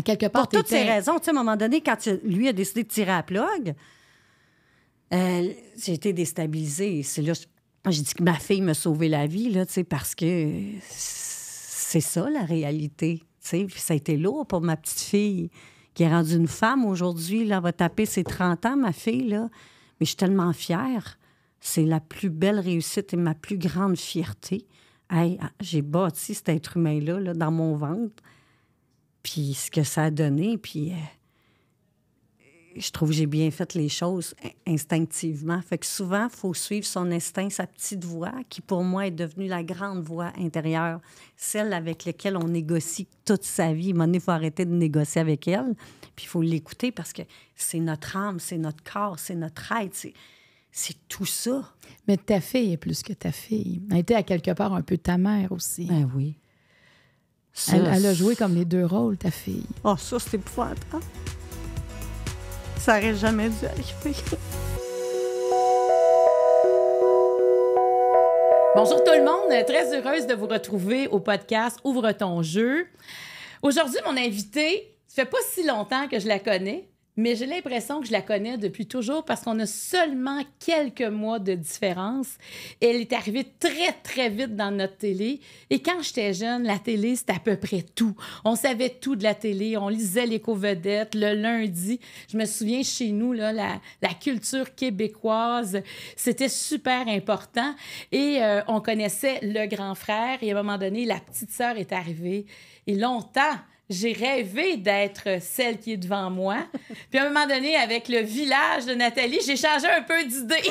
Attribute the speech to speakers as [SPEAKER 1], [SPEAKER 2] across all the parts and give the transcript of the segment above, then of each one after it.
[SPEAKER 1] quelque part, Pour toutes ces raisons,
[SPEAKER 2] tu sais, à un moment donné, quand lui a décidé de tirer à la plug, j'ai été déstabilisée. C'est là, j'ai dit que ma fille m'a sauvé la vie, là, tu sais, parce que c'est ça, la réalité. Tu sais, ça a été lourd pour ma petite fille, qui est rendue une femme aujourd'hui, là, va taper ses 30 ans, ma fille, là. Mais je suis tellement fière. C'est la plus belle réussite et ma plus grande fierté. Ah, j'ai bâti cet être humain-là, là, dans mon ventre puis ce que ça a donné, puis euh, je trouve que j'ai bien fait les choses instinctivement. Fait que souvent, il faut suivre son instinct, sa petite voix, qui pour moi est devenue la grande voix intérieure, celle avec laquelle on négocie toute sa vie. À il faut arrêter de négocier avec elle, puis il faut l'écouter parce que c'est notre âme, c'est notre corps, c'est notre être, c'est tout ça. Mais ta fille est plus que ta fille. Elle était
[SPEAKER 1] à quelque part un peu ta mère aussi. Ben oui elle, a joué comme les deux rôles,
[SPEAKER 2] ta fille. Oh, ça, c'est épouvantable. Hein? Ça aurait jamais dû arriver.
[SPEAKER 1] Bonjour tout le monde, très heureuse de vous retrouver au podcast Ouvre ton jeu. Aujourd'hui, mon invité, ça fait pas si longtemps que je la connais mais j'ai l'impression que je la connais depuis toujours parce qu'on a seulement quelques mois de différence. Elle est arrivée très, très vite dans notre télé. Et quand j'étais jeune, la télé, c'était à peu près tout. On savait tout de la télé. On lisait les vedettes le lundi. Je me souviens chez nous, là, la, culture québécoise, c'était super important. Et euh, on connaissait le grand frère. Et à un moment donné, la petite sœur est arrivée. Et longtemps, j'ai rêvé d'être celle qui est devant moi. Puis à un moment donné, avec le village de Nathalie, j'ai changé un peu d'idée.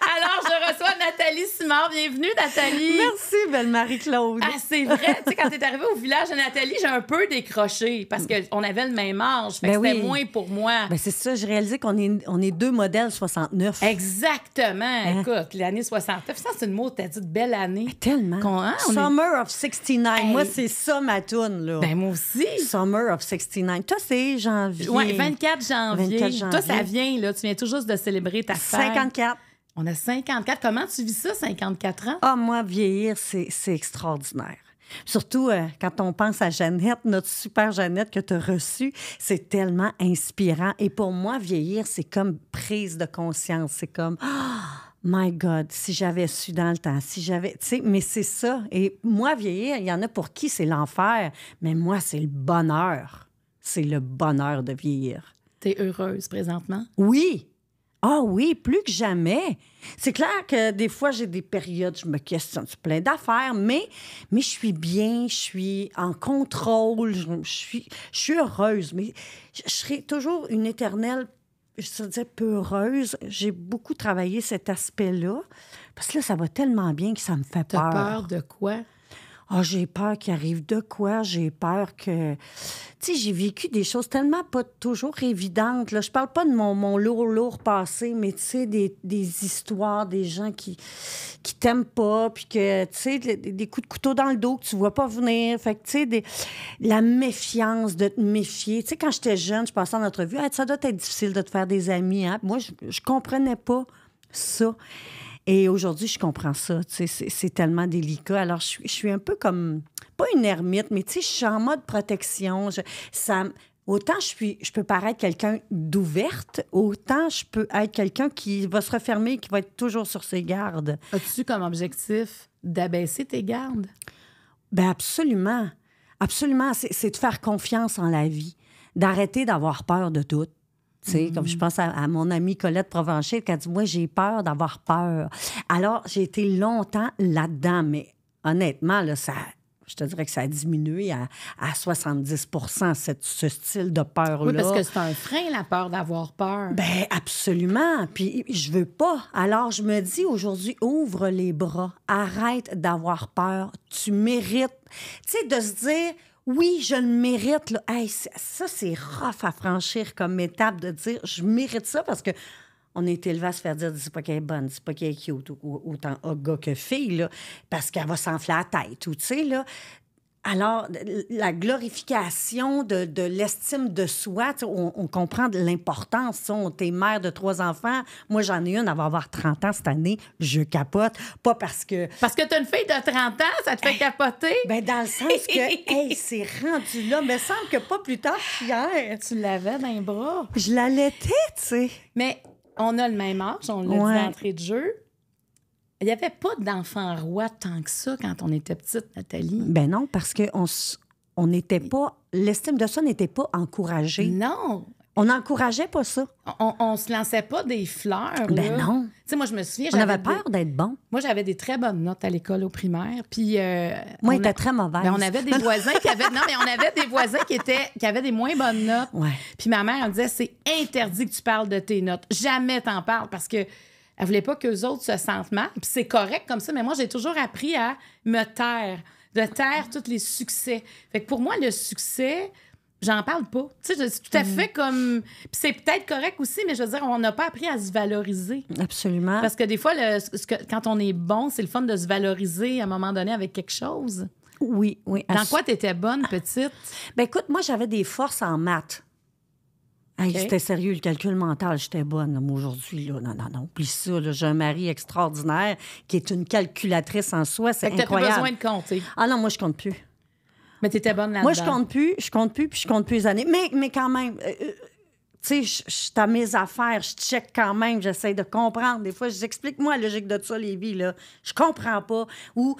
[SPEAKER 1] Alors, je reçois Nathalie Simard. Bienvenue, Nathalie. Merci, belle Marie-Claude. Ah, c'est vrai. tu sais, quand t'es arrivée au village de Nathalie, j'ai un peu décroché parce qu'on avait le même âge. Fait ben c'était moins pour
[SPEAKER 2] moi. Ben c'est ça. J'ai réalisé qu'on est, on est deux modèles 69. Exactement.
[SPEAKER 1] Hein? Écoute, l'année 69, ça, c'est une mot, t'as dit de belle
[SPEAKER 2] année. Ben, tellement. Hein, Summer of 69. Moi, c'est ça ma toune, là. Ben, Summer of 69. Toi, c'est janvier. Oui, 24 janvier. janvier. Toi, ça vient, là. Tu viens tout juste de célébrer ta fête. 54. On a 54. Comment tu vis ça, 54 ans? Ah, moi, vieillir, c'est extraordinaire. Surtout euh, quand on pense à Jeannette, notre super Jeannette que tu as reçue, c'est tellement inspirant. Et pour moi, vieillir, c'est comme prise de conscience. C'est comme. Ah! My God, si j'avais su dans le temps, si j'avais. Tu sais, mais c'est ça. Et moi, vieillir, il y en a pour qui c'est l'enfer, mais moi, c'est le bonheur. C'est le bonheur de vieillir. T'es heureuse présentement? Oui! Ah oui, plus que jamais. C'est clair que des fois, j'ai des périodes, je me questionne sur plein d'affaires, mais, mais je suis bien, je suis en contrôle, je, suis, je suis heureuse, mais je serai toujours une éternelle je disais, peureuse. J'ai beaucoup travaillé cet aspect-là. Parce que là, ça va tellement bien que ça me fait peur. T'as peur de quoi? Ah, j'ai peur qu'il arrive de quoi, j'ai peur que. Tu sais, j'ai vécu des choses tellement pas toujours évidentes. Là. Je parle pas de mon, mon lourd, lourd passé, mais tu sais, des, histoires, des gens qui, qui t'aiment pas, puis que, tu sais, des, coups de couteau dans le dos que tu vois pas venir. Fait que, tu sais, la méfiance de te méfier. Tu sais, quand j'étais jeune, je passais en entrevue, ça doit être difficile de te faire des amis. Hein? Moi, je, je comprenais pas ça. Et aujourd'hui, je comprends ça. C'est tellement délicat. Alors, je, suis un peu comme, pas une ermite, mais tu sais, je suis en mode protection. ça, autant je, suis, je peux paraître quelqu'un d'ouverte, autant je peux être quelqu'un qui va se refermer qui va être toujours sur ses gardes. As-tu comme objectif d'abaisser tes gardes? Ben absolument. Absolument. C'est de faire confiance en la vie, d'arrêter d'avoir peur de tout comme je mm. pense à, mon amie Colette Provencher qui a dit Moi, j'ai peur d'avoir peur. Alors, j'ai été longtemps là-dedans, mais honnêtement, là, ça, je te dirais que ça a diminué à, 70 cette, ce style de peur-là. Oui, parce que c'est
[SPEAKER 1] un frein, la peur d'avoir peur. Bien,
[SPEAKER 2] absolument. Puis je veux pas. Alors, je me dis aujourd'hui, ouvre les bras, arrête d'avoir peur, tu mérites. Tu sais, de se dire oui, je le mérite. Là. ça, c'est rough à franchir comme étape de dire je mérite ça parce que on est élevé à se faire dire c'est pas qu'elle est bonne, c'est pas qu'elle est cute, autant gars que fille, là, parce qu'elle va s'enfler la tête, tu sais, là. Alors, la glorification de, l'estime de soi, on, on, comprend l'importance. On est mère de trois enfants. Moi, j'en ai une, elle va avoir 30 ans cette année. Je capote. Pas parce que. Parce que tu une fille de 30 ans, ça te fait eh, capoter? Ben, dans le sens que, hey, c'est rendu là. Mais
[SPEAKER 1] semble que pas plus tard qu'hier. Tu l'avais dans les bras. Je l'allaitais, tu sais. Mais on a le même âge, on l'a de jeu. Il n'y avait pas d'enfant roi
[SPEAKER 2] tant que ça quand on était petite, Nathalie. Ben non, parce que on n'était pas. L'estime de ça n'était pas encouragée. Non. On n'encourageait pas ça. On, ne se lançait
[SPEAKER 1] pas des fleurs. Ben non. Tu sais, moi, je me souviens. j'avais peur d'être bon. Moi, j'avais des très bonnes notes à l'école au primaire. Puis. Euh, moi, j'étais très mauvaise. Ben, on avait des voisins qui avaient. Non, mais on avait des voisins qui, étaient... qui avaient des moins bonnes notes. Ouais. Puis ma mère, elle disait c'est interdit que tu parles de tes notes. Jamais t'en parles parce que elle voulait pas les autres se sentent mal. Puis c'est correct comme ça, mais moi, j'ai toujours appris à me taire, de taire tous les succès. Fait que pour moi, le succès, j'en parle pas. Tu sais, c'est tout à mm. fait comme. c'est peut-être correct aussi, mais je veux dire, on n'a pas appris à se valoriser.
[SPEAKER 2] Absolument. Parce que
[SPEAKER 1] des fois, le, que, quand on est bon, c'est le fun de se valoriser à un moment donné avec quelque chose.
[SPEAKER 2] Oui, oui. Dans quoi tu
[SPEAKER 1] étais bonne, petite? Ben écoute,
[SPEAKER 2] moi, j'avais des forces en maths. Hey, C'était sérieux, le calcul mental, j'étais bonne. Mais aujourd'hui, non, non, non, Puis ça. J'ai un mari extraordinaire qui est une calculatrice en soi. C'est incroyable. besoin de compter. Ah non, moi, je compte plus. Mais t'étais bonne là-dedans. Moi, je compte plus, je compte plus, puis je compte plus les années. Mais, mais quand même, euh, euh, tu sais, je à mes affaires, je check quand même, j'essaie de comprendre. Des fois, j'explique, moi, la logique de ça, Lévi, là. Je comprends pas. Ou,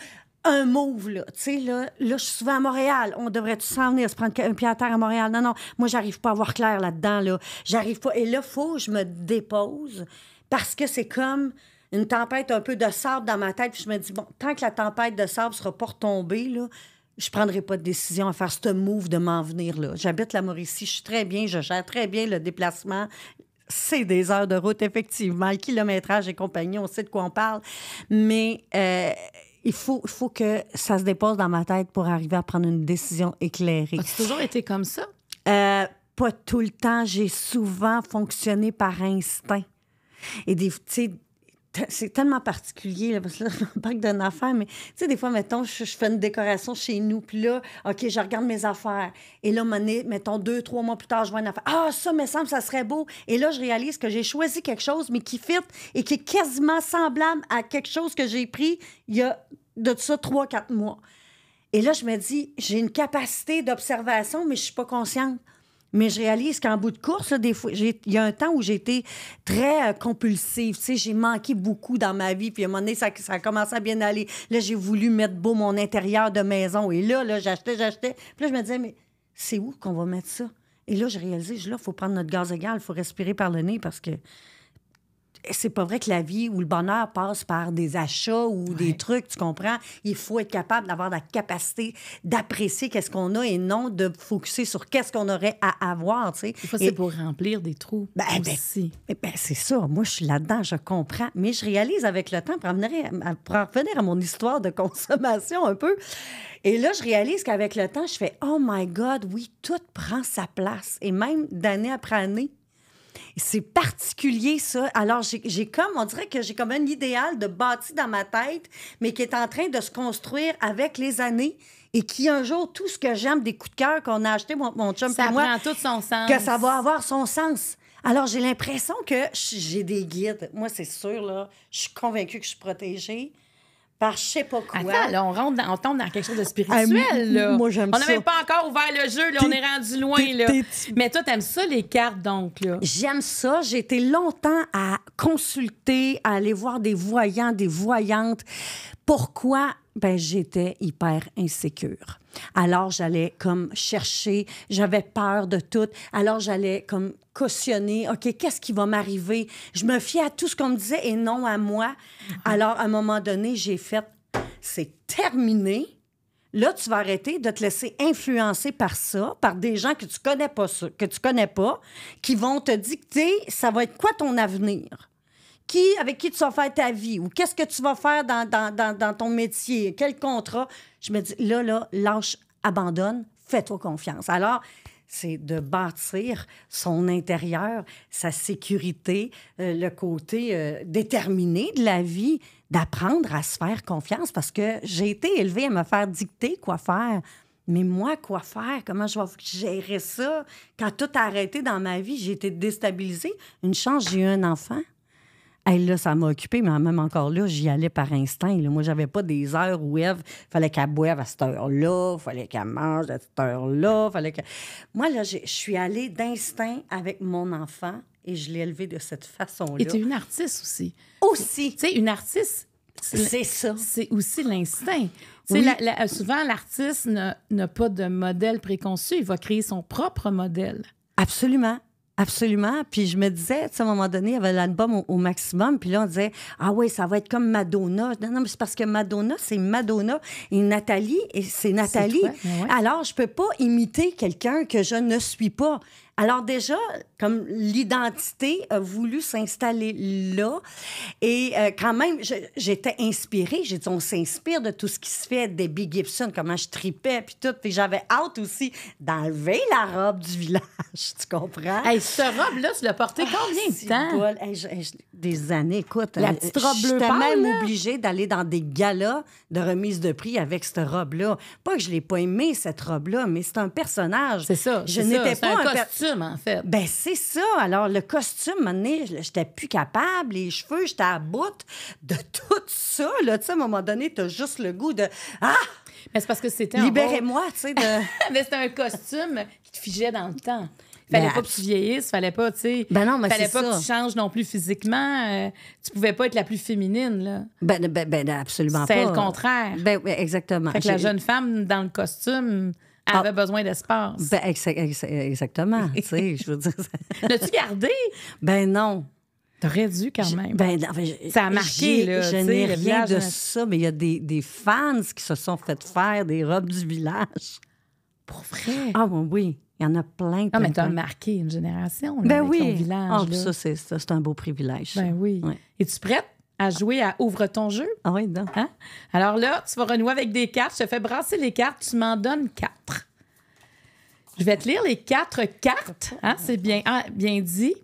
[SPEAKER 2] un move, là. Tu sais, là, là je suis souvent à Montréal. On devrait tous s'en venir se prendre un pied à terre à Montréal? Non, non. Moi, j'arrive pas à voir clair là-dedans, là. J'arrive pas. Et là, faut que je me dépose parce que c'est comme une tempête un peu de sable dans ma tête. Puis je me dis, bon, tant que la tempête de sable sera pas retombée, là, je prendrai pas de décision à faire ce move de m'en venir, là. J'habite la Mauricie. Je suis très bien. Je gère très bien le déplacement c'est des heures de route, effectivement, le kilométrage et compagnie, on sait de quoi on parle. Mais euh, il faut, faut que ça se dépose dans ma tête pour arriver à prendre une décision éclairée. as toujours été comme ça? Euh, pas tout le temps. J'ai souvent fonctionné par instinct. Et des, c'est tellement particulier, parce que là, je parle d'une affaire, mais tu sais, des fois, mettons, je, fais une décoration chez nous, puis là, OK, je regarde mes affaires. Et là, mettons, deux, trois mois plus tard, je vois une affaire. Ah, ça, me semble, ça serait beau. Et là, je réalise que j'ai choisi quelque chose, mais qui fit et qui est quasiment semblable à quelque chose que j'ai pris il y a de ça trois, quatre mois. Et là, je me dis, j'ai une capacité d'observation, mais je suis pas consciente mais je réalise qu'en bout de course, des fois, il y a un temps où j'étais très euh, compulsive. Tu j'ai manqué beaucoup dans ma vie. Puis à un moment donné, ça, ça a commencé à bien aller. Là, j'ai voulu mettre beau mon intérieur de maison. Et là, là j'achetais, j'achetais. Puis là, je me disais, mais c'est où qu'on va mettre ça? Et là, j'ai réalisé, là, il faut prendre notre gaz égal, il faut respirer par le nez parce que c'est pas vrai que la vie ou le bonheur passe par des achats ou des trucs, tu comprends? Il faut être capable d'avoir la capacité d'apprécier qu'est-ce qu'on a et non de focuser sur qu'est-ce qu'on aurait à avoir, tu sais. c'est pour remplir des trous ben, ben aussi. Eh ben, c'est ça. Moi, je suis là-dedans, je comprends. Mais je réalise avec le temps, pour revenir à mon histoire de consommation un peu, et là, je réalise qu'avec le temps, je fais « Oh my God, oui, tout prend sa place. » Et même d'année après année, c'est particulier, ça. Alors, j'ai comme, on dirait que j'ai comme un idéal de bâti dans ma tête, mais qui est en train de se construire avec les années et qui un jour, tout ce que j'aime des coups de cœur qu'on a acheté, mon, mon chum ça moi, tout son sens. que ça va avoir son sens. Alors, j'ai l'impression que j'ai des guides. Moi, c'est sûr, là, je suis convaincue que je suis protégée par je sais pas quoi. là, on, rentre on tombe dans quelque chose de ah, spirituel. là. Moi, j'aime ça. On n'avait même
[SPEAKER 1] pas encore ouvert le jeu, là, on est rendu loin. Là.
[SPEAKER 2] Mais toi, t'aimes ça, les cartes, donc? Là. J'aime ça. J'ai été longtemps à consulter, à aller voir des voyants, des voyantes pourquoi? Ben, j'étais hyper insécure. Alors, j'allais comme chercher, j'avais peur de tout. Alors, j'allais comme cautionner, OK, qu'est-ce qui va m'arriver? Je me fiais à tout ce qu'on me disait et non à moi. Mm-hmm. Alors, à un moment donné, j'ai fait, c'est terminé. Là, tu vas arrêter de te laisser influencer par ça, par des gens que tu connais pas, que tu connais pas, qui vont te dicter ça va être quoi ton avenir qui, avec qui tu vas faire ta vie ou qu'est-ce que tu vas faire dans, ton métier, quel contrat. Je me dis, là, là, lâche, abandonne, fais-toi confiance. Alors, c'est de bâtir son intérieur, sa sécurité, euh, le côté euh, déterminé de la vie, d'apprendre à se faire confiance parce que j'ai été élevée à me faire dicter quoi faire. Mais moi, quoi faire? Comment je vais gérer ça? Quand tout a arrêté dans ma vie, j'ai été déstabilisée. Une chance, j'ai eu un enfant là, ça m'a occupé, mais même encore là, j'y allais par instinct. Moi, Moi, j'avais pas des heures où Eve, fallait qu'elle boive à cette heure-là, fallait qu'elle mange à cette heure-là, Moi, là, je suis allée d'instinct avec mon enfant et je l'ai élevé de cette façon-là. Et tu es une artiste aussi. Aussi. Tu sais, une artiste. C'est ça. C'est aussi
[SPEAKER 1] l'instinct. souvent, l'artiste n'a pas de modèle préconçu. Il va créer son propre modèle.
[SPEAKER 2] Absolument. Absolument. Puis je me disais, à un moment donné, il y avait l'album au, maximum. Puis là, on disait, ah oui, ça va être comme Madonna. Non, mais c'est parce que Madonna, c'est Madonna. Et Nathalie, c'est Nathalie. Alors, je peux pas imiter quelqu'un que je ne suis pas. Alors déjà, comme l'identité a voulu s'installer là, et euh, quand même, j'étais inspirée. J'ai dit, on s'inspire de tout ce qui se fait, des Big Gibson, comment je tripais, puis tout. Puis j'avais hâte aussi d'enlever la robe du village, tu comprends? Hey, cette robe-là, tu l'as portée ah, combien de temps? des années, écoute. La euh, petite robe bleue J'étais même obligée d'aller dans des galas de remise de prix avec cette robe-là. Pas que je l'ai pas aimée, cette robe-là, mais c'est un personnage. C'est ça. Je n'étais pas un, en Ben c'est ça. Alors, le costume, je j'étais plus capable. Les cheveux, j'étais à bout de tout ça. Là. sais, à un moment donné, as juste le goût de... Ah! Mais c'est parce que c'était Libérez-moi,
[SPEAKER 1] tu sais, Mais c'était un costume qui te figeait dans le temps. Fallait pas que tu vieillisses, fallait pas, tu sais. Ben non, mais Fallait pas que tu changes non plus physiquement. Euh, tu pouvais pas être la plus féminine, là.
[SPEAKER 2] Ben, ben, ben absolument pas. C'est le contraire. Ben, exactement. Fait que la jeune
[SPEAKER 1] femme dans le costume, elle ah. avait besoin d'espace.
[SPEAKER 2] Ben, exactement. tu sais, je veux dire. L'as-tu gardé? Ben non. T'aurais dû quand même. Ben, ça a marqué, là. Je n'ai rien de ça, mais il y a des, des, fans qui se sont fait faire des robes du village. Pour vrai? Ah, bon oui. Il y en a plein. Ah, mais t'as
[SPEAKER 1] marqué une génération, ben, oui. Ton village. Ah, là.
[SPEAKER 2] ça, c'est un beau privilège. Ben oui. et Es-tu prête? à jouer à Ouvre ton jeu. Ah oui, non. Hein? Alors là,
[SPEAKER 1] tu vas renouer avec des cartes. Je te fais brasser les cartes. Tu m'en donnes quatre. Je vais te lire les quatre cartes. Hein? C'est bien, ah, bien dit.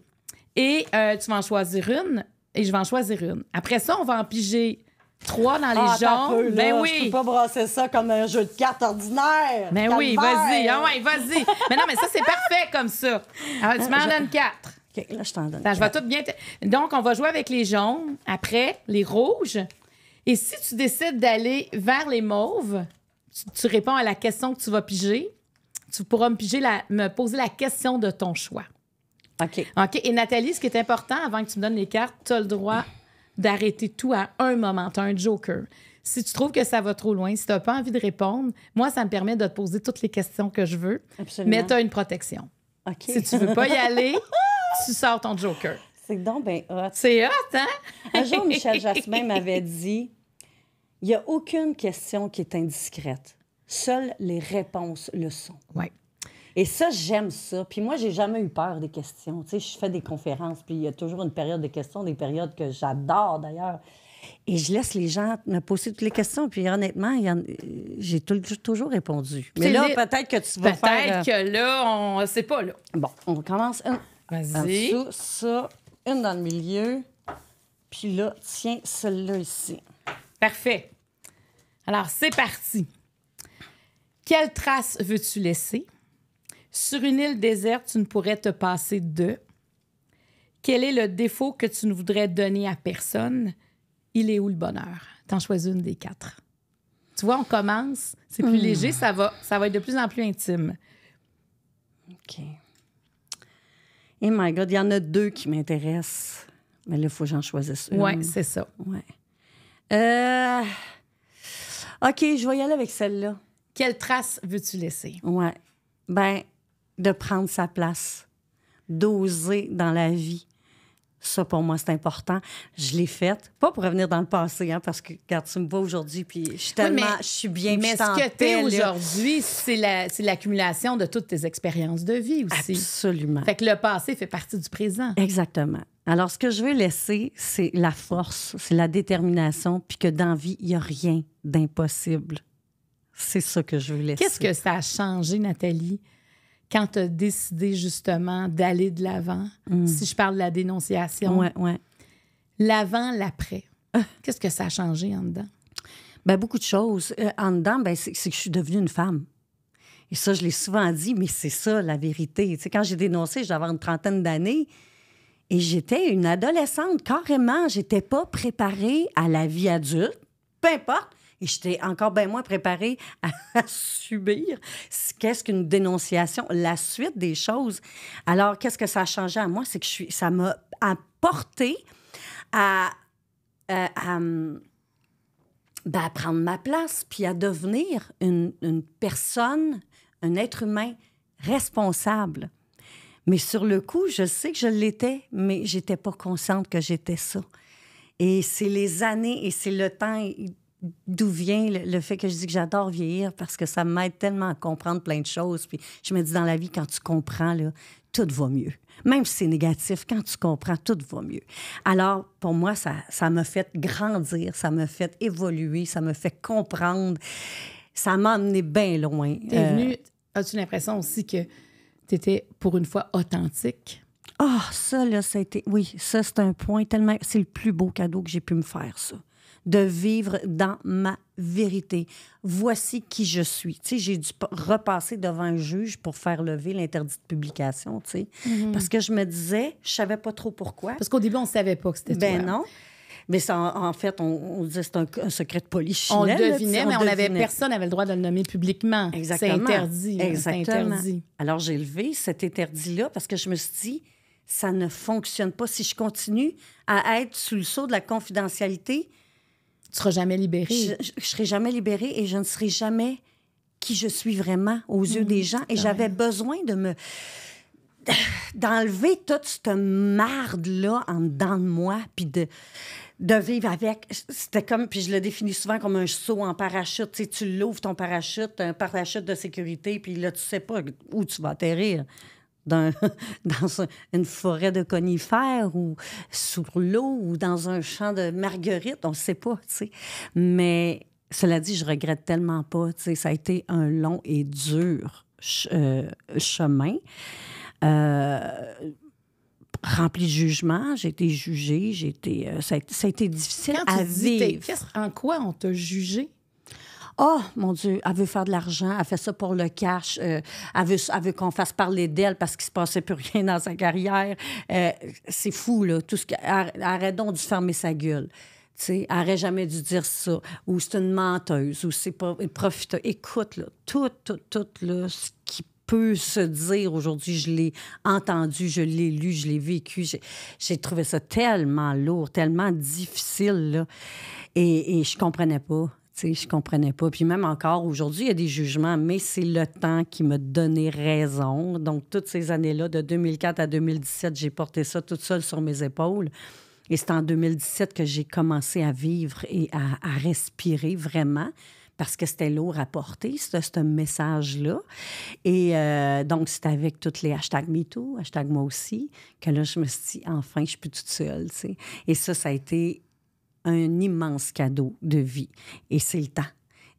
[SPEAKER 1] Et euh, tu vas en choisir une. Et je vais en choisir une. Après ça, on va en piger trois dans les ah, Mais ben oui. Je peux pas brasser ça comme un jeu de cartes ordinaire. Mais ben oui, vas-y. Ah ouais,
[SPEAKER 2] vas-y. mais non, mais ça, c'est parfait
[SPEAKER 1] comme ça. Ah, tu m'en donnes quatre.
[SPEAKER 2] OK, là, je t'en donne.
[SPEAKER 1] tout bien. Donc, on va jouer avec les jaunes, après les rouges. Et si tu décides d'aller vers les mauves, tu, réponds à la question que tu vas piger. Tu pourras me, piger la- me poser la question de ton choix. OK. OK. Et Nathalie, ce qui est important, avant que tu me donnes les cartes, tu as le droit d'arrêter tout à un moment. Tu as un joker. Si tu trouves que ça va trop loin, si tu n'as pas envie de répondre, moi, ça me permet de te poser toutes les questions que je veux, Absolument. mais tu as
[SPEAKER 2] une protection. OK. Si tu ne veux pas y aller, tu sors ton Joker. C'est donc bien hot. C'est hot, hein? Un jour, Michel Jasmin m'avait dit il n'y a aucune question qui est indiscrète. Seules les réponses le sont. Oui. Et ça, j'aime ça. Puis moi, j'ai jamais eu peur des questions. Tu sais, je fais des conférences, puis il y a toujours une période de questions, des périodes que j'adore d'ailleurs. Et je laisse les gens me poser toutes les questions. Puis honnêtement, euh, j'ai toujours répondu. Mais là, peut-être que tu vas faire... Peut-être que là, on ne sait pas. Là. Bon, on commence. Vas-y. ça, une dans le milieu. Puis là, tiens, celle-là ici. Parfait.
[SPEAKER 1] Alors, c'est parti. Quelle trace veux-tu laisser? Sur une île déserte, tu ne pourrais te passer de. Quel est le défaut que tu ne voudrais donner à personne? Il est où le bonheur? T'en choisis une des quatre. Tu vois, on commence, c'est plus hmm. léger, ça va, ça va être de plus en plus intime.
[SPEAKER 2] OK. Oh my God, il y en a deux qui m'intéressent. Mais là, il faut que j'en choisisse une. Oui, c'est ça. Ouais. Euh, OK, je vais y aller avec celle-là. Quelle trace veux-tu laisser? Oui. Ben, de prendre sa place, d'oser dans la vie, ça, pour moi, c'est important. Je l'ai faite. Pas pour revenir dans le passé, hein, parce que, quand tu me vois aujourd'hui, puis je suis tellement... mais, je suis bien, Mais ce que tu aujourd'hui,
[SPEAKER 1] c'est l'accumulation de toutes tes expériences de vie aussi. Absolument. Fait que le passé fait partie du présent.
[SPEAKER 2] Exactement. Alors, ce que je veux laisser, c'est la force, c'est la détermination, puis que dans vie, il n'y a rien d'impossible. C'est ça que je veux laisser. Qu'est-ce que ça a changé, Nathalie,
[SPEAKER 1] quand tu as décidé justement d'aller de l'avant, mm. si je parle de la dénonciation,
[SPEAKER 2] l'avant, l'après, qu'est-ce que ça a changé en dedans? Ben, beaucoup de choses. Euh, en dedans, ben, c'est que je suis devenue une femme. Et ça, je l'ai souvent dit, mais c'est ça la vérité. Tu sais, quand j'ai dénoncé, j'avais une trentaine d'années et j'étais une adolescente, carrément. J'étais pas préparée à la vie adulte, peu importe. Et j'étais encore bien moins préparée à, subir qu'est-ce qu'une dénonciation, la suite des choses. Alors, qu'est-ce que ça a changé à moi? C'est que je suis, ça m'a apporté euh, hum, ben, à, prendre ma place, puis à devenir une, une, personne, un être humain responsable. Mais sur le coup, je sais que je l'étais, mais j'étais pas consciente que j'étais ça. Et c'est les années et c'est le temps d'où vient le, fait que je dis que j'adore vieillir parce que ça m'aide tellement à comprendre plein de choses. Puis je me dis, dans la vie, quand tu comprends, là, tout va mieux. Même si c'est négatif, quand tu comprends, tout va mieux. Alors, pour moi, ça, ça m'a fait grandir, ça m'a fait évoluer, ça me fait comprendre. Ça m'a amené bien loin. T'es euh, venue, as-tu l'impression aussi que tu pour une fois authentique? Ah, oh, ça, là, ça a Oui, ça, c'est un point tellement. C'est le plus beau cadeau que j'ai pu me faire, ça de vivre dans ma vérité. Voici qui je suis. Tu sais, j'ai dû repasser devant un juge pour faire lever l'interdit de publication, tu sais, mhm. parce que je me disais, je savais pas trop pourquoi. Parce qu'au début, on savait pas que c'était ben toi. Ben non. Mais ça, en fait, on, disait c'est un, secret de police. On le devinait, mais on avait, personne n'avait le droit de le nommer publiquement. Exactement. C'est interdit. Exactement. Interdit. Alors, j'ai levé cet interdit-là parce que je me suis dit, ça ne fonctionne pas. Si je continue à être sous le sceau de la confidentialité, tu seras jamais libérée. Je, serai jamais libérée et je ne serai jamais qui je suis vraiment aux yeux des mhm. gens. Et ah j'avais besoin de me d'enlever toute cette marde-là en dedans de moi, puis de, de vivre avec. C'était comme, puis je le définis souvent comme un saut en parachute. Tu, tu l'ouvres ton parachute, un parachute de sécurité, puis là, tu sais pas où tu vas atterrir dans, une forêt de conifères ou sous l'eau ou dans un champ de marguerites, on ne sait pas, tu sais. Mais cela dit, je regrette tellement pas, tu sais, ça a été un long et dur euh, chemin. Euh, rempli de jugement, j'ai été jugée, j'ai été, euh, ça, a, été difficile à vivre. en quoi on t'a jugée? oh, mon Dieu, elle veut faire de l'argent, elle fait ça pour le cash, euh, elle veut, elle veut qu'on fasse parler d'elle parce qu'il se passait plus rien dans sa carrière. Euh, c'est fou, là. Tout ce Arrête donc de fermer sa gueule. Arrête jamais dû dire ça. Ou c'est une menteuse, ou c'est pas profite. Écoute, tout, tout, tout là, ce qui peut se dire aujourd'hui, je l'ai entendu, je l'ai lu, je l'ai vécu. J'ai trouvé ça tellement lourd, tellement difficile. Là. Et, et je comprenais pas sais, je comprenais pas. Puis même encore aujourd'hui, il y a des jugements, mais c'est le temps qui me donnait raison. Donc, toutes ces années-là, de 2004 à 2017, j'ai porté ça toute seule sur mes épaules. Et c'est en 2017 que j'ai commencé à vivre et à, respirer vraiment parce que c'était lourd à porter, ce, message-là. Et euh, donc, c'est avec tous les hashtags MeToo, hashtag moi aussi, que là, je me suis dit, enfin, je suis plus toute seule. Et ça, ça a été un immense cadeau de vie. Et c'est le temps.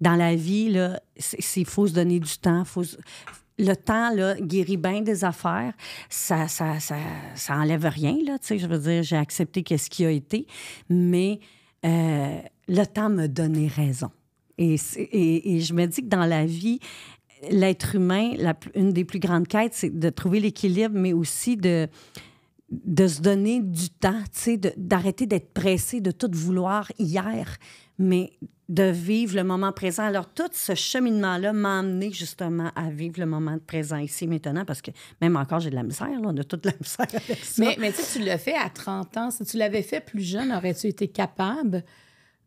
[SPEAKER 2] Dans la vie, il faut se donner du temps. Faut Le temps là, guérit bien des affaires. Ça ça, ça, ça enlève rien. Là, je veux dire, j'ai accepté qu'est-ce qui a été. Mais euh, le temps me donnait raison. Et, et, et, je me dis que dans la vie, l'être humain, une des plus grandes quêtes, c'est de trouver l'équilibre, mais aussi de, de se donner du temps, d'arrêter d'être pressé, de tout vouloir hier, mais de vivre le moment présent. Alors, tout ce cheminement-là m'a amené justement à vivre le moment présent ici, maintenant, parce que même encore, j'ai de la misère, on a toute la misère Mais,
[SPEAKER 1] mais tu tu l'as fait à 30 ans. Si tu l'avais fait plus jeune, aurais-tu été capable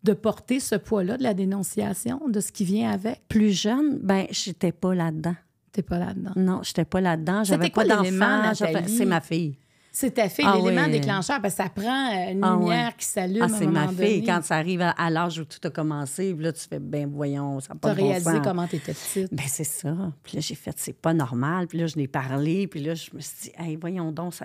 [SPEAKER 1] de porter ce poids-là de la dénonciation, de
[SPEAKER 2] ce qui vient avec? Plus jeune, ben j'étais pas là-dedans. T'es pas là-dedans? Non, j'étais pas là-dedans. J'avais pas d'enfant. C'est ma fille.
[SPEAKER 1] C'est ta fait ah l'élément déclencheur, parce que ça prend euh, une ah lumière qui s'allume. Ah, c'est ma fille. Quand ça
[SPEAKER 2] arrive à, l'âge où tout a commencé, là, tu fais, ben voyons, ça n'a pas bon Tu as réalisé comment tu étais petite. Ben c'est ça. Puis là, j'ai fait, c'est pas normal. Puis là, je l'ai parlé. Puis là, je me suis dit, hey, voyons donc, ça.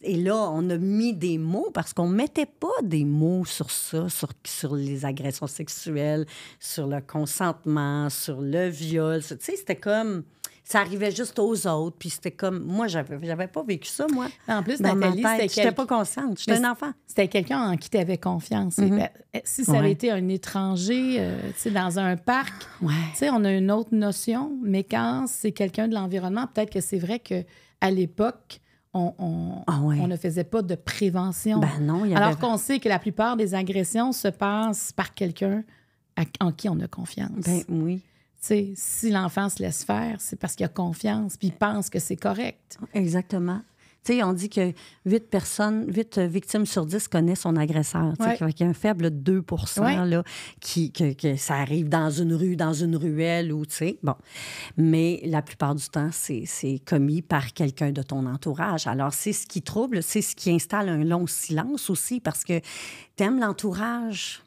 [SPEAKER 2] Et là, on a mis des mots parce qu'on ne mettait pas des mots sur ça, sur, sur les agressions sexuelles, sur le consentement, sur le viol. Tu sais, c'était comme ça arrivait juste aux autres. Puis c'était comme. Moi, j'avais, j'avais pas vécu ça, moi. En plus, dans Nathalie, c'était. J'étais pas consciente. J'étais un enfant. C'était
[SPEAKER 1] quelqu'un en qui tu avais confiance. Mhm. Ben, eh, si ça avait été un étranger, euh, tu sais, dans un parc, tu sais, on a une autre notion. Mais quand c'est quelqu'un de l'environnement, peut-être que c'est vrai qu'à l'époque, on, ah on, ne faisait pas de prévention. Ben non, y Alors qu'on sait que la plupart des agressions se passent par quelqu'un en qui on a confiance. Ben oui si l'enfant se laisse faire, c'est parce qu'il a confiance, puis il pense que c'est
[SPEAKER 2] correct. Exactement. on dit que 8 personnes, 8 victimes sur 10 connaissent son agresseur. y a un faible 2 là, qui, que, ça arrive dans une rue, dans une ruelle ou, tu sais, bon. Mais la plupart du temps, c'est commis par quelqu'un de ton entourage. Alors, c'est ce qui trouble, c'est ce qui installe un long silence aussi parce que t'aimes l'entourage,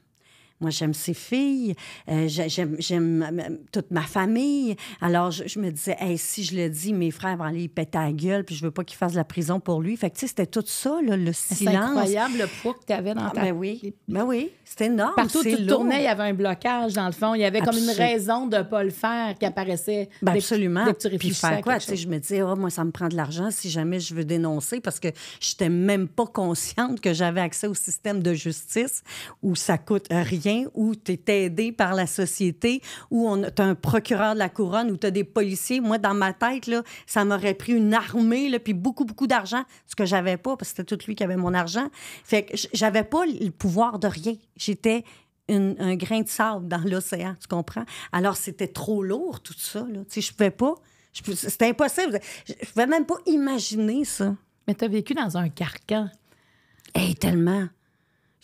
[SPEAKER 2] moi, j'aime ses filles, euh, j'aime, euh, toute ma famille. Alors, je, me disais, si je le dis, mes frères vont aller péter la gueule, puis je veux pas qu'ils fassent la prison pour lui. Fait que, c'était tout ça, le silence. C'est incroyable le
[SPEAKER 1] poids que tu avais dans ah, ta... Ah, ben oui,
[SPEAKER 2] ben oui, c'était énorme. Partout où tu tournais, il y avait
[SPEAKER 1] un blocage, dans le fond. Il y avait comme une raison de pas le faire qui apparaissait ben, absolument. puis faire quoi, tu sais, je
[SPEAKER 2] me disais, oh, moi, ça me prend de l'argent si jamais je veux dénoncer, parce que j'étais même pas consciente que j'avais accès au système de justice où ça coûte rien où tu es aidé par la société, où tu as un procureur de la couronne, ou tu as des policiers. Moi, dans ma tête, là, ça m'aurait pris une armée, puis beaucoup, beaucoup d'argent, ce que j'avais pas, parce que c'était tout lui qui avait mon argent. Fait que j'avais pas le pouvoir de rien. J'étais un grain de sable dans l'océan, tu comprends? Alors, c'était trop lourd, tout ça. Là. Tu je pouvais pas. C'était impossible. Je pouvais même pas imaginer ça. Mais tu as vécu dans un carcan. et eh, tellement.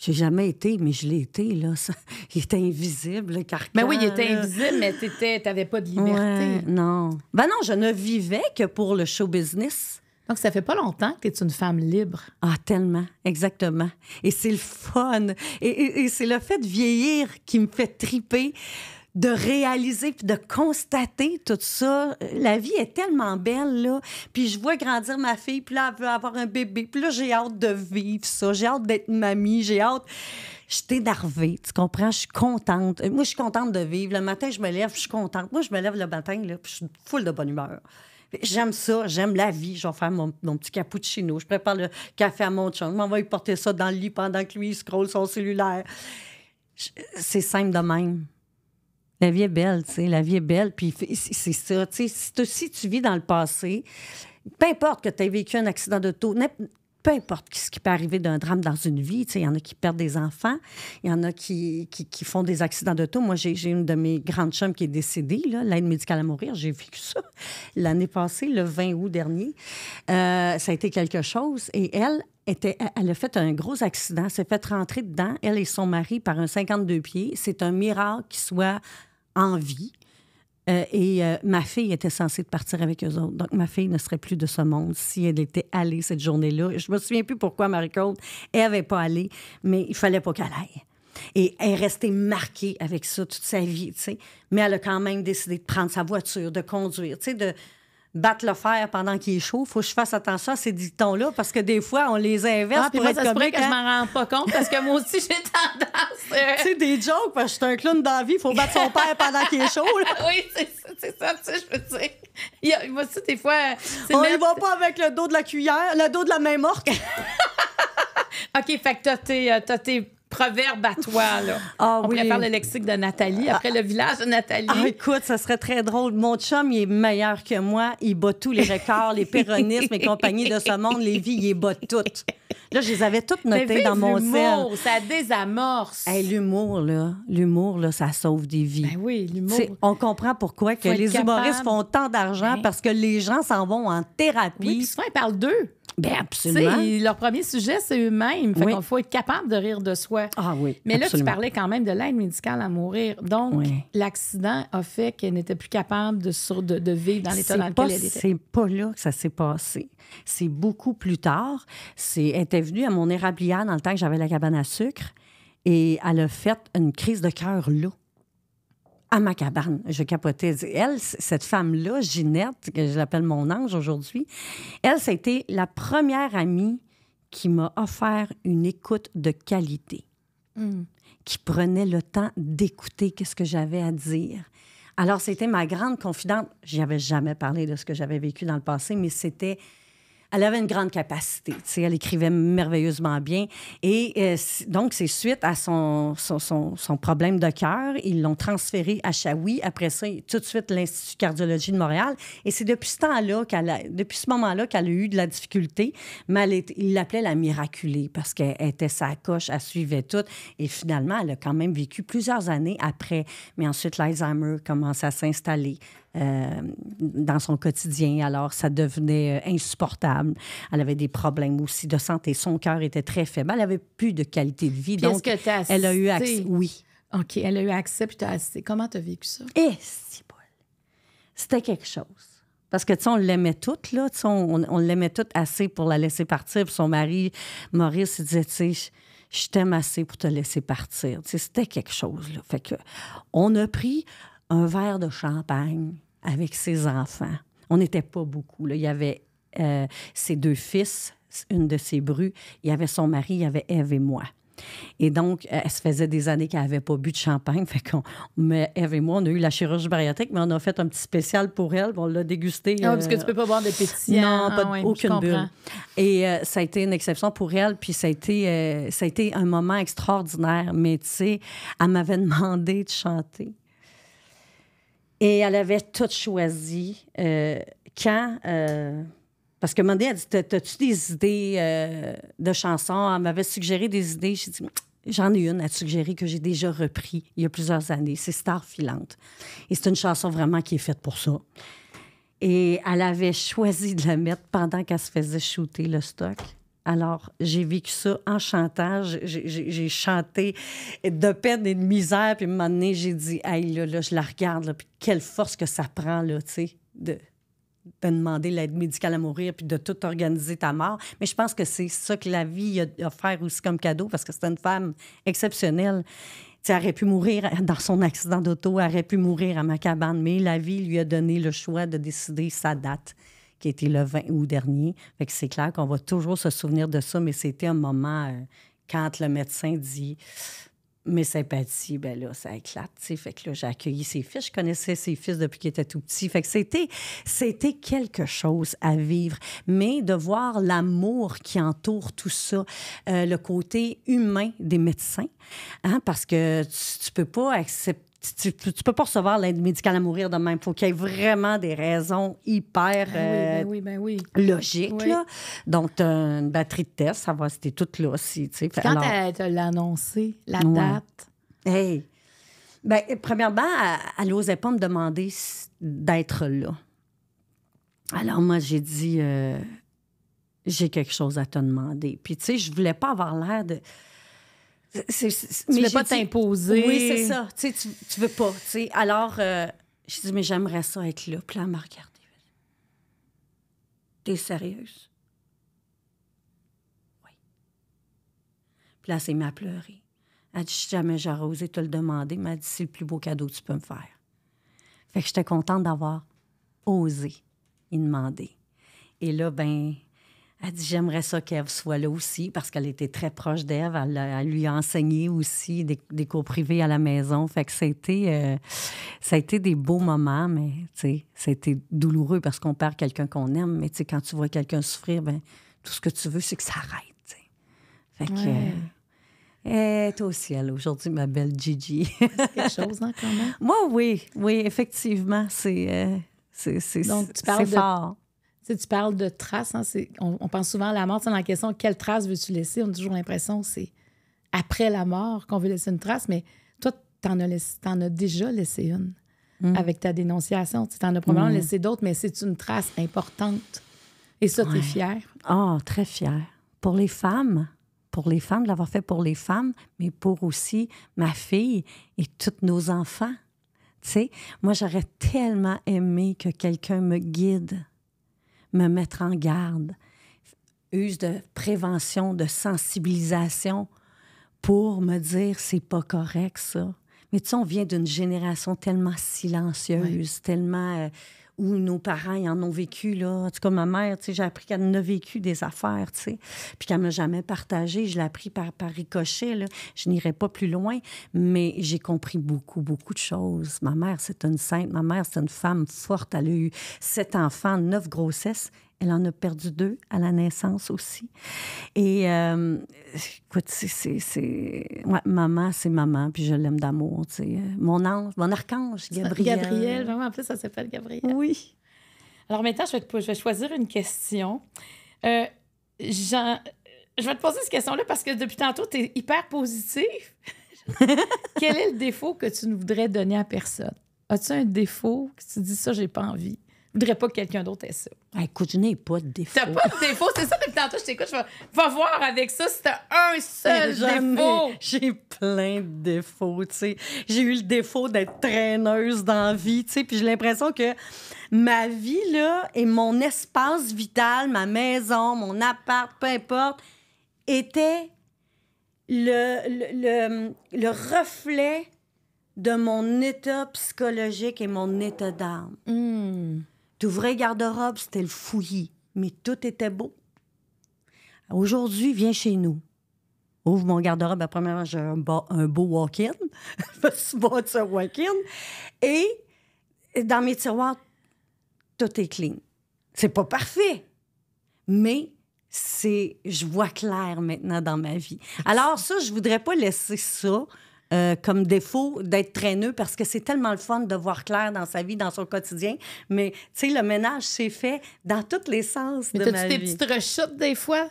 [SPEAKER 2] J'ai jamais été, mais je l'ai été, là. Ça, il était invisible, le carcan. Mais ben oui, il était invisible, mais
[SPEAKER 1] t'avais pas de liberté.
[SPEAKER 2] non. Ben non, je ne vivais que pour le show business. Donc, ça fait pas longtemps que tu es une femme libre. Ah, tellement, exactement. Et c'est le fun. Et, et c'est le fait de vieillir qui me fait triper de réaliser puis de constater tout ça. La vie est tellement belle, là. Puis je vois grandir ma fille, puis là, elle veut avoir un bébé. Puis là, j'ai hâte de vivre ça. J'ai hâte d'être mamie. J'ai hâte. Je suis énervée, tu comprends? Je suis contente. Moi, je suis contente de vivre. Le matin, je me lève, je suis contente. Moi, je me lève le matin, là, puis je suis full de bonne humeur. J'aime ça, j'aime la vie. Je vais faire mon, petit cappuccino. Je prépare le café à mon chum. Je m'en lui porter ça dans le lit pendant que lui, il scrolle son cellulaire. C'est simple de même. La vie est belle, tu sais. La vie est belle. Puis c'est ça, tu sais. Si tu vis dans le passé, peu importe que tu aies vécu un accident de taux, peu importe ce qui peut arriver d'un drame dans une vie. tu Il y en a qui perdent des enfants, il y en a qui, qui, font des accidents de d'auto. Moi, j'ai une de mes grandes chums qui est décédée, l'aide médicale à mourir. J'ai vécu ça l'année passée, le 20 août dernier. Euh, ça a été quelque chose. Et elle, était, elle a fait un gros accident, s'est fait rentrer dedans, elle et son mari, par un 52 pieds. C'est un miracle qu'il soit en vie. Euh, et euh, ma fille était censée partir avec eux autres. Donc, ma fille ne serait plus de ce monde si elle était allée cette journée-là. Je me souviens plus pourquoi Marie-Claude, elle n'avait pas allé, mais il fallait pas qu'elle aille. Et elle est restée marquée avec ça toute sa vie, tu sais. Mais elle a quand même décidé de prendre sa voiture, de conduire, tu sais, de, battre le fer pendant qu'il est chaud. Faut que je fasse attention à ces dictons-là parce que des fois, on les inverse ah, pour être ça se que je hein? m'en
[SPEAKER 1] rends pas compte parce que moi aussi, j'ai tendance.
[SPEAKER 2] c'est euh, des jokes parce que je suis un clown dans la vie. Faut battre son père pendant
[SPEAKER 1] qu'il est chaud. oui, c'est ça, ça je veux dire. Il y a, aussi, des fois... On ne va pas avec le dos de la cuillère, le dos de la main morte. OK, fait que t'as tes euh, proverbe à toi. Là. Ah on prépare le lexique de Nathalie, ah. après le village de
[SPEAKER 2] Nathalie. Ah, écoute, ça serait très drôle. Mon chum, il est meilleur que moi. Il bat tous les records, les péronismes et compagnie de ce monde. Les vies, il les bat toutes. Là, je les avais toutes notées dans mon L'humour,
[SPEAKER 1] ça désamorce.
[SPEAKER 2] l'humour, là, l'humour, là, ça sauve des vies. Ben oui, l'humour. on comprend pourquoi que les humoristes font tant d'argent ben. parce que les gens s'en vont en thérapie.
[SPEAKER 1] Oui, puis souvent, ils parlent d'eux. Bien, absolument. leur premier sujet, c'est eux-mêmes. Fait faut être capable de rire de soi. Ah oui. Mais là, tu parlais quand même de l'aide médicale à mourir. Donc, l'accident a fait qu'elle n'était plus capable de, de, de, vivre dans l'état dans lequel elle C'est
[SPEAKER 2] pas là que ça s'est passé c'est beaucoup plus tard. C'est, elle était venue à mon érablière dans le temps que j'avais la cabane à sucre et elle a fait une crise de cœur là à ma cabane. Je capotais. Elle, cette femme-là, Ginette, que je l'appelle mon ange aujourd'hui, elle, c'était la première amie qui m'a offert une écoute de qualité, hmm. qui prenait le temps d'écouter qu'est-ce que j'avais à dire. Alors, c'était ma grande confidente. J'y avais jamais parlé de ce que j'avais vécu dans le passé, mais c'était elle avait une grande capacité. Elle écrivait merveilleusement bien. Et euh, donc, c'est suite à son, son, problème de cœur, ils l'ont transférée à Chaoui. Après ça, tout de suite, l'Institut de cardiologie de Montréal. Et c'est depuis ce temps-là, depuis ce moment-là, qu'elle a eu de la difficulté. Mais elle est, il la miraculée parce qu'elle était sa coche, elle suivait tout. Et finalement, elle a quand même vécu plusieurs années après. Mais ensuite, l'Alzheimer commence à s'installer. Euh, dans son quotidien. Alors, ça devenait euh, insupportable. Elle avait des problèmes aussi de santé. Son cœur était très faible. Elle avait plus de qualité de vie. donc, que
[SPEAKER 1] as elle a eu accès. Oui. OK, elle a eu accès, puis tu assisté. Comment tu as vécu
[SPEAKER 2] ça? Eh, c'est C'était quelque chose. Parce que, tu sais, on l'aimait toute, là. Tu sais, on, l'aimait toute assez pour la laisser partir. Puis son mari, Maurice, il disait, tu sais, je t'aime assez pour te laisser partir. Tu sais, c'était quelque chose, là. Fait que, on a pris un verre de champagne avec ses enfants. On n'était pas beaucoup. Il y avait euh, ses deux fils, une de ses brus, il y avait son mari, il y avait Eve et moi. Et donc, elle euh, se faisait des années qu'elle n'avait pas bu de champagne. Fait qu'on, mais Eve et moi, on a eu la chirurgie bariatrique, mais on a fait un petit spécial pour elle. On l'a dégusté. Ah parce que tu euh, peux pas boire ah de pétillant. Non, pas aucune bulle. Et ça a été une exception pour elle. Puis ça a été, ça a été un moment extraordinaire. Mais tu sais, elle m'avait demandé de chanter et elle avait tout choisi. Euh, quand. Euh, parce que Mandé a dit T'as-tu des idées euh, de chansons Elle m'avait suggéré des idées. J'ai dit J'en ai une à suggérer que j'ai déjà repris il y a plusieurs années. C'est Star Filante. Et c'est une chanson vraiment qui est faite pour ça. Et elle avait choisi de la mettre pendant qu'elle se faisait shooter le stock. Alors, j'ai vécu ça en chantage. J'ai chanté de peine et de misère. Puis, à un moment donné, j'ai dit, hey, là, là, je la regarde, puis quelle force que ça prend, là, tu sais, de, demander l'aide médicale à mourir puis de tout organiser ta mort. Mais je pense que c'est ça que la vie a offert aussi comme cadeau parce que c'était une femme exceptionnelle. Tu elle aurait pu mourir dans son accident d'auto, elle aurait pu mourir à ma cabane, mais la vie lui a donné le choix de décider sa date qui était le 20 août dernier. Fait que c'est clair qu'on va toujours se souvenir de ça, mais c'était un moment euh, quand le médecin dit mes sympathies, ben là, ça éclate, tu Fait que là, j'ai accueilli ses fils. Je connaissais ses fils depuis qu'ils étaient tout petits. Fait que c'était, c'était quelque chose à vivre. Mais de voir l'amour qui entoure tout ça, euh, le côté humain des médecins, hein, parce que tu, tu peux pas accepter tu, tu, peux pas recevoir l'aide médicale à mourir de même. Faut il faut qu'il y ait vraiment des raisons hyper ben ben
[SPEAKER 1] euh, ben logiques.
[SPEAKER 2] Donc, une batterie de tests, ça va, c'était tout là aussi. Quand elle t'a annoncé, la date. Hey! Bien, euh, premièrement, elle n'osait pas me demander d'être là. Alors, moi, j'ai dit, euh, j'ai quelque chose à te demander. Puis, tu sais, je voulais pas avoir l'air de tu ne veux pas t'imposer. Oui, c'est ça. Tu ne tu veux pas. T'sais. Alors, euh, je dis, mais j'aimerais ça être là. Puis là, elle m'a regardé. T'es sérieuse? Oui. Puis là, elle s'est mis à pleurer. Elle dit, jamais j'aurais osé te le demander, mais elle dit, c'est le plus beau cadeau que tu peux me faire. Fait que j'étais contente d'avoir osé y demander. Et là, ben, elle dit J'aimerais ça qu'Ève soit là aussi, parce qu'elle était très proche d'Ève. Elle, lui a enseigné aussi des, cours privés à la maison. Fait que ça a été, ça a été des beaux moments, mais été douloureux parce qu'on perd quelqu'un qu'on aime. Mais quand tu vois quelqu'un souffrir, ben, tout ce que tu veux, c'est que ça arrête. Fait que. Euh, au aujourd'hui, ma belle Gigi. quelque chose, Moi, oui, oui, effectivement, c'est. Euh, fort.
[SPEAKER 1] Tu, tu parles de traces. Hein, on, pense souvent à la mort. C'est dans la question quelle trace veux-tu laisser On a toujours l'impression que c'est après la mort qu'on veut laisser une trace. Mais toi, tu en, as déjà laissé une mm. avec ta dénonciation. Tu en as probablement mm. laissé d'autres, mais c'est une trace importante.
[SPEAKER 2] Et ça, tu es fière. Ah, oh, très fière. Pour les femmes, pour les femmes, de l'avoir fait pour les femmes, mais pour aussi ma fille et tous nos enfants. Tu sais, moi, j'aurais tellement aimé que quelqu'un me guide me mettre en garde, use de prévention, de sensibilisation pour me dire c'est pas correct ça. Mais tu sais, on vient d'une génération tellement silencieuse, tellement euh, où nos parents en ont vécu. Là. En tout cas, ma mère, j'ai appris qu'elle en vécu des affaires, puis qu'elle ne m'a jamais partagé. Je l'ai appris par, par ricochet. Je n'irai pas plus loin, mais j'ai compris beaucoup, beaucoup de choses. Ma mère, c'est une sainte. Ma mère, c'est une femme forte. Elle a eu sept enfants, neuf grossesses elle en a perdu deux à la naissance aussi. Et euh, écoute, c'est. maman, c'est maman, puis je l'aime d'amour. Mon ange, mon archange, Gabriel. Gabriel,
[SPEAKER 1] vraiment, en plus, ça s'appelle Gabriel. Oui. Alors maintenant, je vais, je vais choisir une question. Euh, je vais te poser cette question-là parce que depuis tantôt, tu es hyper positif. Quel est le défaut que tu ne voudrais donner à personne? As-tu un défaut que tu dis ça, j'ai pas envie? voudrais pas que quelqu'un d'autre ait ça.
[SPEAKER 2] écoute, je n'ai pas de défaut. T'as pas de
[SPEAKER 1] défaut, c'est ça Tu tantôt, je t'écoute, je vais, voir avec ça si un seul défaut.
[SPEAKER 2] J'ai plein de défauts, tu sais. J'ai eu le défaut d'être traîneuse dans la vie, tu sais, puis j'ai l'impression que ma vie, là, et mon espace vital, ma maison, mon appart, peu importe, était le, le, le, reflet de mon état psychologique et mon état d'âme. Hmm vrai garde-robe, c'était le fouillis, mais tout était beau. Aujourd'hui, viens chez nous. Ouvre mon garde-robe. Premièrement, j'ai un, beau walk-in. Et dans mes tiroirs, tout est clean. C'est pas parfait, mais c'est je vois clair maintenant dans ma vie. Alors ça, je voudrais pas laisser ça euh, comme défaut d'être traîneux parce que c'est tellement le fun de voir clair dans sa vie, dans son quotidien. Mais, tu sais, le ménage s'est fait dans tous les sens mais de ma vie. des petites rechutes des fois?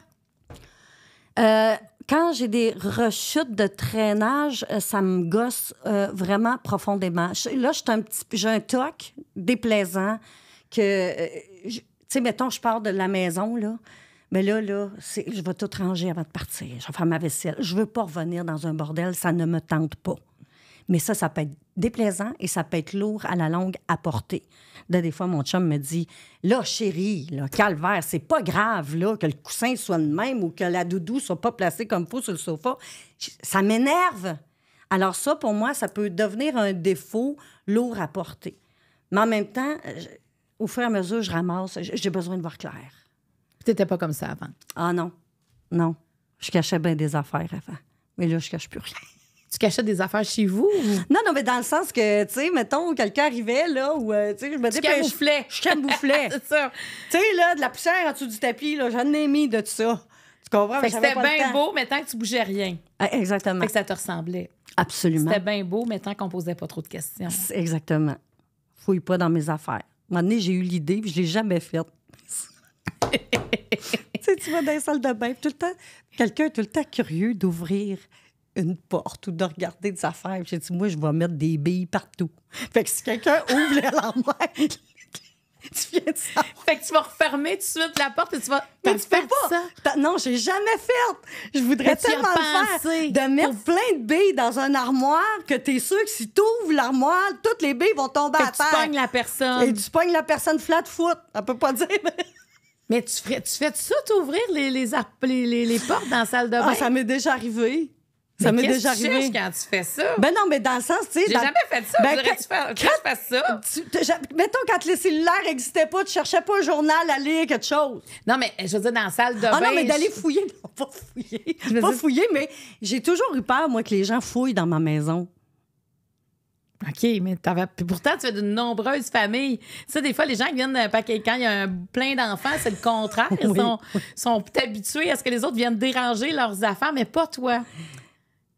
[SPEAKER 2] Euh, quand j'ai des rechutes de traînage, euh, ça me gosse vraiment profondément. Là, j'ai un petit, j'ai un toc déplaisant que, tu sais, mettons, je pars de la maison là. Mais là, là, je vais tout ranger avant de partir. Je vais faire ma vaisselle. Je veux pas revenir dans un bordel. Ça ne me tente pas. Mais ça, ça peut être déplaisant et ça peut être lourd à la longue à porter. Là, des fois, mon chum me dit Là, chérie, là, calvaire, c'est pas grave là, que le coussin soit de même ou que la doudou soit pas placée comme faut sur le sofa. Ça m'énerve. Alors, ça, pour moi, ça peut devenir un défaut lourd à porter. Mais en même temps, au fur et à mesure, je ramasse, j'ai besoin de voir clair. Puis t'étais pas comme ça avant. Ah non. Non. Je cachais bien des affaires avant. Mais là, je cache plus rien. Tu cachais des affaires chez vous? Non, non, mais dans le sens que, tu sais, mettons, quelqu'un arrivait, là, ou, euh, tu sais, je me disais, je camouflais. Je, camouflais. c'est ça. Tu sais, là, de la poussière en dessous du tapis, là, j'en ai mis de tout ça. Tu comprends? Fait que c'était bien beau,
[SPEAKER 1] mais tant que tu bougeais rien.
[SPEAKER 2] Ah, exactement. Fait que ça te ressemblait. Absolument. C'était bien beau, mais tant qu'on posait pas trop de questions. Exactement. Fouille pas dans mes affaires. À un moment donné, j'ai eu l'idée, puis je l'ai jamais faite. tu tu vas dans les salles de bain, tout le temps, quelqu'un est tout le temps curieux d'ouvrir une porte ou de regarder des affaires. J'ai dit, moi, je vais mettre des billes partout. Fait que si quelqu'un ouvre l'armoire, tu viens de ça. Fait que tu vas refermer tout de suite la porte et tu vas. Mais tu fais pas. Ça? Non, j'ai jamais fait. Je voudrais tellement le faire. De mettre plein de billes dans un armoire que es sûr que si ouvres l'armoire, toutes les billes vont tomber à terre. Et tu pognes la personne. Et tu pognes la personne flat foot. On peut pas dire. Mais tu,
[SPEAKER 1] tu fais ça, t'ouvrir les, les, les, portes dans la salle de ah, bain? ça m'est déjà arrivé.
[SPEAKER 2] Ça m'est déjà que arrivé. quand
[SPEAKER 1] tu fais ça? Ben non,
[SPEAKER 2] mais dans le sens, tu sais. J'ai jamais fait ça. Ben, voudrais quand, tu fais, ça. mettons, quand les cellulaires n'existaient pas, tu cherchais pas un journal à lire, quelque chose. Non, mais je veux dire, dans la salle de bain. Ah non, mais d'aller fouiller. Non, pas fouiller. Pas fouiller, mais j'ai toujours eu peur, moi, que les gens fouillent dans ma maison. OK, mais pourtant,
[SPEAKER 1] tu as de nombreuses familles. sais, des fois, les gens qui viennent d'un paquet, quand il y a plein d'enfants, c'est le contraire. Ils sont... sont, habitués à ce que les autres viennent déranger leurs affaires, mais pas toi.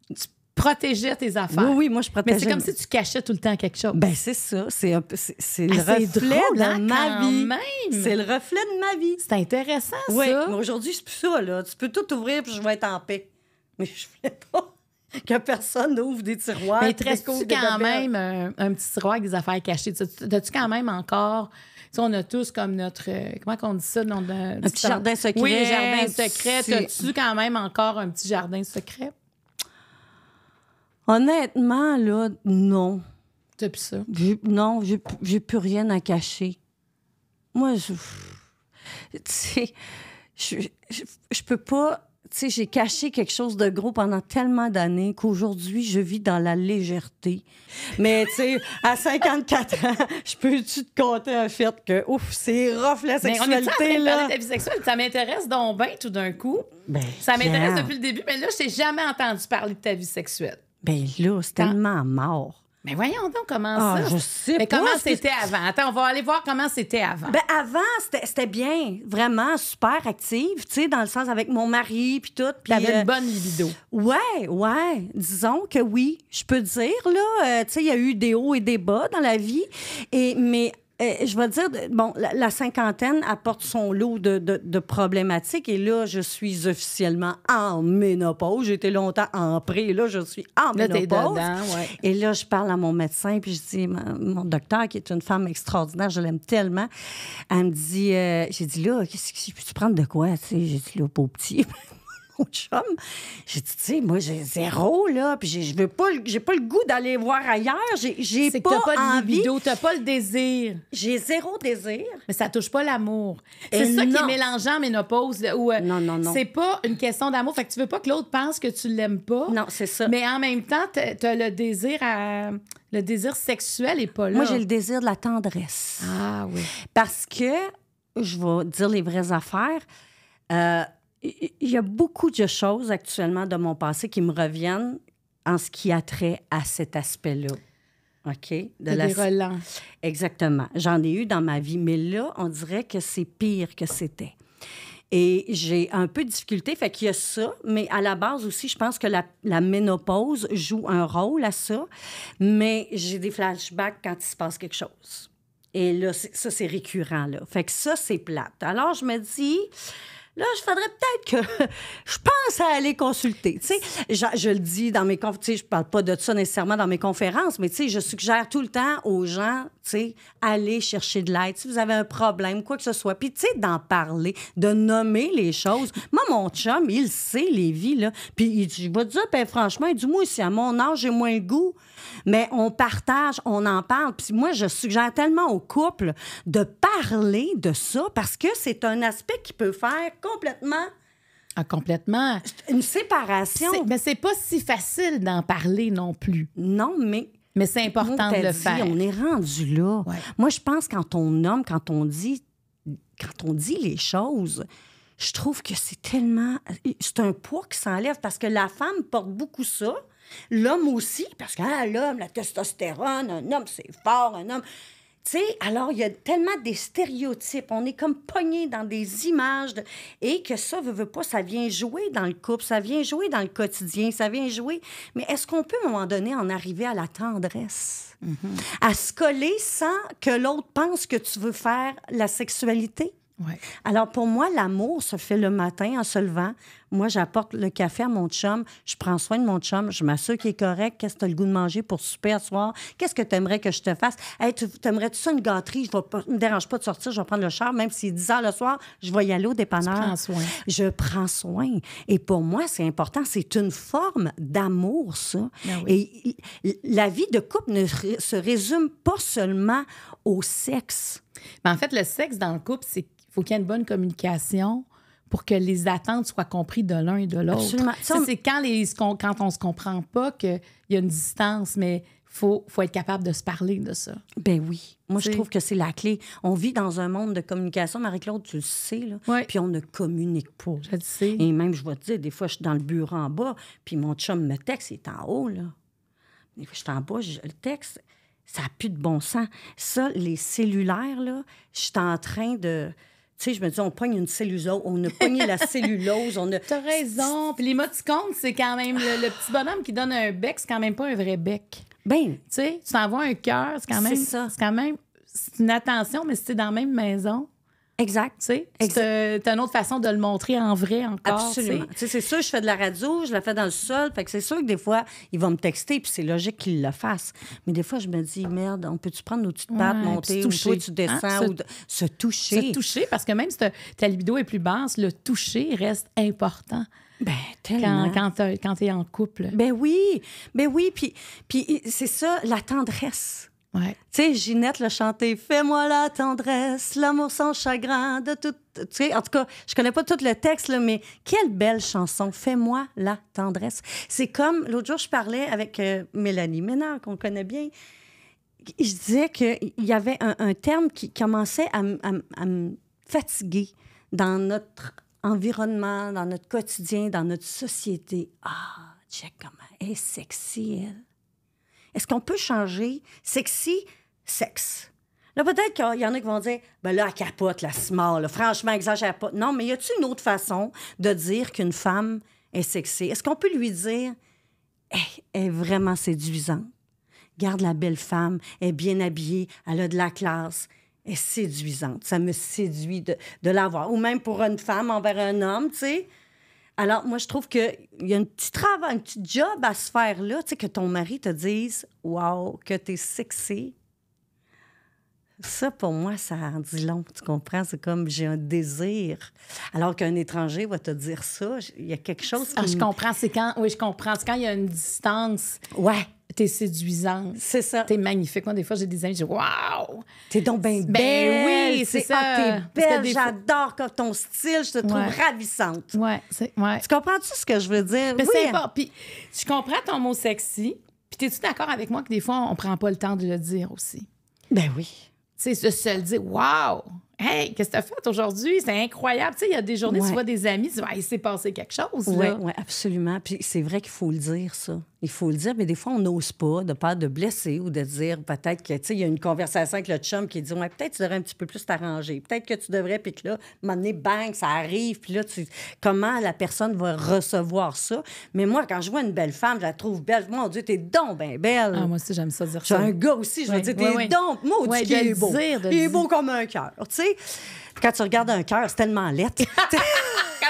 [SPEAKER 2] Tu protégeais tes affaires. Oui, oui, moi, je protégeais. Mais c'est comme si tu cachais tout le temps quelque chose. Ben, c'est ça. C'est, un... le ah, reflet de hein, ma vie. C'est le reflet de ma vie. C'est intéressant, ça. Oui, mais aujourd'hui, c'est plus ça, là. Tu peux tout ouvrir puis je vais être en paix. Mais je voulais pas. que personne n'ouvre des tiroirs. Mais quand même
[SPEAKER 1] euh, un, petit tiroir avec des affaires cachées? T'as-tu quand même encore... Tu on a tous comme notre... Euh, comment qu'on dit ça? un petit jardin secret. Oui, jardin secret. T'as-tu quand même encore un petit jardin secret?
[SPEAKER 2] Honnêtement, là, non. T'as plus ça? Je, non, j'ai plus rien à cacher. Moi, je... Tu sais, je, je, je peux pas sais, j'ai caché quelque chose de gros pendant tellement d'années qu'aujourd'hui, je vis dans la légèreté. Mais, tu sais, à 54 ans, je peux-tu te compter un fait que, ouf, c'est rough la sexualité, mais on est là. Parler de la vie
[SPEAKER 1] sexuelle, ça m'intéresse donc bien tout d'un coup.
[SPEAKER 2] Ben, ça m'intéresse depuis
[SPEAKER 1] le début, mais là, je t'ai jamais entendu parler de ta vie sexuelle.
[SPEAKER 2] Ben là, c'est tellement mort.
[SPEAKER 1] Mais voyons donc comment ah, ça. Je sais Mais comment c'était avant? Attends, on
[SPEAKER 2] va aller voir comment
[SPEAKER 1] c'était avant.
[SPEAKER 2] Ben avant, c'était bien, vraiment super active, tu sais, dans le sens avec mon mari puis tout. T'avais une euh, bonne libido. Ouais, ouais. Disons que oui, je peux dire, là. Euh, tu sais, il y a eu des hauts et des bas dans la vie. Et, mais eh, je vais dire, bon, la, cinquantaine apporte son lot de, problématiques. Et là, je suis officiellement en ménopause. J'étais longtemps en pré. là, je suis en ménopause. Et là, je parle à mon médecin. Puis je dis, mon docteur, qui est une femme extraordinaire, je l'aime tellement. Elle me dit, euh, j'ai dit, là, qu'est-ce que tu peux prendre de quoi? Tu sais, j'ai dit, là, petit. chum. J'ai dit, tu sais, moi, j'ai zéro, là, puis je veux pas, j'ai pas le goût d'aller voir ailleurs. J'ai pas, pas envie. de libido, t'as pas le désir.
[SPEAKER 1] J'ai zéro désir. Mais ça touche pas l'amour.
[SPEAKER 2] C'est ça qui est mélangeant
[SPEAKER 1] en ménopause. Euh, non, non, non. C'est pas une question d'amour. Fait que tu veux pas que l'autre pense que tu l'aimes pas. Non, c'est ça. Mais en même temps, t'as le désir à le désir sexuel est pas là. Moi, j'ai le
[SPEAKER 2] désir de la tendresse. Ah oui. Parce que, je vais dire les vraies affaires, euh, il y a beaucoup de choses actuellement de mon passé qui me reviennent en ce qui a trait à cet aspect-là. OK? De des la... Exactement. J'en ai eu dans ma vie, mais là, on dirait que c'est pire que c'était. Et j'ai un peu de difficulté, fait qu'il y a ça, mais à la base aussi, je pense que la, la ménopause joue un rôle à ça, mais j'ai des flashbacks quand il se passe quelque chose. Et là, ça, c'est récurrent, là. Fait que ça, c'est plate. Alors, je me dis, Là, je faudrait peut-être que je pense à aller consulter. Tu je, le dis dans mes conférences, tu sais, je parle pas de ça nécessairement dans mes conférences, mais tu je suggère tout le temps aux gens, tu aller chercher de l'aide si vous avez un problème, quoi que ce soit. Puis tu sais, d'en parler, de nommer les choses. Moi, mon chum, il sait les vies là. Puis il dit, je dire, ben, franchement, du moins moi à mon âge, j'ai moins goût, mais on partage, on en parle. Puis moi, je suggère tellement aux couples de parler de ça parce que c'est un aspect qui peut faire complètement. Ah, complètement. Une séparation. Mais c'est pas si
[SPEAKER 1] facile d'en parler non plus. Non, mais. Mais c'est important de le faire. On
[SPEAKER 2] est rendu là. Moi, je pense quand on nomme, quand on dit, quand on dit les choses, je trouve que c'est tellement. C'est un poids qui s'enlève parce que la femme porte beaucoup ça. L'homme aussi, parce que hein, l'homme, la testostérone, un homme, c'est fort, un homme. Tu sais, alors il y a tellement des stéréotypes, on est comme pogné dans des images et que ça veut, pas, ça vient jouer dans le couple, ça vient jouer dans le quotidien, ça vient jouer. Mais est-ce qu'on peut à un moment donné en arriver à la tendresse, mm-hmm. à se coller sans que l'autre pense que tu veux faire la sexualité? Ouais. Alors pour moi, l'amour se fait le matin en se levant, moi, j'apporte le café à mon chum, je prends soin de mon chum, je m'assure qu'il est correct, qu'est-ce que tu as le goût de manger pour souper à soir, qu'est-ce que tu aimerais que je te fasse. tu aimerais-tu ça une gâterie? Je ne me dérange pas de sortir, je vais prendre le char, même si est 10 heures le soir, je vais y aller au dépanneur. Prends soin. Je prends soin. Et pour moi, c'est important, c'est une forme d'amour, ça. Ben Et la vie de couple ne se résume pas seulement au sexe. Mais ben, en fait, le sexe dans le couple, c'est qu'il faut qu'il y ait une bonne communication,
[SPEAKER 1] pour que les attentes soient comprises de l'un et de l'autre. Absolument. c'est quand, les, quand on se
[SPEAKER 2] comprend pas qu'il y a une distance, mais faut, faut être capable de se parler de ça. Ben oui. Moi, je trouve que c'est la clé. On vit dans un monde de communication. Marie-Claude, tu le sais, là. Puis on ne communique pas. Je le sais. Et même, je vais te dire, des fois, je suis dans le bureau en bas, puis mon chum me texte, il est en haut, là. Des fois, je suis en bas, je, le texte, ça n'a plus de bon sens. Ça, les cellulaires, là, je suis en train de je me dis, on pogne une cellulose, on a pogné la cellulose, on a.
[SPEAKER 1] T'as raison. Puis l'émoticône, c'est quand même le, petit bonhomme qui donne un bec, c'est quand même pas un vrai bec. Ben. Tu sais, tu t'envoies un cœur, c'est quand même. C'est ça. C'est quand même. une attention, mais c'est dans la même maison. Exact. Tu c'est une autre façon de le montrer en vrai
[SPEAKER 2] encore. Absolument. c'est sûr, je fais de la radio, je la fais dans le sol. Fait que c'est sûr que des fois, il va me texter, puis c'est logique qu'il le fasse. Mais des fois, je me dis, merde, on peut-tu prendre nos petites pattes, ouais, monter, se toucher. tu descends, hein? ou se toucher. Se toucher, parce que même si ta libido est plus
[SPEAKER 1] basse, le toucher reste important. Ben, tellement. Quand, quand tu es en couple. Ben
[SPEAKER 2] oui, ben oui. Puis, puis c'est ça, la tendresse. Ouais. Tu sais, Ginette le chanté, Fais-moi la tendresse, l'amour sans chagrin, de tout. Tu sais, en tout cas, je connais pas tout le texte, mais quelle belle chanson, Fais-moi la tendresse. C'est comme, l'autre jour, je parlais avec euh, Mélanie Ménard, qu'on connaît bien. Je disais qu'il y avait un, terme qui commençait à, me fatiguer dans notre environnement, dans notre quotidien, dans notre société. Ah, check comment elle est sexy, est-ce qu'on peut changer sexy, sexe? Là, peut-être qu'il y en a qui vont dire, ben là, elle capote, la smart, franchement, exagère pas. Non, mais y a-t-il une autre façon de dire qu'une femme est sexy? Est-ce qu'on peut lui dire, elle est vraiment séduisante? Garde la belle femme, elle est bien habillée, elle a de la classe est séduisante. Ça me séduit de, de voir. Ou même pour une femme envers un homme, tu sais. Alors, moi, je trouve qu'il y a un petit travail, un petit job à se faire là, tu sais, que ton mari te dise Wow, que t'es sexy. Ça, pour moi, ça en dit long. Tu comprends? C'est comme j'ai un désir. Alors qu'un étranger va te dire ça, il y a quelque chose ah, qui. je
[SPEAKER 1] comprends. C'est quand.
[SPEAKER 2] Oui, je comprends. C'est quand il y a
[SPEAKER 1] une distance. Ouais. T'es séduisante. C'est ça. T'es magnifique. Moi, des fois, j'ai des amis, je dis
[SPEAKER 2] Waouh! T'es donc bien ben oui, c'est ça. Ah, t'es j'adore quand ton style, je te trouve ravissante. Ouais, ouais. Tu comprends-tu ce que je veux dire? Mais ben, c'est pas. Hein. Puis, je
[SPEAKER 1] comprends ton mot sexy. Puis, t'es-tu d'accord avec moi que des fois, on prend pas le temps de le dire aussi? Ben oui. Tu sais, se le dire Waouh! Hey, qu'est-ce que tu as fait aujourd'hui? C'est incroyable. Tu sais, il y a des journées, tu vois des amis, tu dis, ah, il s'est passé quelque chose. Oui,
[SPEAKER 2] ouais, absolument. Puis c'est vrai qu'il faut le dire, ça. Il faut le dire, mais des fois, on n'ose pas, de pas de blesser ou de dire peut-être que, tu sais, il y a une conversation avec le chum qui dit, ouais, peut-être tu devrais un petit peu plus t'arranger, peut-être que tu devrais, puis que là, m'amener, bang, ça arrive, puis là, tu... comment la personne va recevoir ça? Mais moi, quand je vois une belle femme, je la trouve belle. Mon Dieu, t'es donc bien belle. Ah, moi aussi, j'aime ça dire ça. J'ai un gars aussi, je veux dire, t'es donc, moi, il est beau. il est beau comme un cœur, tu sais quand tu regardes un cœur, c'est tellement lettre. quand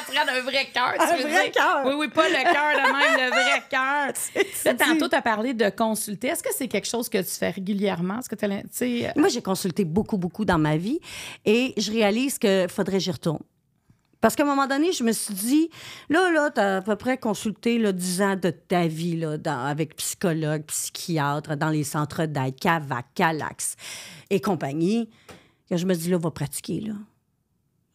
[SPEAKER 1] tu regardes un vrai cœur, tu un vrai cœur! Oui, oui, pas le cœur de même, le vrai cœur. tantôt, tu as parlé de consulter. Est-ce que c'est quelque chose que tu fais régulièrement? ce que tu euh,
[SPEAKER 2] Moi, j'ai consulté beaucoup, beaucoup dans ma vie et je réalise qu'il faudrait que j'y retourne. Parce qu'à un moment donné, je me suis dit, là, là, as à peu près consulté 10 ans de ta vie là, avec psychologue, psychiatre, dans les centres d'aide, CAVAC, CALAX et compagnie je me dis, là, va pratiquer, là.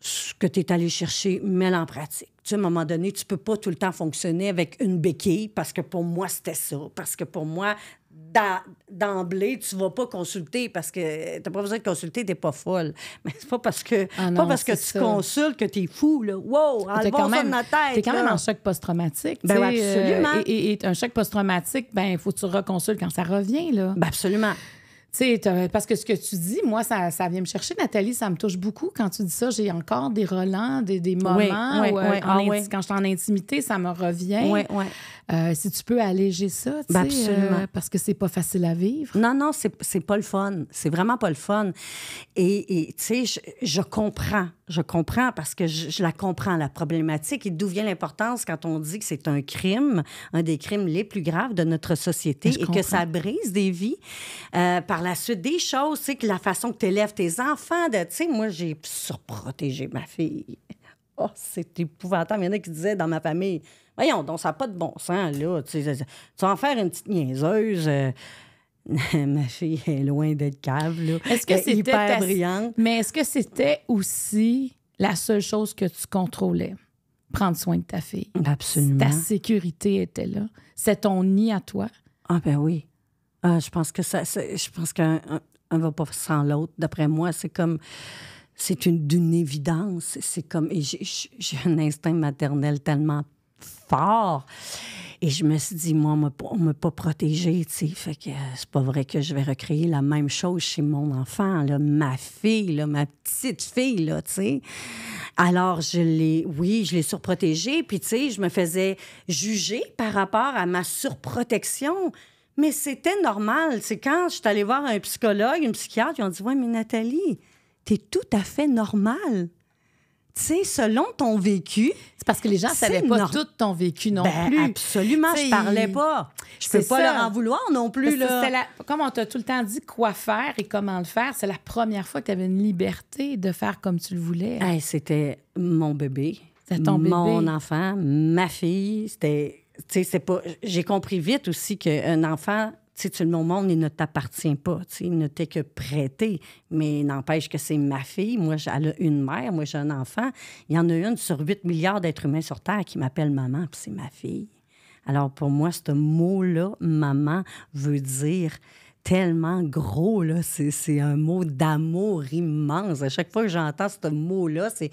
[SPEAKER 2] Ce que tu es allé chercher, mets-le en pratique. Tu sais, à un moment donné, tu peux pas tout le temps fonctionner avec une béquille parce que pour moi, c'était ça. Parce que pour moi, d'emblée, tu vas pas consulter parce que tu n'as pas besoin de consulter, tu n'es pas folle. Mais c'est pas parce que, ah pas parce que tu consultes que tu es fou, là. Wow, ah, es quand même, de tête. quand même en choc
[SPEAKER 1] post-traumatique. Ben euh, absolument.
[SPEAKER 2] et, un choc
[SPEAKER 1] post-traumatique, ben, il faut que tu reconsultes quand ça revient, là. Ben absolument parce que ce que tu dis, moi, ça, ça, vient me chercher, Nathalie, ça me touche beaucoup. Quand tu dis ça, j'ai encore des relents, des, moments oui, euh, ah quand je suis en intimité, ça me revient. Euh, si tu peux
[SPEAKER 2] alléger ça, tu ben, sais, euh, parce que c'est pas facile à vivre. Non, non, c'est pas le fun. C'est vraiment pas le fun. Et, tu sais, je, comprends. Je comprends parce que je, la comprends, la problématique, et d'où vient l'importance quand on dit que c'est un crime, un des crimes les plus graves de notre société, ben, et que ça brise des vies. Euh, par la suite, des choses, c'est que la façon que tu élèves tes enfants, tu sais, moi, j'ai surprotégé ma fille. Oh, c'est épouvantable. Il y en a qui disaient dans ma famille, Voyons donc, ça n'a pas de bon sens, là. Tu, vas en faire une petite niaiseuse. Euh, ma fille est loin d'être cave, là. Est-ce que c'était hyper brillante.
[SPEAKER 1] Mais est-ce que c'était aussi la seule chose que tu contrôlais? Prendre soin de ta fille. Absolument. Ta sécurité était là. C'est ton
[SPEAKER 2] nid à toi. Ah ben oui. Ah, je pense que ça, je pense qu'un ne va pas sans l'autre. D'après moi, c'est comme c'est une d'une évidence. C'est comme j'ai un instinct maternel tellement fort. Et je me suis dit, moi, on ne m'a pas protégée, tu sais. Fait que euh, c'est pas vrai que je vais recréer la même chose chez mon enfant, ma fille, ma petite fille, là, tu sais. Alors, je l'ai, oui, je l'ai surprotégée. Puis, tu sais, je me faisais juger par rapport à ma surprotection. Mais c'était normal. C'est quand je suis allée voir un psychologue, une psychiatre, ils ont dit, ouais, mais Nathalie, tu es tout à fait normale sais, selon ton vécu. C'est parce que les gens ne savaient pas tout ton vécu non ben, plus. Absolument, je je parlais pas.
[SPEAKER 1] Je ne peux pas leur en vouloir non plus. Comme on t'a tout le temps dit quoi faire et comment le faire, c'est la première fois que tu avais une liberté de faire comme tu le voulais.
[SPEAKER 2] c'était mon bébé. Mon enfant, ma fille. C'était. Tu c'est pas. J'ai compris vite aussi qu'un enfant tu sais, mon monde, il ne t'appartient pas. il ne t'est que prêté. Mais n'empêche que c'est ma fille. Moi, elle a une mère. Moi, j'ai un enfant. Il y en a une sur 8 milliards d'êtres humains sur Terre qui m'appelle maman, puis c'est ma fille. Alors, pour moi, ce mot-là, maman, veut dire tellement gros, là. C'est, un mot d'amour immense. À chaque fois que j'entends ce mot-là, c'est,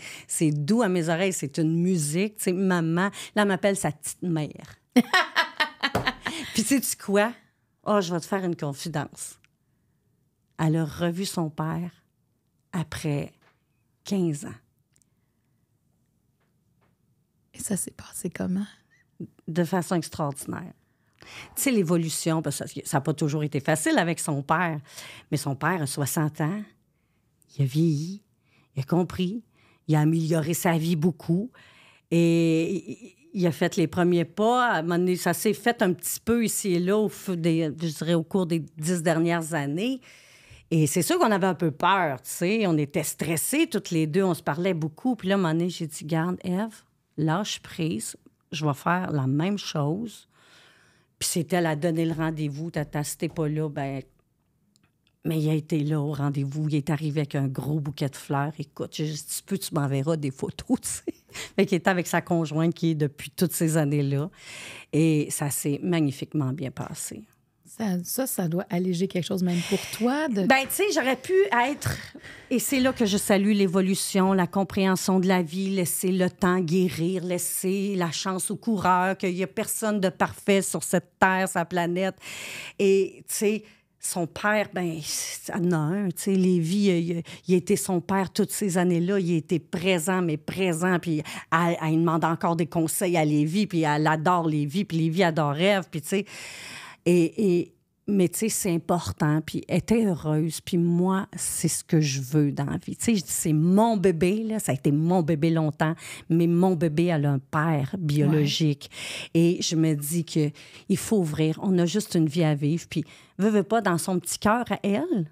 [SPEAKER 2] doux à mes oreilles. C'est une musique. Tu maman, là, m'appelle sa petite mère. puis, sais-tu quoi? oh, je vais te faire une confidence. Elle a revu son père après 15 ans. Et ça s'est passé comment? De façon extraordinaire. Tu sais, l'évolution, parce que ça n'a pas toujours été facile avec son père, mais son père a 60 ans, il a vieilli, il a compris, il a amélioré sa vie beaucoup et il a fait les premiers pas. À ça s'est fait un petit peu ici et là, au, au cours des dix dernières années. Et c'est sûr qu'on avait un peu peur, tu sais. On était stressés toutes les deux, on se parlait beaucoup. Puis là, à un j'ai dit, garde, Eve, lâche prise, je vais faire la même chose. Puis c'était a donner le rendez-vous, tata, si t'es pas là, ben mais il a été là au rendez-vous. Il est arrivé avec un gros bouquet de fleurs. Écoute, tu peux, tu m'enverras des photos, tu sais. Mais était avec sa conjointe qui est depuis toutes ces années-là. Et ça s'est magnifiquement bien passé. Ça, ça, doit alléger quelque chose même pour toi. De... Ben, tu sais, j'aurais pu être... Et c'est là que je salue l'évolution, la compréhension de la vie, laisser le temps guérir, laisser la chance aux coureurs, qu'il n'y a personne de parfait sur cette Terre, sa planète. Et, tu sais, son père, ben, un. tu sais, Lévi, euh, il, il, était son père toutes ces années-là. Il était présent, mais présent. Puis elle, demande encore des conseils à Lévi, puis elle adore Lévi, puis Lévi adore Rêve, puis tu sais. et, mais tu sais, c'est important, puis elle était heureuse, puis moi, c'est ce que je veux dans la vie. Tu sais, c'est mon bébé, là, ça a été mon bébé longtemps, mais mon bébé, elle a un père biologique. Et je me dis que il faut ouvrir, on a juste une vie à vivre, puis veut, veut pas, dans son petit cœur à elle,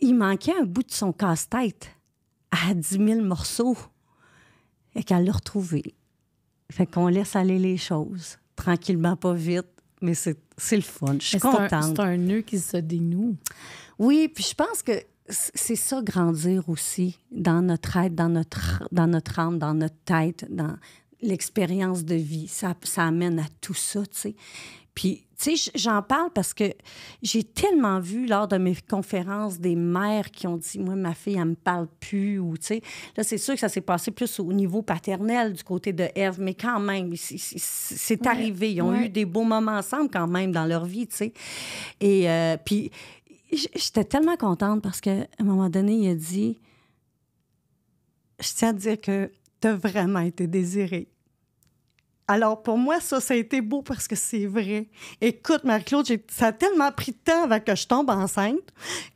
[SPEAKER 2] il manquait un bout de son casse-tête à 10 000 morceaux, et qu'elle l'a retrouvé. Fait qu'on laisse aller les choses, tranquillement, pas vite, mais c'est le fun. Je suis contente. C'est un nœud qui se dénoue. Oui, puis je pense que c'est ça, grandir aussi, dans notre être, dans notre, dans notre âme, dans notre tête, dans l'expérience de vie. Ça, ça amène à tout ça, tu sais. Puis tu sais, j'en parle parce que j'ai tellement vu lors de mes conférences des mères qui ont dit, moi, ma fille, elle me parle plus, ou tu sais, là, c'est sûr que ça s'est passé plus au niveau paternel du côté de Eve, mais quand même, c'est arrivé. Ils ont eu des beaux moments ensemble quand même dans leur vie, tu sais. Et euh, puis, j'étais tellement contente parce qu'à un moment donné, il a dit, je tiens à dire que tu as vraiment été désirée. Alors, pour moi, ça, ça a été beau parce que c'est vrai. Écoute, Marie-Claude, ça a tellement pris de temps avant que je tombe enceinte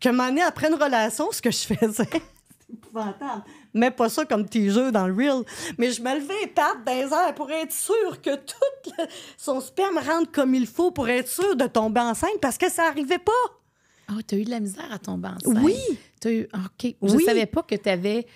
[SPEAKER 2] que m'en après une relation, ce que je faisais. épouvantable. Mais pas ça comme tes jeu dans le real. Mais je me levais tard dans pour être sûr que tout son sperme rentre comme il faut pour être sûr de tomber enceinte parce que ça n'arrivait pas. Ah, t'as eu de la misère à tomber
[SPEAKER 1] enceinte. Oui. OK. Je savais pas que
[SPEAKER 2] t'avais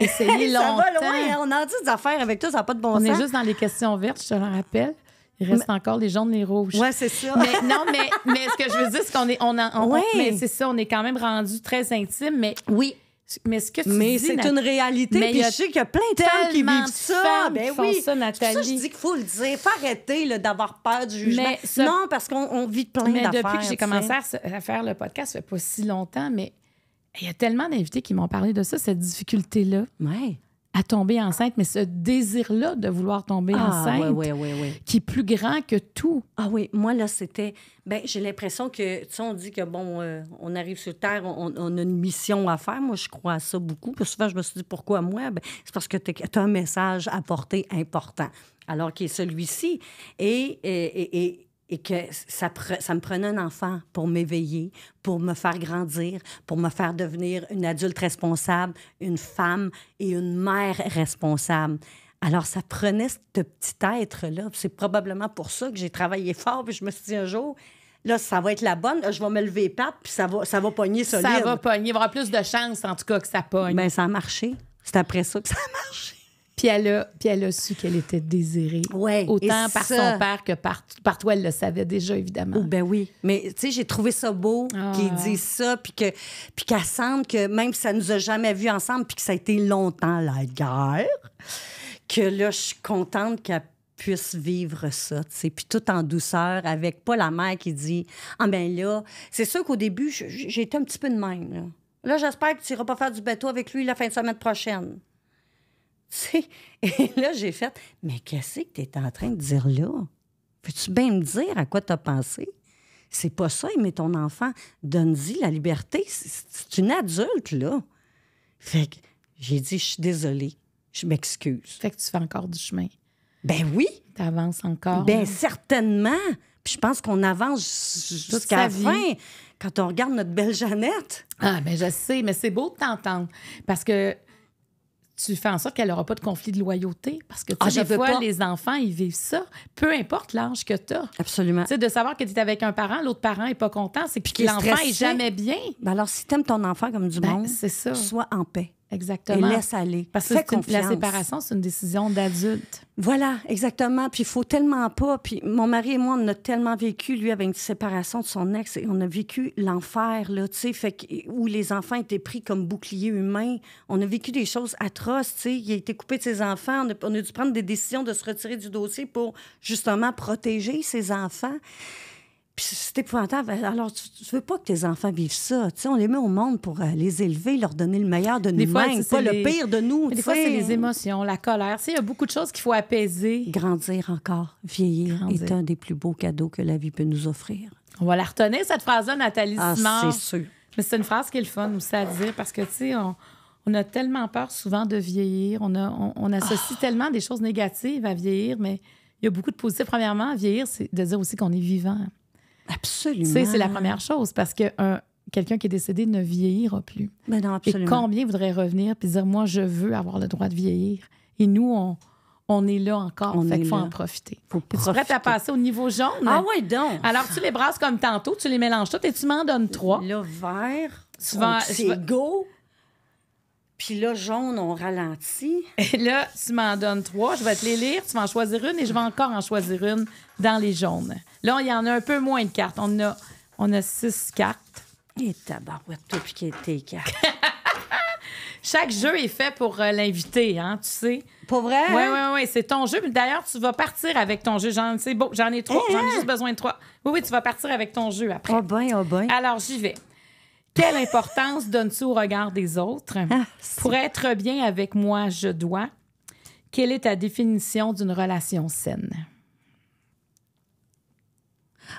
[SPEAKER 2] essayé longtemps. loin, hein? on a dit des affaires avec toi, ça n'a pas de bon sens. On est juste dans
[SPEAKER 1] les questions vertes, je te le rappelle. Il reste encore les jaunes, et les rouges. Oui, c'est sûr. Mais, non, mais, mais ce que je veux dire, c'est qu'on est. On, en, oui. mais c'est ça, on est quand même rendu très intime, mais. Oui. Mais ce que tu Mais c'est une réalité. puis je sais qu'il y a plein de femmes qui vivent ça. Ben Font ça, Nathalie. Ça, je dis
[SPEAKER 2] qu'il faut le dire. Faut arrêter d'avoir peur du jugement. Mais Non, parce qu'on vit plein d'affaires. Mais depuis que j'ai commencé
[SPEAKER 1] à, à faire le podcast, ça fait pas si longtemps, mais il y a tellement d'invités qui m'ont parlé de ça, cette difficulté-là. Ouais. À
[SPEAKER 2] tomber enceinte, mais ce désir-là de vouloir tomber ah, enceinte, qui est plus grand que tout. Ah oui, moi, là, c'était. Ben, j'ai l'impression que, tu sais, on dit que, bon, euh, on arrive sur Terre, on, a une mission à faire. Moi, je crois à ça beaucoup. Puis souvent, je me suis dit, pourquoi moi? Ben, c'est parce que tu as un message à porter important. Alors, qui est celui-ci. et, et et que ça, me prenait un enfant pour m'éveiller, pour me faire grandir, pour me faire devenir une adulte responsable, une femme et une mère responsable. Alors, ça prenait ce petit être-là. C'est probablement pour ça que j'ai travaillé fort. Puis je me suis dit un jour, là, ça va être la bonne. je vais me lever pas puis ça va, ça va pogner solide. Ça va pogner.
[SPEAKER 1] Il y aura plus de chance, en tout cas, que ça pogne. Bien, ça a marché. C'est après ça que ça a marché. Puis elle, a, su qu'elle était désirée. Autant par son père que par,
[SPEAKER 2] toi, elle le savait déjà, évidemment. ben oui. Mais tu sais, j'ai trouvé ça beau qu'il ah. dit ça, puis qu'elle semble que même si ça nous a jamais vus ensemble, puis que ça a été longtemps la guerre, que là, je suis contente qu'elle puisse vivre ça, tu sais, puis tout en douceur, avec pas la mère qui dit « Ah ben là, c'est sûr qu'au début, j'ai un petit peu de même, là. j'espère que tu pas faire du bateau avec lui la fin de semaine prochaine. » Et là, j'ai fait Mais qu'est-ce que tu es en train de dire là? Peux-tu bien me dire à quoi tu as pensé? C'est pas ça, mais ton enfant, donne-y la liberté. C'est une adulte, là. Fait que j'ai dit Je suis désolée, je m'excuse. Fait que tu fais encore du chemin. Ben oui. Tu avances encore. Ben certainement. Puis je pense qu'on avance jusqu'à la fin quand on regarde notre belle Jeannette. Ah, ben je sais, mais c'est beau de t'entendre. Parce que tu fais en sorte
[SPEAKER 1] qu'elle n'aura pas de conflit de loyauté. Parce que, tu ah, sais, ah, pas. les enfants, ils vivent ça, peu importe l'âge que tu as. Absolument. Tu sais, de savoir que tu es avec un parent, l'autre parent n'est pas content, c'est que l'enfant n'est jamais
[SPEAKER 2] bien. Ben, alors, si tu aimes ton enfant comme du ben, c'est monde, sois en paix. Exactement. Et laisse aller. Parce que la séparation, c'est une décision d'adulte. Voilà, exactement. Puis il faut tellement pas. Puis mon mari et moi, on a tellement vécu, lui, avec une séparation de son ex, et on a vécu l'enfer, là, tu sais, où les enfants étaient pris comme boucliers humains. On a vécu des choses atroces, tu sais. Il a été coupé de ses enfants. on a dû prendre des décisions de se retirer du dossier pour justement protéger ses enfants c'était c'est épouvantable. Alors, tu, veux pas que tes enfants vivent ça. sais on les met au monde pour euh, les élever, leur donner le meilleur de nous-mêmes, pas le pire de nous. des fois, c'est les
[SPEAKER 1] émotions, la colère. Il y a beaucoup de choses qu'il faut apaiser.
[SPEAKER 2] Grandir encore, vieillir est un des plus beaux cadeaux que la vie peut nous offrir. On va la
[SPEAKER 1] retenir, cette phrase-là, Nathalie ah, C'est sûr. Mais c'est une phrase qui est le fun aussi à dire parce que, tu sais, on, a tellement peur souvent de vieillir. On, associe ah. tellement des choses négatives à vieillir, mais il y a beaucoup de positifs. Premièrement, vieillir, c'est de dire aussi qu'on est vivant. Absolument. C'est la première chose parce que quelqu'un qui est décédé ne vieillira plus.
[SPEAKER 2] Ben et combien
[SPEAKER 1] voudrait revenir puis dire moi je veux avoir le droit de vieillir et nous on on est là encore. en fait qu'il faut en profiter. -tu prête à passer au niveau jaune? Ah oui, donc! Alors, tu les brasses comme tantôt, tu les mélanges toutes et tu m'en donnes trois. Le vert,
[SPEAKER 2] c'est go. Puis là, jaune, on ralentit.
[SPEAKER 1] Et là, tu m'en donnes trois, je vais te les lire, tu vas en choisir une et je vais encore en choisir une dans les jaunes. Là, il y en a un peu moins de cartes. On a, on a six cartes. Et tabarouette,
[SPEAKER 2] toi, puis tes cartes.
[SPEAKER 1] Chaque jeu est fait pour euh, l'invité, hein, tu sais. Pas vrai? Oui, hein? oui, oui, c'est ton jeu. D'ailleurs, tu vas partir avec ton jeu. J'en, j'en ai trois, eh, j'en ai hein? juste besoin de trois. Oui, oui, tu vas partir avec ton jeu après. Oh ben, oh ben. Alors, j'y vais. Quelle importance donnes-tu au regard des autres? Ah, Pour être bien avec moi, je dois. Quelle est ta définition d'une relation saine?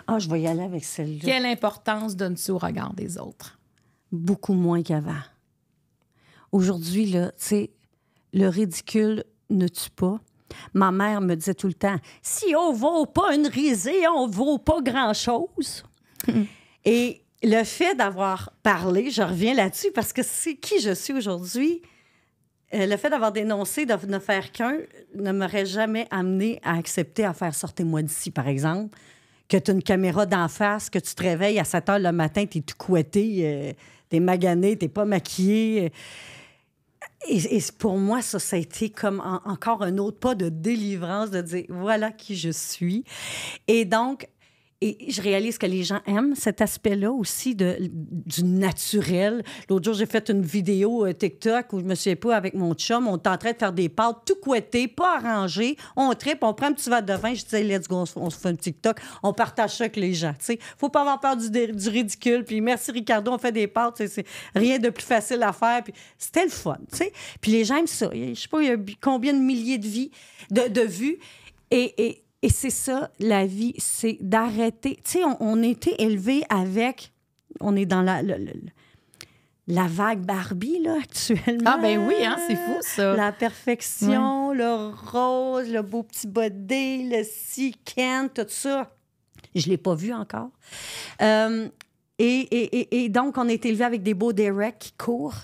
[SPEAKER 2] Ah, je vais y aller avec celle-là. Quelle
[SPEAKER 1] importance donnes-tu au regard des autres?
[SPEAKER 2] Beaucoup moins qu'avant. Aujourd'hui, là, tu sais, le ridicule ne tue pas. Ma mère me disait tout le temps, si on vaut pas une risée, on vaut pas grand-chose. Et le fait d'avoir parlé, je reviens là-dessus parce que c'est qui je suis aujourd'hui. Euh, le fait d'avoir dénoncé, de ne faire qu'un, ne m'aurait jamais amené à accepter à faire sortir moi d'ici, par exemple. Que tu as une caméra d'en face, que tu te réveilles à 7 heures le matin, tu es tout couetté, euh, tu es magané, tu pas maquillé. Euh. Et, pour moi, ça, ça a été comme encore un autre pas de délivrance, de dire voilà qui je suis. Et donc, et je réalise que les gens aiment cet aspect-là aussi de, du naturel. L'autre jour, j'ai fait une vidéo euh, TikTok où je me suis pas avec mon chum. On est en de faire des pâtes tout couettées, pas arrangées. On tripe, on prend un petit verre de vin. Je disais, let's go, on se fait un TikTok. On partage ça avec les gens. Il faut pas avoir peur du, du, ridicule. Puis merci Ricardo, on fait des pâtes. C'est rien de plus facile à faire. Puis c'était le fun. sais. Puis les gens aiment ça. Je sais pas, combien de milliers de, de, vues. et et c'est ça, la vie, c'est d'arrêter. Tu sais, on, a été élevé avec. On est dans la. la vague Barbie, là, actuellement. Ah, ben oui, hein, c'est fou, ça. La perfection, le rose, le beau petit body, le sican, tout ça. Je ne l'ai pas vu encore. Euh, et, donc, on est élevé avec des beaux Derek qui courent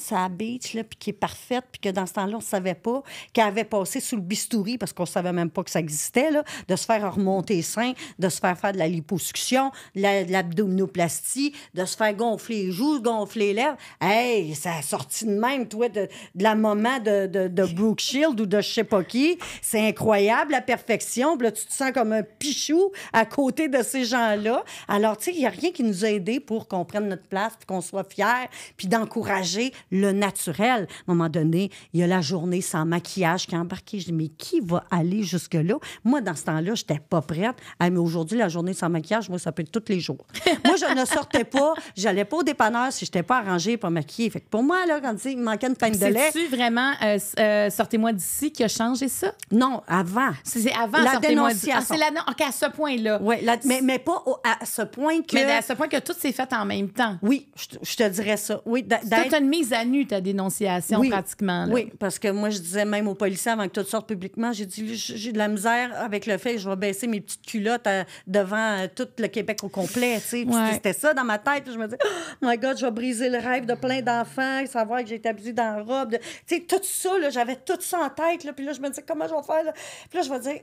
[SPEAKER 2] sa beach, là, puis qui est parfaite, puis que dans ce temps-là, on ne savait pas, qu'elle avait passé sous le bistouri, parce qu'on ne savait même pas que ça existait, là, de se faire remonter seins, de se faire faire de la liposuction, de l'abdominoplastie, de, se faire gonfler les joues, gonfler les lèvres. Hey, ça a sorti de même, toi, de, la maman de, de, Shield ou de je sais pas qui. C'est incroyable, la perfection. Puis là, tu te sens comme un pichou à côté de ces gens-là. Alors, tu sais, il n'y a rien qui nous a aidés pour qu'on prenne notre place, puis qu'on soit fiers, puis d'encourager le naturel. À un moment donné, il y a la journée sans maquillage qui est embarquée. Je dis, mais qui va aller jusque-là? Moi, dans ce temps-là, je n'étais pas prête. Ah, mais aujourd'hui, la journée sans maquillage, moi, ça peut être tous les jours. moi, je ne sortais pas. J'allais pas au dépanneur si je n'étais pas arrangée, pas maquillée. Fait pour moi, là, quand il manquait une peine de lait... C'est-tu
[SPEAKER 1] vraiment euh, euh, Sortez-moi d'ici qui a changé ça? Non, avant. C'est avant la ah, dénonciation. c'est à ce
[SPEAKER 2] point-là. Oui, mais, mais pas à ce point que... Mais à ce point que tout s'est fait en même temps. Oui, je, te dirais ça. Oui, d'être... une
[SPEAKER 1] mise à nu ta dénonciation pratiquement. Oui,
[SPEAKER 2] parce que moi, je disais même aux policiers avant que tout sorte publiquement, j'ai dit j'ai de la misère avec le fait que je vais baisser mes petites culottes euh, devant euh, tout le Québec au complet. C'était ça dans ma tête. Je me dis oh my God, je vais briser le rêve de plein d'enfants, savoir que j'ai été abusée dans robe. Tu sais, tout ça, j'avais tout ça en tête. puis là, je me disais comment je vais faire. Puis là, je vais dire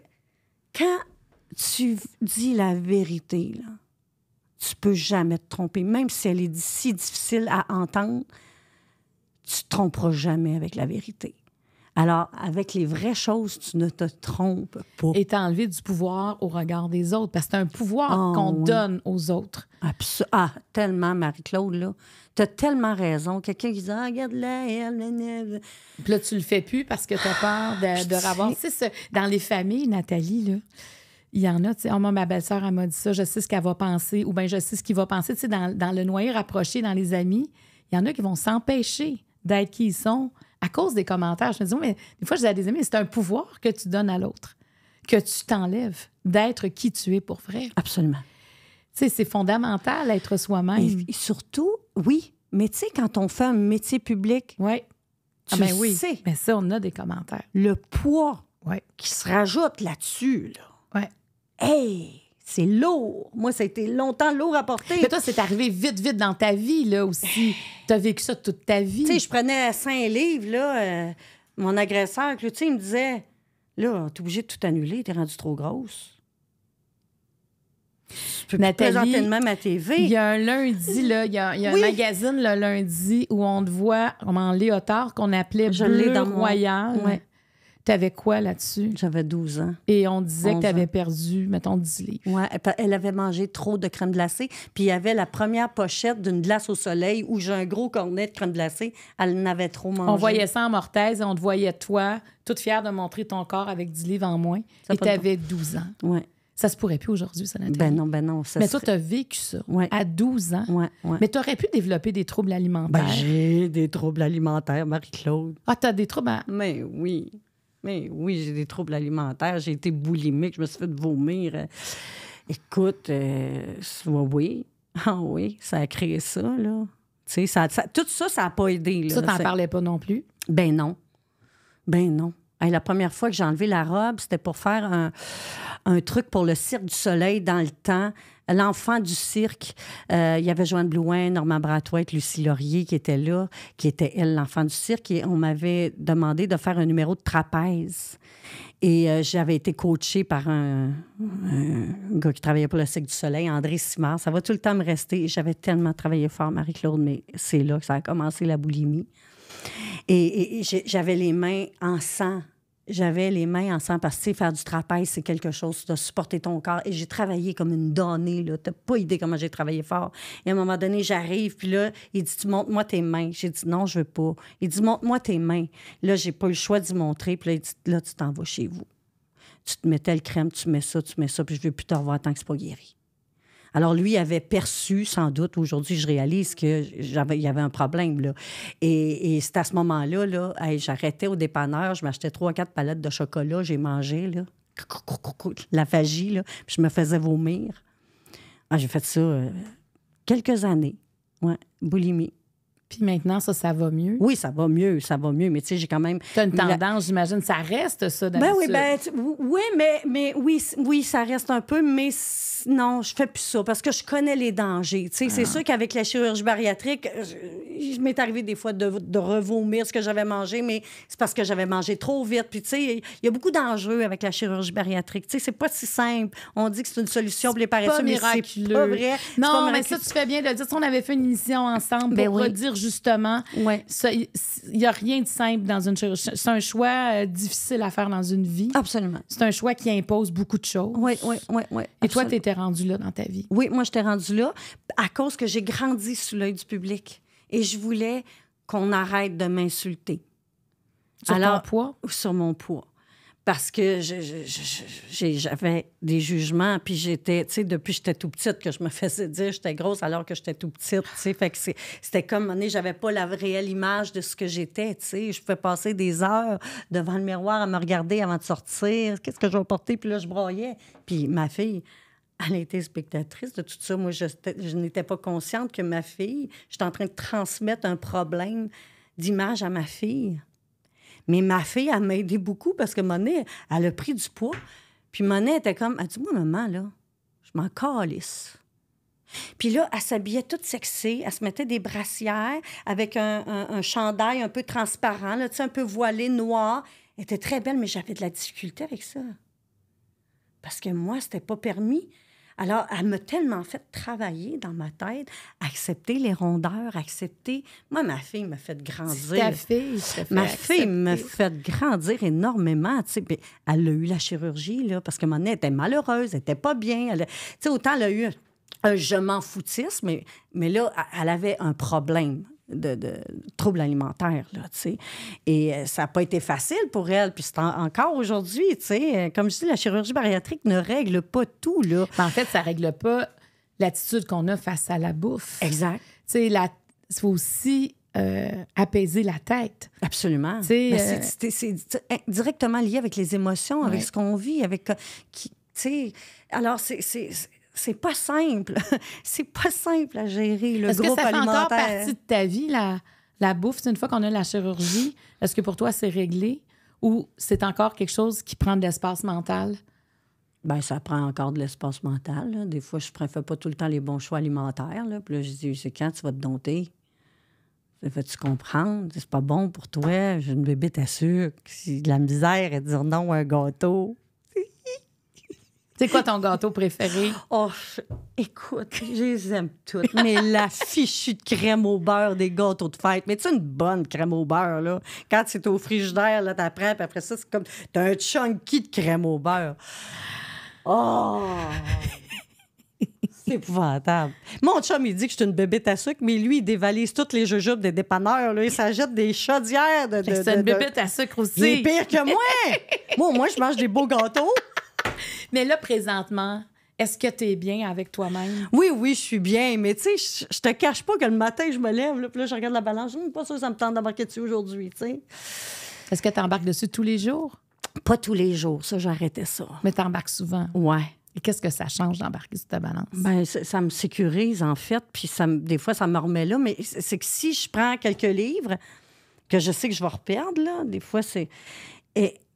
[SPEAKER 2] quand tu dis la vérité, là, tu peux jamais te tromper, même si elle est si difficile à entendre tu te tromperas jamais avec la vérité. Alors, avec les vraies choses, tu ne te trompes pas. Et enlevé du pouvoir au regard des autres, parce que c'est un pouvoir ah, qu'on donne aux autres. ah, tellement, Marie-Claude, là. T'as tellement raison. Quelqu'un qui dit ah, regarde-la, elle, Puis là, tu le fais plus parce que
[SPEAKER 1] t'as peur de, de dans les familles, Nathalie, là il y en a, tu sais, oh, moi, ma belle-sœur, elle m'a dit ça, je sais ce qu'elle va penser, ou bien je sais ce qu'il va penser. Tu sais, dans, dans, le noyer rapproché, dans les amis, il y en a qui vont s'empêcher d'être qui ils sont à cause des commentaires. Je me dis, mais des fois, je disais à des amis, c'est un pouvoir que tu donnes à l'autre, que tu t'enlèves d'être qui tu es pour vrai. Absolument. Tu sais, c'est fondamental, être soi-même. Et, surtout, oui,
[SPEAKER 2] mais tu sais, quand on fait un métier public, ouais. Ah, tu ben sais. Mais ben ça, on a des commentaires. Le poids qui se rajoute là-dessus, là. Ouais. Hey! c'est lourd. Moi, ça a été longtemps lourd à porter. Mais toi, c'est arrivé vite, vite dans ta vie, là, aussi. T'as vécu ça toute ta vie. Tu sais, je prenais saint livres, là. Euh, mon agresseur, tu sais, il me disait, là, t'es obligé de tout annuler, t'es rendu trop grosse. Je peux Nathalie, même à TV. Il y a un lundi, là,
[SPEAKER 1] il y a, un magazine le lundi où on te voit en léotard qu'on appelait Je Bleu Royal. T'avais quoi là-dessus? J'avais 12 ans. Et on disait que tu avais perdu, mettons, 10
[SPEAKER 2] livres. Oui, elle avait mangé trop de crème glacée. Puis il y avait la première pochette d'une glace au soleil où j'ai un gros cornet de crème glacée. Elle n'avait trop mangé. On voyait ça en mortaise et on te voyait, toi,
[SPEAKER 1] toute fière de montrer ton corps avec 10 livres en moins. et et t'avais 12 ans. Oui. Ça se pourrait plus aujourd'hui, ça, Ben
[SPEAKER 2] non, ben non. Ça mais toi, tu as
[SPEAKER 1] vécu ça à 12 ans. Ouais, Mais tu aurais pu développer des troubles ben, alimentaires.
[SPEAKER 2] j'ai des troubles alimentaires, Marie-Claude.
[SPEAKER 1] Ah, tu as des troubles à...
[SPEAKER 2] Mais oui oui, j'ai des troubles alimentaires, j'ai été boulimique, je me suis fait vomir. Euh, écoute, euh, oui, ah oui, ça a créé ça, là. ça, tout ça, ça n'a pas aidé. Là, ça, t'en parlais pas non plus? Ben non. Ben non. la première fois que j'ai enlevé la robe, c'était pour faire un, un truc pour le Cirque du Soleil dans le temps. L'enfant du cirque, euh, il y avait Joanne Blouin, Normand Brathwaite, Lucie Laurier qui était là, qui était elle, l'enfant du cirque, et on m'avait demandé de faire un numéro de trapèze. Et euh, j'avais été coachée par un, gars qui travaillait pour le Cirque du Soleil, André Simard. Ça va tout le temps me rester. J'avais tellement travaillé fort, Marie-Claude, mais c'est là que ça a commencé la boulimie. et j'avais les mains en sang j'avais les mains ensemble sang parce que faire du trapèze, c'est quelque chose, de supporter ton corps. Et j'ai travaillé comme une donnée, là. n'as pas idée comment j'ai travaillé fort. Et à un moment donné, j'arrive, puis là, il dit, tu montes moi tes mains. J'ai dit, non, je veux pas. Il dit, montre-moi tes mains. Là, j'ai pas eu le choix d'y montrer. Puis là, il dit, là, tu t'en vas chez vous. Tu te mets telle crème, tu mets ça, tu mets ça, puis je veux plus te revoir tant que c'est pas guéri. Alors, lui avait perçu, sans doute, aujourd'hui, je réalise qu'il y avait un problème. Là. Et, c'est à ce moment-là, là, j'arrêtais au dépanneur, je m'achetais trois, quatre palettes de chocolat, j'ai mangé, là, la phagie, puis je me faisais vomir. Ah, j'ai fait ça euh, quelques années. Ouais, boulimie. Puis maintenant, ça, ça va mieux? Oui, ça va mieux, ça va mieux. Mais tu sais, j'ai quand même. Tu une tendance,
[SPEAKER 1] j'imagine, ça reste ça ben oui, ben,
[SPEAKER 2] oui, mais, mais oui, oui, ça reste un peu, mais non, je fais plus ça parce que je connais les dangers. Tu sais, c'est ah. sûr qu'avec la chirurgie bariatrique, il m'est arrivé des fois de, de revomir ce que j'avais mangé, mais c'est parce que j'avais mangé trop vite. Puis, tu sais, il y a beaucoup d'enjeux avec la chirurgie bariatrique. Tu sais, c'est pas si simple. On dit que c'est une solution pour les paresseux, mais c'est pas vrai. Non, mais ça, tu
[SPEAKER 1] fais bien de le dire. Si on avait fait une émission ensemble ben pour dire justement, il ouais. n'y a rien de simple dans une chirurgie. C'est un choix euh,
[SPEAKER 2] difficile à faire dans une vie. Absolument. C'est un choix qui impose beaucoup de choses. Oui, oui, oui. Et toi, tu étais rendu là dans ta vie. Oui, moi, je t'ai rendu là à cause que j'ai grandi sous l'œil du public et je voulais qu'on arrête de m'insulter. Sur leur poids ou Sur mon poids. Parce que j'avais des jugements, puis j'étais, tu sais, depuis j'étais tout petite que je me faisais dire j'étais grosse alors que j'étais tout petite, tu sais. Fait que c'était comme, j'avais pas la réelle image de ce que j'étais, tu sais. Je pouvais passer des heures devant le miroir à me regarder avant de sortir. Qu'est-ce que je vais porter? Puis là, je broyais. Puis ma fille, elle était spectatrice de tout ça. Moi, je, n'étais pas consciente que ma fille, j'étais en train de transmettre un problème d'image à ma fille. Mais ma fille, elle m'a aidé beaucoup parce que Monet, elle a pris du poids. Puis Monet était comme, À dit, moi, maman, là, je m'en calisse. Puis là, elle s'habillait toute sexy, elle se mettait des brassières avec un, chandail un peu transparent, là, un peu voilé, noir. Elle était très belle, mais j'avais de la difficulté avec ça. Parce que moi, c'était pas permis. Alors, elle m'a tellement fait travailler dans ma tête, accepter les rondeurs, accepter. Moi, ma fille m'a fait grandir. Ta fille, ma fille m'a fait grandir énormément. elle a eu la chirurgie, là, parce que mon nez était malheureuse, elle était pas bien. autant elle a eu un je m'en foutisse mais, mais là, elle avait un problème de, troubles alimentaires, là, tu sais. Et euh, ça n'a pas été facile pour elle, puis c'est encore aujourd'hui, tu sais. Euh, comme je dis, la chirurgie bariatrique ne règle pas tout, là.
[SPEAKER 1] en fait, ça règle pas l'attitude qu'on a face à la bouffe. Exact. Tu sais, il faut aussi euh, apaiser la tête. Absolument.
[SPEAKER 2] C'est eh, directement lié avec les émotions, avec ce qu'on vit, avec... Tu alors, c'est c'est pas simple. c'est pas simple à gérer le Est-ce que ça fait encore partie de
[SPEAKER 1] ta vie, la, bouffe? Une fois qu'on a la chirurgie, est-ce que pour toi, c'est réglé ou c'est encore quelque chose qui prend de l'espace mental?
[SPEAKER 2] Bien, ça prend encore de l'espace mental. Des fois, je ne pas tout le temps les bons choix alimentaires. Puis je dis, c'est quand tu vas te dompter? fais tu comprendre? C'est pas bon pour toi. J'ai une bébé à sucre. C'est de la misère de dire non à un gâteau. C'est quoi ton gâteau préféré? Oh, écoute, je les aime toutes. Mais la fichue de crème au beurre des gâteaux de fête. Mais tu une bonne crème au beurre, là. Quand c'est au frigidaire, là, t'apprends, puis après ça, c'est comme. T'as un chunky de crème au beurre. Oh! C'est épouvantable. Mon chum, il dit que je suis une bébête à sucre, mais lui, il dévalise toutes les jujubes des dépanneurs. Là. Il s'ajoute des chaudières de. de c'est une bébête à sucre
[SPEAKER 1] aussi. C'est pire que moi!
[SPEAKER 2] moi, moi, je mange des beaux gâteaux. Mais là,
[SPEAKER 1] présentement, est-ce
[SPEAKER 2] que tu es bien avec toi-même? Oui, oui, je suis bien, mais tu sais, je te cache pas que le matin, je me lève, là, puis là, je regarde la balance, je suis pas sûr ça me tente d'embarquer dessus aujourd'hui, tu sais.
[SPEAKER 1] Est-ce que tu embarques dessus tous les
[SPEAKER 2] jours? Pas tous les jours, ça, j'arrêtais ça. Mais tu embarques souvent? Ouais. Et qu'est-ce que ça change d'embarquer sur ta balance? Bien, ça, me sécurise, en fait, puis ça, des fois, ça me remet là, mais c'est que si je prends quelques livres que je sais que je vais reperdre, là, des fois, c'est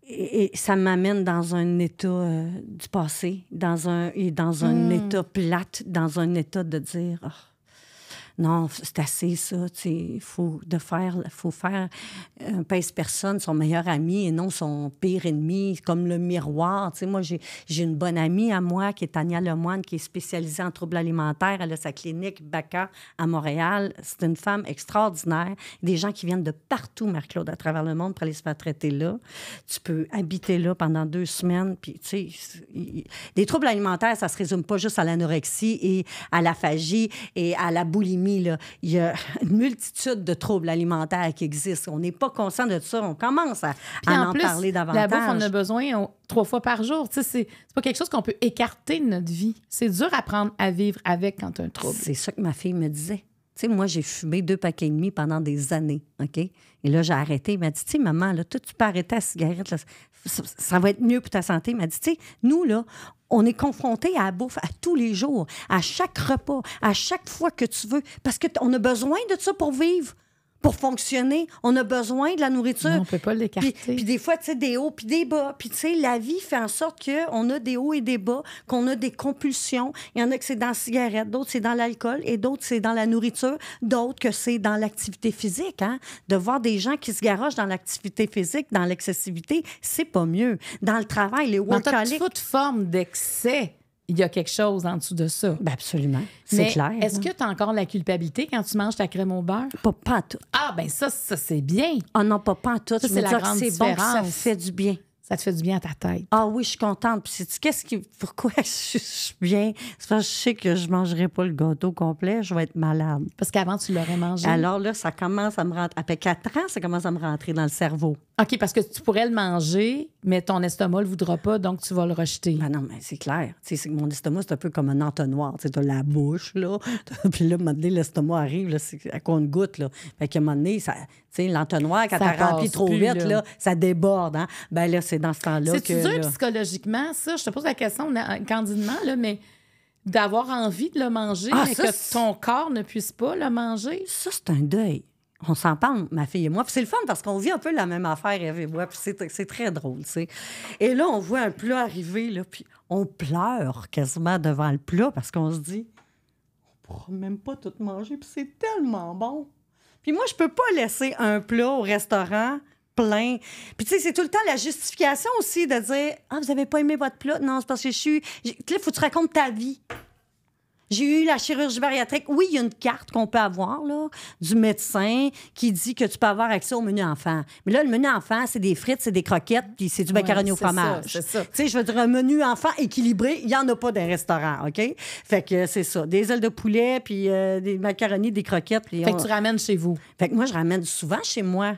[SPEAKER 2] et, ça m'amène dans un état euh, du passé, dans un, et dans un hmm. état plate, dans un état de dire ah, non, c'est assez ça, il faut, de faire, faut faire un euh, personne son meilleur ami et non son pire ennemi, comme le miroir. moi, j'ai une bonne amie à moi qui est Tania Lemoine, qui est spécialisée en troubles alimentaires. Elle a sa clinique BACA à Montréal. C'est une femme extraordinaire. Des gens qui viennent de partout, Marc-Claude, à travers le monde pour aller se faire traiter là. Tu peux habiter là pendant deux semaines. Puis, tu sais, des troubles alimentaires, ça se résume pas juste à l'anorexie et à l'aphagie et à la boulimie il y a une multitude de troubles alimentaires qui existent. On n'est pas conscient de ça. On commence à, en, parler davantage. La bouffe, on a besoin trois fois par jour. Tu sais, c'est, pas quelque chose qu'on peut écarter de notre vie. C'est dur à apprendre à vivre avec quand tu as un trouble. C'est ça que ma fille me disait. Tu moi, j'ai fumé deux paquets et demi pendant des années, OK? Et là, j'ai arrêté. Il m'a dit, tu sais, maman, là, toi, tu peux arrêter la cigarette, ça, va être mieux pour ta santé. Elle m'a dit, tu sais, nous, là, on est confronté à la bouffe à tous les jours, à chaque repas, à chaque fois que tu veux, parce qu'on a besoin de ça pour vivre pour fonctionner. On a besoin de la nourriture. on peut pas l'écarter. Puis, des fois, tu sais, des hauts puis des bas. Puis tu sais, la vie fait en sorte qu'on a des hauts et des bas, qu'on a des compulsions. Il y en a que c'est dans la cigarette, d'autres c'est dans l'alcool et d'autres c'est dans la nourriture, d'autres que c'est dans l'activité physique. Hein? De voir des gens qui se garochent dans l'activité physique, dans l'excessivité, c'est pas mieux. Dans le travail, les workaholics... Dans toute forme d'excès il y a quelque
[SPEAKER 1] chose en dessous de ça. Ben, absolument. C'est clair. Est-ce que tu as encore la culpabilité quand tu manges ta crème au beurre?
[SPEAKER 2] Pas, pas tout. Ah, ben ça, ça c'est bien. On oh ah non, pas, pas tout. C'est la ah, grande Bon ça fait du bien. Ça te fait du bien à ta tête. Ah oui, je suis contente. Puis c'est qu'est-ce qui pourquoi je suis bien je sais que je mangerai pas le gâteau complet, je vais être malade. Parce qu'avant tu l'aurais mangé. Alors là, ça commence à me rentrer après quatre ans, ça commence à me rentrer dans le cerveau. OK, parce que tu pourrais le manger, mais ton estomac le voudra pas, donc tu vas le rejeter. Ben non, mais c'est clair. Tu sais, mon estomac, c'est un peu comme un entonnoir. Tu as la bouche, là. puis là, à l'estomac arrive, là, c'est à goutte là. Fait qu'à un moment donné, ça, sais, l'entonnoir, quand t'as rempli trop vite, là. ça déborde. Hein? Ben là, c'est dans ce temps-là que... C'est dur
[SPEAKER 1] psychologiquement, ça? Je te pose la question euh, candidement, là, mais d'avoir envie de le manger, ah, mais que ton corps ne puisse pas le manger. Ça, c'est un
[SPEAKER 2] deuil. On s'en parle, ma fille et moi. c'est le fun parce qu'on vit un peu la même affaire, et moi. Puis c'est, très drôle, tu sais. Et là, on voit un plat arriver, là, puis on pleure quasiment devant le plat parce qu'on se dit, on pourra même pas tout manger, puis c'est tellement bon. Puis moi, je peux pas laisser un plat au restaurant plein. Puis tu sais, c'est tout le temps la justification aussi de dire Ah, vous avez pas aimé votre plat? Non, c'est parce que je suis. Là, faut que tu racontes ta vie. J'ai eu la chirurgie bariatrique. Oui, il y a une carte qu'on peut avoir là, du médecin qui dit que tu peux avoir accès au menu enfant. Mais là, le menu enfant, c'est des frites, c'est des croquettes, puis c'est du macaroni au fromage. Tu sais, je veux dire, un menu enfant équilibré, il n'y en a pas d'un restaurant, OK? Fait que c'est ça. Des ailes de poulet, puis euh, des macaronis, des croquettes. fait que tu ramènes chez vous. Fait que moi, je ramène souvent chez moi.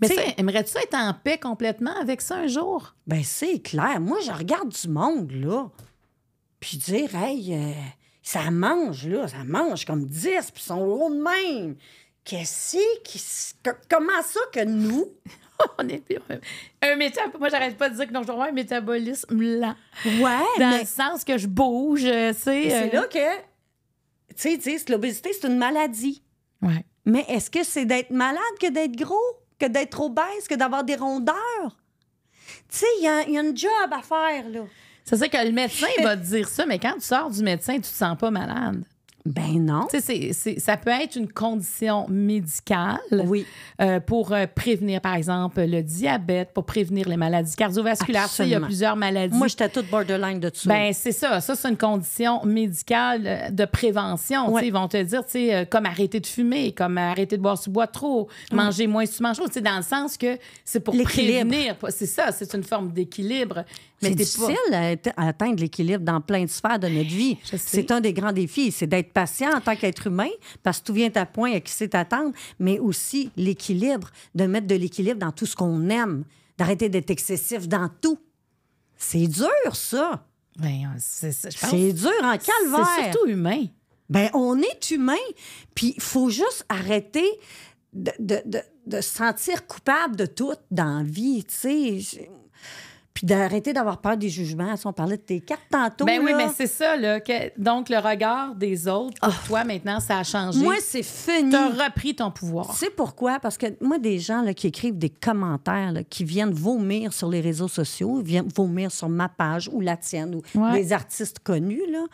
[SPEAKER 2] Mais sais, aimerais-tu être en paix complètement avec ça un jour? Ben c'est clair. Moi, je regarde du monde, là. Puis dire, hey, euh, ça mange, là, ça mange comme 10, puis ils sont gros de même. Qu'est-ce qui. Comment ça que nous. on est. Euh, un
[SPEAKER 1] métabolisme. Moi, j'arrête pas de dire que nous avons un métabolisme lent. Ouais. Dans le sens que je bouge,
[SPEAKER 2] euh, c'est. C'est euh. là que. Tu sais, l'obésité, c'est une maladie. Ouais. Mais est-ce que c'est d'être malade que d'être gros, que d'être obèse, que d'avoir des rondeurs? Tu sais, il y, y, a une job à faire, là. C'est ça que le médecin va te dire ça, mais quand tu
[SPEAKER 1] sors du médecin, tu te sens pas malade. Ben non. ça peut être une condition médicale oui. Euh, pour euh, prévenir, par exemple, le diabète, pour prévenir les maladies cardiovasculaires. il y a plusieurs maladies. Moi, j'étais toute borderline de tout Ben c'est ça. Ça, c'est une condition médicale euh, de prévention. Ils vont te dire, comme arrêter de fumer, comme arrêter de boire si tu bois trop, manger moins si tu manges trop. dans le sens que c'est pour prévenir. C'est ça, c'est une forme d'équilibre
[SPEAKER 2] c'est difficile à atteindre l'équilibre dans plein de sphères de notre vie. C'est un des grands défis. C'est d'être patient en tant qu'être humain, parce que tout vient à point et qui sait attendre, mais aussi l'équilibre, de mettre de l'équilibre dans tout ce qu'on aime, d'arrêter d'être excessif dans tout. C'est dur, ça.
[SPEAKER 1] Ben, c'est dur en calvaire. C'est surtout
[SPEAKER 2] humain. Ben, on est humain. Puis il faut juste arrêter de, de, de, sentir coupable de tout dans la vie. Tu puis d'arrêter d'avoir peur des jugements. on parlait de tes cartes tantôt. Ben oui, mais c'est
[SPEAKER 1] ça, là. Que, donc, le regard des autres, pour ah. toi, maintenant, ça a changé. Moi, c'est
[SPEAKER 2] fini. Tu as repris ton pouvoir. C'est pourquoi? Parce que moi, des gens là, qui écrivent des commentaires, qui viennent vomir sur les réseaux sociaux, viennent vomir sur ma page ou la tienne ou les des artistes connus, là,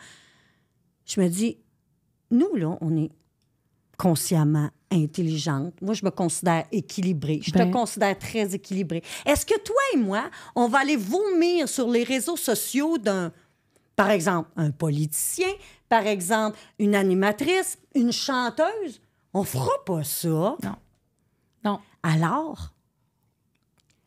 [SPEAKER 2] je me dis, nous, là, on est consciemment intelligente. Moi, je me considère équilibrée. Je te ben. considère très équilibrée. Est-ce que toi et moi, on va aller vomir sur les réseaux sociaux d'un, par exemple, un politicien, par exemple, une animatrice, une chanteuse? On fera pas ça. Non. Non. Alors,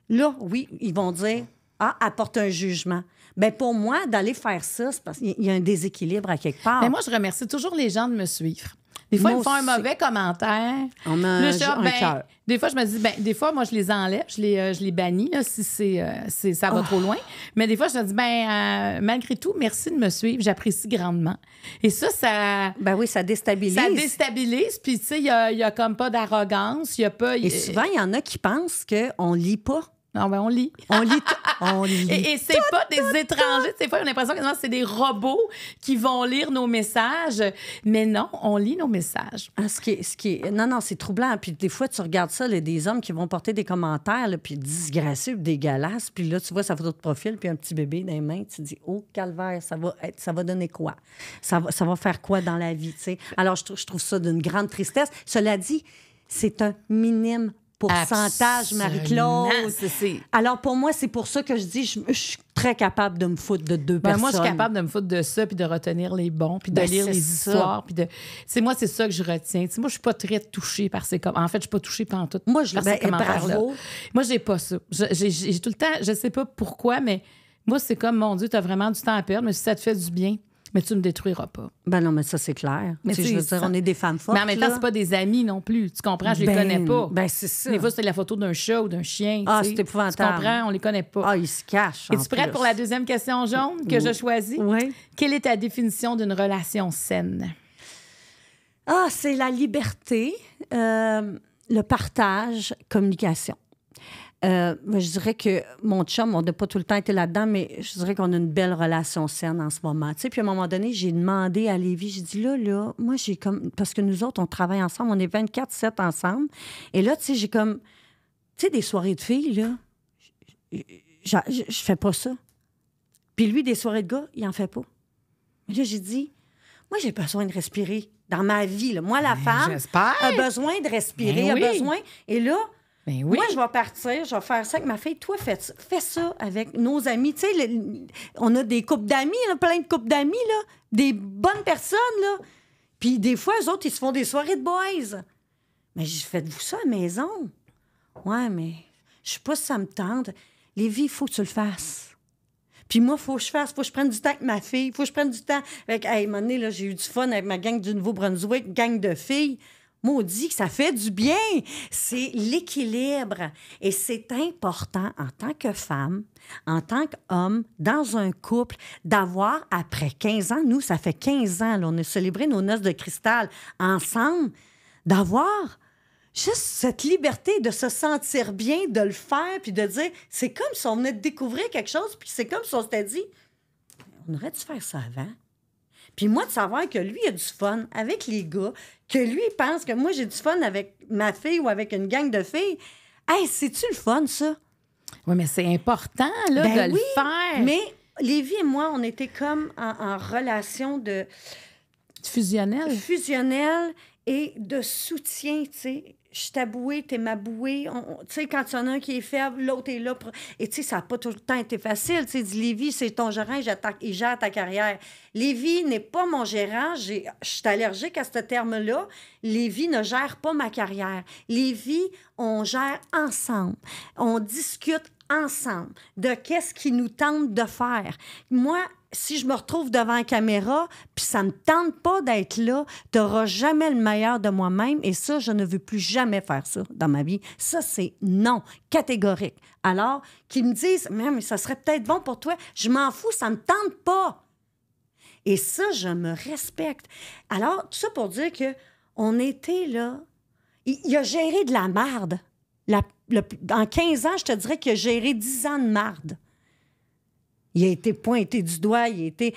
[SPEAKER 2] là, oui, ils vont dire, ah, apporte un jugement. Mais ben, pour moi, d'aller faire ça, c'est parce qu'il y a un déséquilibre à quelque part. Mais ben, moi, je remercie toujours les gens de me suivre. Des fois, ils me font un mauvais
[SPEAKER 1] commentaire.
[SPEAKER 2] On a un, ben,
[SPEAKER 1] Des fois, je me dis, ben, des fois, moi, je les enlève, je les, euh, je les bannis, si c'est, euh, ça va trop oh. loin. Mais des fois, je me dis, ben, euh, malgré tout, merci de me suivre, j'apprécie grandement. Et ça, ça. Ben oui, ça déstabilise. Ça déstabilise, puis, tu sais, il n'y a, a, comme pas d'arrogance, il n'y a pas. Et souvent, il y en a qui pensent qu'on ne lit pas non, ah ben on lit. On lit. On lit. et, c'est pas des étrangers. Des fois, on a l'impression que c'est des robots qui
[SPEAKER 2] vont lire nos messages. Mais non, on lit nos messages. Ah, ce qui ce qui Non, non, c'est troublant. Puis des fois, tu regardes ça, des hommes qui vont porter des commentaires, là, puis disgracieux, dégueulasses. Puis là, tu vois ça photo de profil, puis un petit bébé dans les mains. Tu te dis, oh, calvaire, ça va, être, ça va donner quoi? Ça va, ça va faire quoi dans la vie? Alors, je, je trouve ça d'une grande tristesse. Cela dit, c'est un minime pourcentage, Marie-Claude. Alors, pour moi, c'est pour ça que je dis, je, suis très capable de me foutre de deux personnes. Moi, je suis capable
[SPEAKER 1] de me foutre de ça, puis de retenir les bons, puis de ben, lire les histoires. Puis de... moi, c'est ça que je retiens. moi, je suis pas très touchée par ces commentaires. En fait, je suis pas touchée par tout. Moi, je eh, Là. Moi, j'ai pas ça. J'ai tout le temps, je sais pas pourquoi, mais moi, c'est comme, mon Dieu, tu as vraiment du temps à perdre, mais si ça te fait du bien, mais tu
[SPEAKER 2] me détruiras pas. Ben non, mais ça, c'est clair. Mais je veux dire, on est des femmes fortes. Mais en même temps, c'est pas
[SPEAKER 1] des amis non plus. Tu comprends? Je les ben connais pas. Ben, c'est ça. Des fois, c'est la photo d'un chat ou d'un chien. Ah, c'est épouvantable. Tu comprends? On ne les connaît pas. Ah, ils se cachent. Es-tu prête pour la deuxième question jaune que je choisis? Oui. Quelle est ta définition
[SPEAKER 2] d'une relation saine? Ah, c'est la liberté, euh, le partage, communication. Euh, je dirais que mon chum, on n'a pas tout le temps été là-dedans, mais je dirais qu'on a une belle relation saine en ce moment. puis à un moment donné, j'ai demandé à Lévi, j'ai dit là, là, moi, j'ai comme. Parce que nous autres, on travaille ensemble, on est 24-7 ensemble. Et là, tu sais, j'ai comme. Tu sais, des soirées de filles, là, je fais pas ça. Puis lui, des soirées de gars, il en fait pas. Mais là, j'ai dit, moi, j'ai besoin de respirer dans ma vie. Moi, la ben, femme, a besoin de respirer, ben a besoin. Et là, ben moi, je vais partir, je vais faire ça avec ma fille. Toi, fais, ça, fais ça avec nos amis. Tu sais, on a des couples d'amis, plein de couples d'amis, là, des bonnes personnes. Là. Puis des fois, eux autres, ils se font des soirées de boys. Mais faites-vous ça à la maison? Ouais, mais je sais pas si ça me tente. Lévi, il faut que tu le fasses. Puis moi, faut que je fasse, faut que je prenne du temps avec ma fille, faut que je prenne du temps avec. Hey, à j'ai eu du fun avec ma gang du Nouveau-Brunswick, gang de filles. Maudit, que ça fait du bien. C'est l'équilibre. Et c'est important en tant que femme, en tant qu'homme, dans un couple, d'avoir, après 15 ans, nous, ça fait 15 ans, là, on a célébré nos noces de cristal ensemble, d'avoir juste cette liberté de se sentir bien, de le faire, puis de dire, c'est comme si on venait de découvrir quelque chose, puis c'est comme si on s'était dit, on aurait dû faire ça avant. Puis moi, de savoir que lui, il a du fun avec les gars, que lui, il pense que moi, j'ai du fun avec ma fille ou avec une gang de filles. Hey, c'est-tu le fun, ça? Oui, mais c'est important, là, ben de le faire. Mais Lévi et moi, on était comme en, relation de. Fusionnelle. Fusionnel et de soutien, tu sais je suis t'es ma bouée. Tu sais, quand il y en a un qui est faible, l'autre est là. Et tu sais, ça n'a pas tout le temps été facile. Tu sais, Lévi, c'est ton gérant, j'attaque, il gère ta carrière. Lévi n'est pas mon gérant. Je suis allergique à ce terme-là. Lévi ne gère pas ma carrière. Lévi, on gère ensemble. On discute ensemble de qu'est-ce qui nous tente de faire. Moi, si je me retrouve devant la caméra, puis ça me tente pas d'être là, tu n'auras jamais le meilleur de moi-même. Et ça, je ne veux plus jamais faire ça dans ma vie. Ça, c'est non, catégorique. Alors, qu'ils me disent, mais, ça serait peut-être bon pour toi, je m'en fous, ça me tente pas. Et ça, je me respecte. Alors, tout ça pour dire que on était là. Il, a géré de la marde. En 15 ans, je te dirais qu'il a géré 10 ans de marde. Il a été pointé du doigt, il a été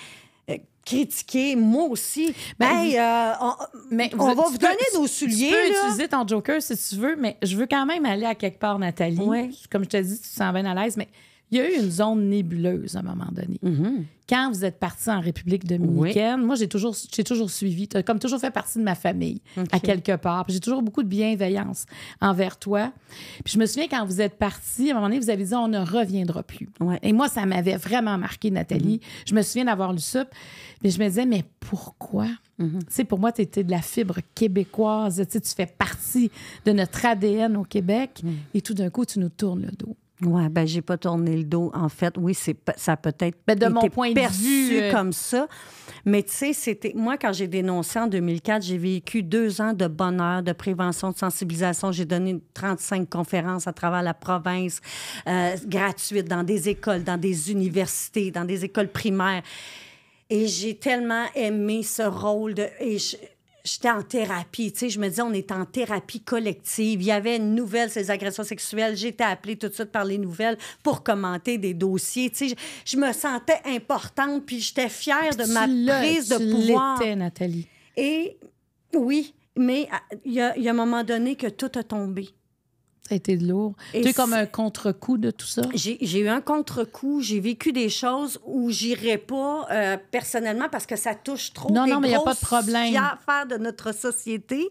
[SPEAKER 2] euh, critiqué, moi aussi. Ben, euh, mais on va vous donner nos souliers. Tu peux utiliser ton
[SPEAKER 1] joker si tu veux, mais je veux quand même aller à quelque part, Nathalie. Ouais. Comme je te dis, tu te sens bien à l'aise, mais il y a eu une zone nébuleuse à un moment donné. Mm-hmm. Quand vous êtes parti en République dominicaine, moi, j'ai toujours, toujours suivi, tu as comme toujours fait partie de ma famille, à quelque part. J'ai toujours beaucoup de bienveillance envers toi. Puis je me souviens, quand vous êtes parti, à un moment donné, vous avez dit on ne reviendra plus. Et moi, ça m'avait vraiment marqué, Nathalie. Mm-hmm. Je me souviens d'avoir lu ça. Mais je me disais, mais pourquoi? C'est mm-hmm. pour moi, tu étais de la fibre québécoise. Tu, tu fais partie de notre ADN au Québec. Mm. Et tout d'un coup, tu nous tournes le dos.
[SPEAKER 2] Oui, ben j'ai pas tourné le dos. En fait, oui, c'est ça peut-être ben, de mon point perçu de vue, euh, comme ça. Mais tu sais, c'était moi quand j'ai dénoncé en 2004, j'ai vécu deux ans de bonheur, de prévention, de sensibilisation. J'ai donné 35 conférences à travers la province, euh, gratuites dans des écoles, dans des universités, dans des écoles primaires. Et j'ai tellement aimé ce rôle de j'étais en thérapie. Tu sais, je me disais, on est en thérapie collective. Il y avait une nouvelle, ces agressions sexuelles. J'étais appelée tout de suite par les nouvelles pour commenter des dossiers. Tu sais, je, me sentais importante, puis j'étais fière de ma prise de pouvoir. Tu Nathalie. Et oui, mais ah, il y, y, a un moment donné que tout a tombé.
[SPEAKER 1] Ça a été de lourd. Tu comme un contre-coup de tout ça? J'ai eu
[SPEAKER 2] un contre-coup. J'ai vécu des choses où j'irai pas euh, personnellement parce que ça touche trop non, des non, mais a pas de problème. de notre société,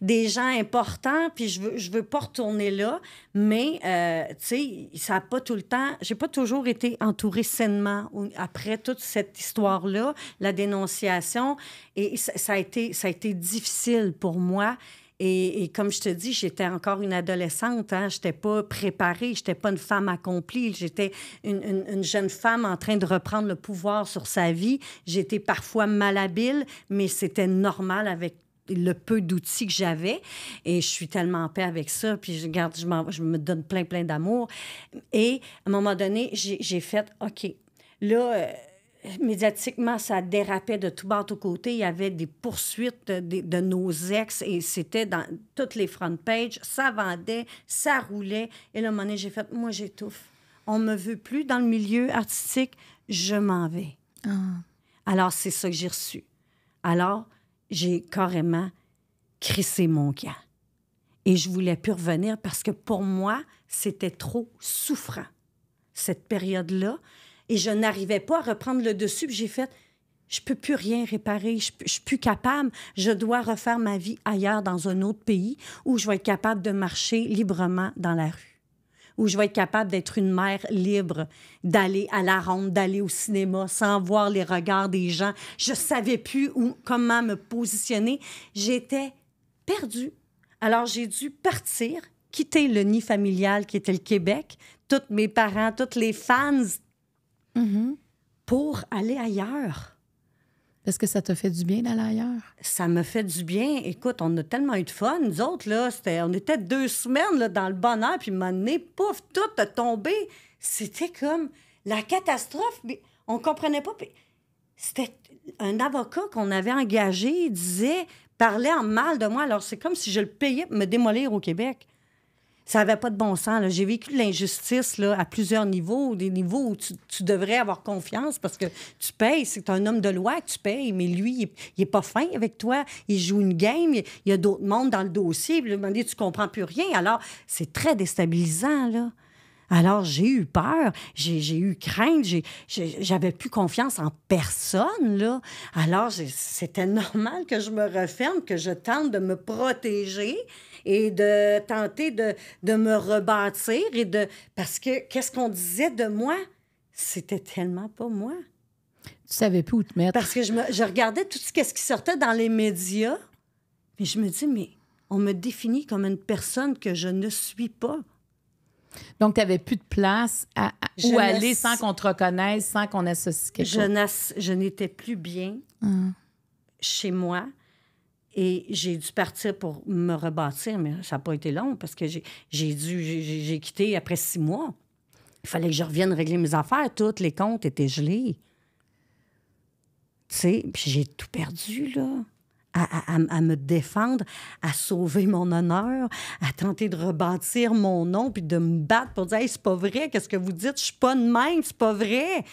[SPEAKER 2] des gens importants, puis je veux, je veux pas retourner là. Mais, euh, tu sais, ça n'a pas tout le temps... J'ai pas toujours été entourée sainement après toute cette histoire-là, la dénonciation. Et ça, a été, ça a été difficile pour moi. Et, comme je te dis, j'étais encore une adolescente. Hein? Je n'étais pas préparée. Je n'étais pas une femme accomplie. J'étais une, jeune femme en train de reprendre le pouvoir sur sa vie. J'étais parfois malhabile, mais c'était normal avec le peu d'outils que j'avais. Et je suis tellement en paix avec ça. Puis je, garde, je, me donne plein, plein d'amour. Et à un moment donné, j'ai fait, OK, là... Euh, médiatiquement, ça dérapait de tout bord, tout côté. Il y avait des poursuites de, nos ex et c'était dans toutes les front pages. Ça vendait, ça roulait. Et là, à moment j'ai fait, moi, j'étouffe. On me veut plus dans le milieu artistique. Je m'en vais. Ah. Alors, c'est ça que j'ai reçu. Alors, j'ai carrément crissé mon camp. Et je voulais plus revenir parce que pour moi, c'était trop souffrant. Cette période-là, et je n'arrivais pas à reprendre le dessus. j'ai fait, je peux plus rien réparer, je, ne suis plus capable, je dois refaire ma vie ailleurs dans un autre pays où je vais être capable de marcher librement dans la rue, où je vais être capable d'être une mère libre, d'aller à la ronde, d'aller au cinéma sans voir les regards des gens. Je savais plus où, comment me positionner, j'étais perdue. Alors j'ai dû partir, quitter le nid familial qui était le Québec, tous mes parents, toutes les fans Mm-hmm. pour aller ailleurs. Est-ce que ça t'a fait du bien d'aller ailleurs? Ça me fait du bien. Écoute, on a tellement eu de fun. Nous autres, on était deux semaines dans le bonheur, puis donné, pouf, tout a tombé. C'était comme la catastrophe. Mais on comprenait pas. C'était un avocat qu'on avait engagé, il disait, parlait en mal de moi. Alors, c'est comme si je le payais pour me démolir au Québec. Ça n'avait pas de bon sens. J'ai vécu de l'injustice à plusieurs niveaux, des niveaux où tu, devrais avoir confiance parce que tu payes. C'est un homme de loi que tu payes, mais lui, il n'est pas fin avec toi. Il joue une game. Il, y a d'autres mondes dans le dossier. Puis, donné, tu comprends plus rien. Alors, c'est très déstabilisant, là. Alors, j'ai eu peur, j'ai eu crainte, j'avais plus confiance en personne, là. Alors, c'était normal que je me referme, que je tente de me protéger et de tenter de, me rebâtir et de... Parce que qu'est-ce qu'on disait de moi? C'était tellement pas moi. Tu savais plus où te mettre. Parce que je, regardais tout ce, qui sortait dans les médias, mais je me dis, mais on me définit comme une personne que je ne suis pas. Donc, tu n'avais plus de place à, où aller
[SPEAKER 1] sans qu'on te reconnaisse, sans qu'on associe quelque chose.
[SPEAKER 2] Je n'étais plus bien hein. chez moi. Et j'ai dû partir pour me rebâtir, mais ça n'a pas été long parce que j'ai dû, j'ai quitté après six mois. Il fallait que je revienne régler mes affaires. Tous les comptes étaient gelés. Tu sais, puis j'ai tout perdu, là. À, à, à, me défendre, à sauver mon honneur, à tenter de rebâtir mon nom, puis de me battre pour dire hey, c'est pas vrai, qu'est-ce que vous dites, je suis pas de même, c'est pas vrai.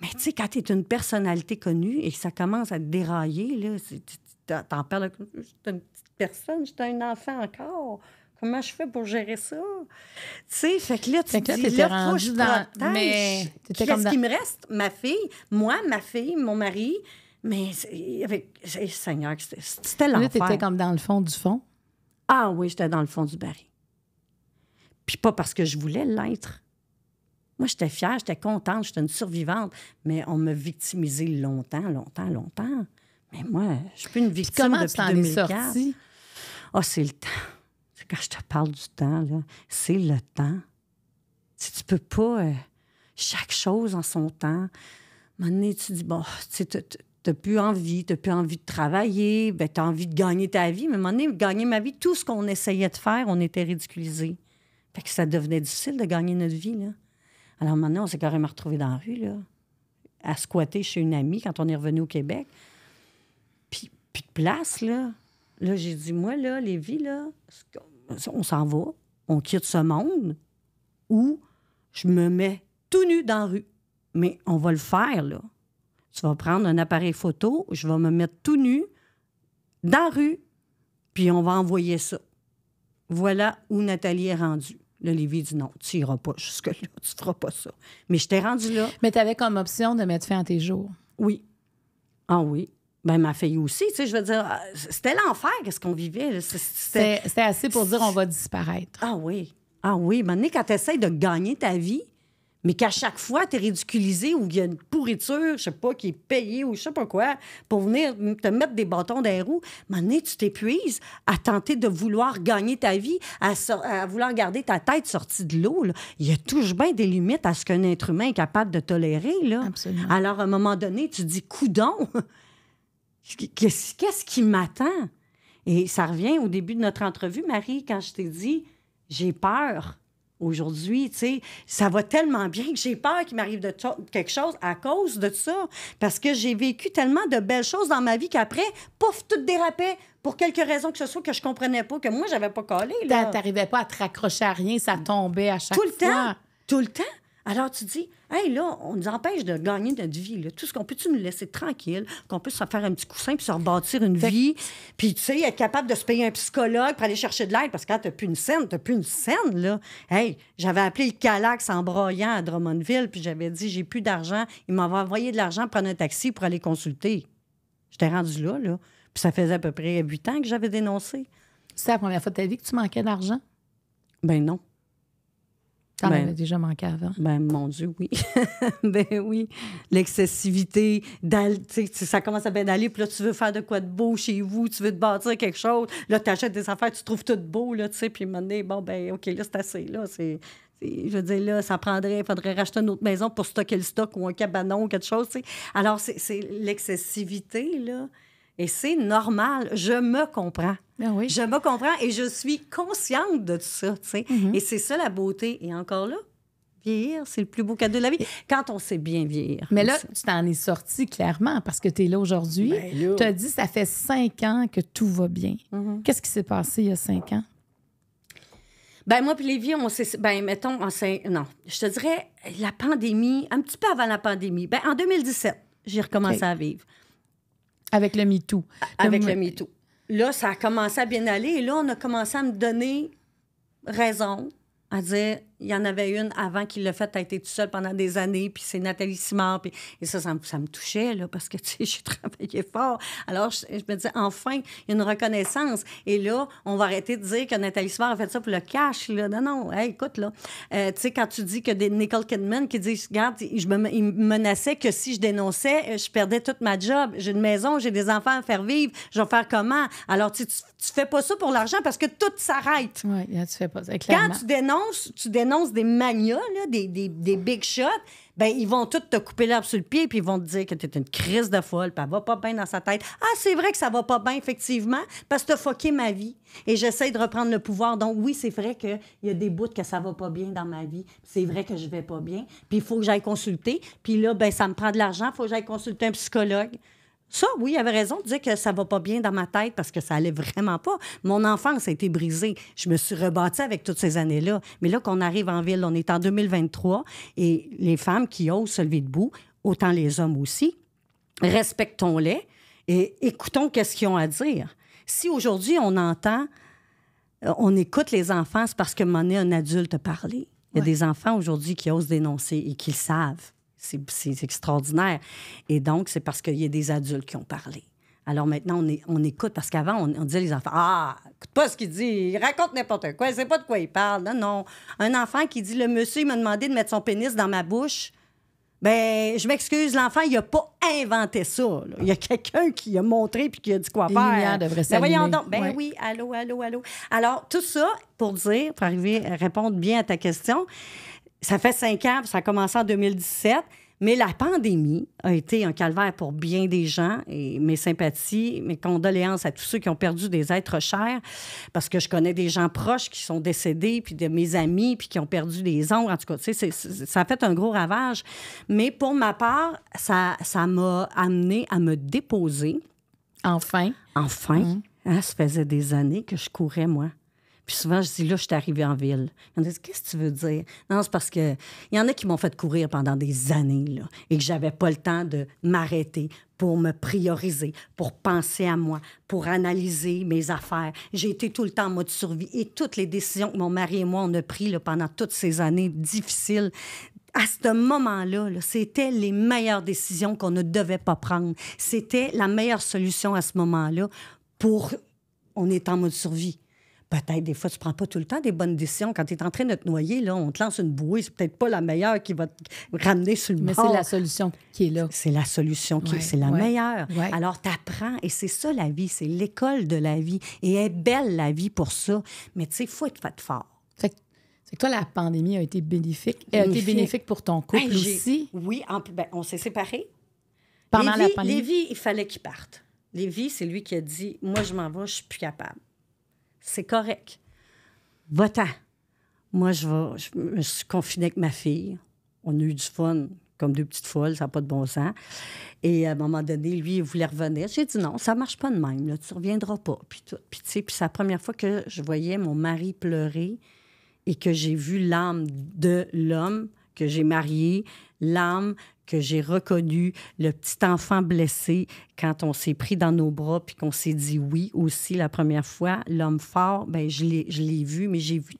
[SPEAKER 2] Mais tu sais, quand tu es une personnalité connue et que ça commence à te dérailler, là, t'en j'étais une petite personne, j'étais un enfant encore. Comment je fais pour gérer ça? Tu sais, fait que là, tu te dis, là, je dans... Mais... Qu'est-ce qu'il qui me reste? Ma fille, moi, ma fille, mon mari. Mais avec... Seigneur, c'était l'enfer. Là, t'étais comme dans le fond du fond? Ah oui, j'étais dans le fond du baril. Puis pas parce que je voulais l'être. Moi, j'étais fière, j'étais contente, j'étais une survivante. Mais on m'a victimisée longtemps, longtemps, longtemps. Mais moi, je suis plus une victime comme depuis 2004. Ah, oh, c'est le temps. Quand je te parle du temps, là, c'est le temps. Si tu peux pas... Euh, chaque chose en son temps. À un tu dis, bon, tu n'as plus envie, tu n'as plus envie de travailler, ben, tu as envie de gagner ta vie. Mais à un moment donné, gagner ma vie, tout ce qu'on essayait de faire, on était ridiculisé. Fait que ça devenait difficile de gagner notre vie. Là. Alors maintenant, on s'est carrément retrouvés dans la rue, là, à squatter chez une amie quand on est revenu au Québec. Puis de place, là. Là, j'ai dit, moi, là, Lévi, là, on s'en va, on quitte ce monde ou je me mets tout nu dans la rue. Mais on va le faire, là. Tu vas prendre un appareil photo, je vais me mettre tout nu dans la rue, puis on va envoyer ça. Voilà où Nathalie est rendue. Là, Lévi dit non, tu n'iras pas jusque-là, tu feras pas ça. Mais je t'ai rendue là.
[SPEAKER 1] Mais tu avais comme option de mettre fin à tes jours. Oui.
[SPEAKER 2] Ah oui. Ben, ma fille aussi, tu sais, je veux dire, euh, c'était l'enfer, qu'est-ce qu'on vivait. C'était assez pour dire on va disparaître. Ah oui. Ah oui, maintenant, quand tu essaies de gagner ta vie, mais qu'à chaque fois, tu es ridiculisé ou il y a une pourriture, je sais pas, qui est payée ou je sais pas quoi, pour venir te mettre des bâtons dans les roues, maintenant, tu t'épuises à tenter de vouloir gagner ta vie, à, vouloir garder ta tête sortie de l'eau. Il y a toujours bien des limites à ce qu'un être humain est capable de tolérer. Là. Alors, à un moment donné, tu dis, coudon, Qu'est-ce qui m'attend? Et ça revient au début de notre entrevue, Marie, quand je t'ai dit, j'ai peur aujourd'hui, tu sais, ça va tellement bien que j'ai peur qu'il m'arrive de quelque chose à cause de ça, parce que j'ai vécu tellement de belles choses dans ma vie qu'après, pouf, tout dérapait pour quelque raison que ce soit que je comprenais pas, que moi, j'avais pas collé. T'arrivais pas à te raccrocher à rien, ça tombait à chaque fois. Tout le temps, tout le temps. Alors tu dis, hey là, on nous empêche de gagner notre vie. Tout ce qu'on peut-tu nous laisser tranquille, qu'on puisse se faire un petit coussin puis se rebâtir une vie, puis tu sais, être capable de se payer un psychologue pour aller chercher de l'aide, parce que quand t'as plus une scène, t'as plus une scène, là. Hey, j'avais appelé le Calax en broyant à Drummondville, puis j'avais dit, j'ai plus d'argent. Il m'avait envoyé de l'argent prendre un taxi pour aller consulter. J'étais rendu là, là. Puis ça faisait à peu près huit ans que j'avais dénoncé. C'est la première fois de ta vie que tu manquais d'argent? Ben non. Ça ben, déjà manqué avant. Ben, mon Dieu, oui. ben oui. L'excessivité, ça commence à bien aller, puis là, tu veux faire de quoi de beau chez vous, tu veux te bâtir quelque chose, là, tu achètes des affaires, tu trouves tout beau, là, tu sais, puis maintenant, bon, ben OK, là, c'est assez, là, c'est... Je veux dire, là, ça prendrait, il faudrait racheter une autre maison pour stocker le stock ou un cabanon ou quelque chose, tu sais. Alors, c'est l'excessivité, là, et c'est normal. Je me comprends. Ben je me comprends et je suis consciente de tout ça, tu mm-hmm. Et c'est ça la beauté. Et encore là, vieillir, c'est le plus beau cadeau de la vie. Quand on sait bien vieillir. Mais là, tu
[SPEAKER 1] t'en es sorti clairement parce que tu es là aujourd'hui.
[SPEAKER 2] Ben tu as dit, ça
[SPEAKER 1] fait cinq ans que tout va bien. Mm-hmm. Qu'est-ce qui s'est passé il y a cinq ans?
[SPEAKER 2] Ben moi puis les Lévi, on s'est... Ben mettons, en non, je te dirais, la pandémie, un petit peu avant la pandémie, ben en 2017, j'ai recommencé à vivre.
[SPEAKER 1] Avec le MeToo. Avec le, le MeToo
[SPEAKER 2] là, ça a commencé à bien aller. Et là, on a commencé à me donner raison, à dire il y en avait une avant qu'il l'a faite, a été tout seul pendant des années, puis c'est Nathalie Simard. Puis... Et ça, ça me, touchait, là, parce que, tu sais, j'ai travaillé fort. Alors, je, me disais, enfin, il y a une reconnaissance. Et là, on va arrêter de dire que Nathalie Simard a fait ça pour le cash, là. Non, non, écoute, là. Euh, tu sais, quand tu dis que des Nicole Kidman qui dit regarde, je me, il me menaçait que si je dénonçais, euh, je perdais toute ma job. J'ai une maison, j'ai des enfants à faire vivre, je vais faire comment? Alors, tu, tu, fais pas ça pour l'argent parce que tout s'arrête. Oui, tu fais pas ça. Clairement. Quand tu dénonces, tu dénonces des manias, des, big shots, ben ils vont tous te couper là sur le pied puis ils vont te dire que tu es une crise de folle, puis elle va pas bien dans sa tête. Ah, c'est vrai que ça va pas bien, effectivement, parce que t'as fucké ma vie. Et j'essaie de reprendre le pouvoir. Donc, oui, c'est vrai qu'il y a des bouts que ça va pas bien dans ma vie. C'est vrai que je vais pas bien. Puis il faut que j'aille consulter. Puis là, ben ça me prend de l'argent. Il faut que j'aille consulter un psychologue. Ça, oui, il avait raison de dire que ça va pas bien dans ma tête parce que ça allait vraiment pas. Mon enfance a été brisée. Je me suis rebâtie avec toutes ces années-là. Mais là, qu'on arrive en ville, on est en 2023 et les femmes qui osent se lever debout, autant les hommes aussi, respectons-les et écoutons ce qu'ils ont à dire. Si aujourd'hui, on entend, euh, on écoute les enfants, c'est parce que mon est un adulte parler. Il y a des enfants aujourd'hui qui osent dénoncer et qui le savent. C'est extraordinaire. Et donc, c'est parce qu'il y a des adultes qui ont parlé. Alors maintenant, on, écoute, parce qu'avant, on, disait les enfants, ah, écoute pas ce qu'il dit, il raconte n'importe quoi, c'est pas de quoi il parle. Non, Un enfant qui dit, le monsieur, il m'a demandé de mettre son pénis dans ma bouche. Ben, je m'excuse, l'enfant, il a pas inventé ça. Il y a quelqu'un qui a montré puis qui a dit quoi faire. ben voyons donc. Ben oui, allô, allô, allô. Alors, tout ça pour dire, pour arriver à répondre bien à ta question, ça fait cinq ans, ça a commencé en 2017. Mais la pandémie a été un calvaire pour bien des gens et mes sympathies, mes condoléances à tous ceux qui ont perdu des êtres chers parce que je connais des gens proches qui sont décédés, puis de mes amis, puis qui ont perdu des ombres. En tout cas, tu sais, ça a fait un gros ravage. Mais pour ma part, ça, ça m'a amené à me déposer. Enfin. Enfin. Mmh. Hein, ça faisait des années que je courais, moi. Puis souvent, je dis, là, je suis arrivée en ville. Ils me disent, qu'est-ce que tu veux dire? Non, c'est parce que il y en a qui m'ont fait courir pendant des années, là, et que j'avais pas le temps de m'arrêter pour me prioriser, pour penser à moi, pour analyser mes affaires. J'ai été tout le temps en mode survie et toutes les décisions que mon mari et moi, on a prises pendant toutes ces années difficiles, à ce moment-là, -là, c'était les meilleures décisions qu'on ne devait pas prendre. C'était la meilleure solution à ce moment-là pour... On est en mode survie peut-être des fois, tu ne prends pas tout le temps des bonnes décisions. Quand tu es en train de te noyer, là, on te lance une bouée, c'est peut-être pas la meilleure qui va te ramener sur le Mais c'est la solution qui est là. C'est la solution qui est c'est la meilleure. Alors, tu apprends et c'est ça la vie, c'est l'école de la vie. Et est belle la vie pour ça. Mais tu sais, il faut être fort. c'est que toi, la pandémie a été bénéfique. Elle a été bénéfique pour ton couple aussi. Oui, ben, on s'est séparés. Pendant la pandémie. Lévi, il fallait qu'il parte. Lévi, c'est lui qui a dit Moi, je m'en vais, je suis plus capable c'est correct. Va-t'en. Moi, je, vais, me suis confinée avec ma fille. On a eu du fun, comme deux petites folles, ça n'a pas de bon sens. Et à un moment donné, lui, il voulait revenir. J'ai dit non, ça marche pas de même, Tu ne reviendras pas. Puis, puis c'est la première fois que je voyais mon mari pleurer et que j'ai vu l'âme de l'homme que j'ai marié, l'âme que j'ai reconnu le petit enfant blessé quand on s'est pris dans nos bras puis qu'on s'est dit oui aussi la première fois. L'homme fort, ben je l'ai vu, mais j'ai vu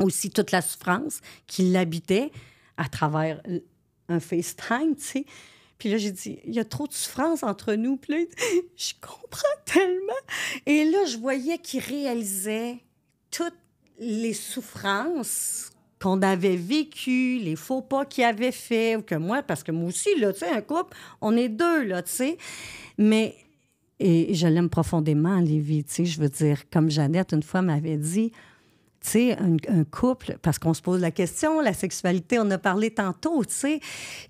[SPEAKER 2] aussi toute la souffrance qui l'habitait à travers un FaceTime, tu sais. Puis là, j'ai dit, il y a trop de souffrance entre nous. Puis je comprends tellement. Et là, je voyais qu'il réalisait toutes les souffrances qu'on avait vécu, les faux pas qu'il avaient fait, ou que moi, parce que moi aussi, là, tu sais, un couple, on est deux, là, tu sais. Mais, et je l'aime profondément, Lévi, tu sais, je veux dire, comme Jeannette, une fois, m'avait dit, tu sais, un, couple, parce qu'on se pose la question, la sexualité, on a parlé tantôt, tu sais,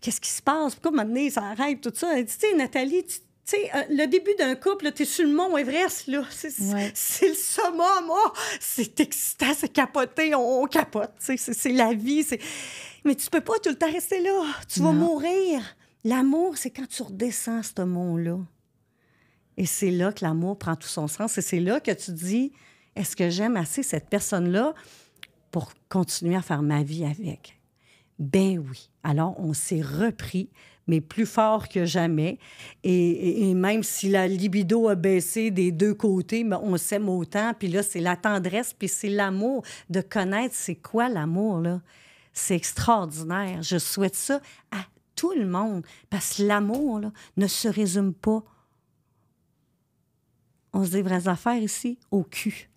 [SPEAKER 2] qu'est-ce qui se passe? Pourquoi, maintenant, ça arrête, tout ça? Tu sais, Nathalie, tu tu sais, euh, le début d'un couple, tu es sur le mont Everest, là. C'est le summum, oh! C'est excitant, c'est capoté, on, capote, c'est la vie. Mais tu peux pas tout le temps rester là. Tu vas mourir. L'amour, c'est quand tu redescends ce mont-là. Et c'est là que l'amour prend tout son sens. Et c'est là que tu dis, est-ce que j'aime assez cette personne-là pour continuer à faire ma vie avec? Ben oui. Alors, on s'est repris mais plus fort que jamais. Et, même si la libido a baissé des deux côtés, mais ben, on s'aime autant. Puis là, c'est la tendresse, puis c'est l'amour. De connaître, c'est quoi l'amour, là? C'est extraordinaire. Je souhaite ça à tout le monde, parce que l'amour ne se résume pas. On se dit vraies affaires ici, au cul.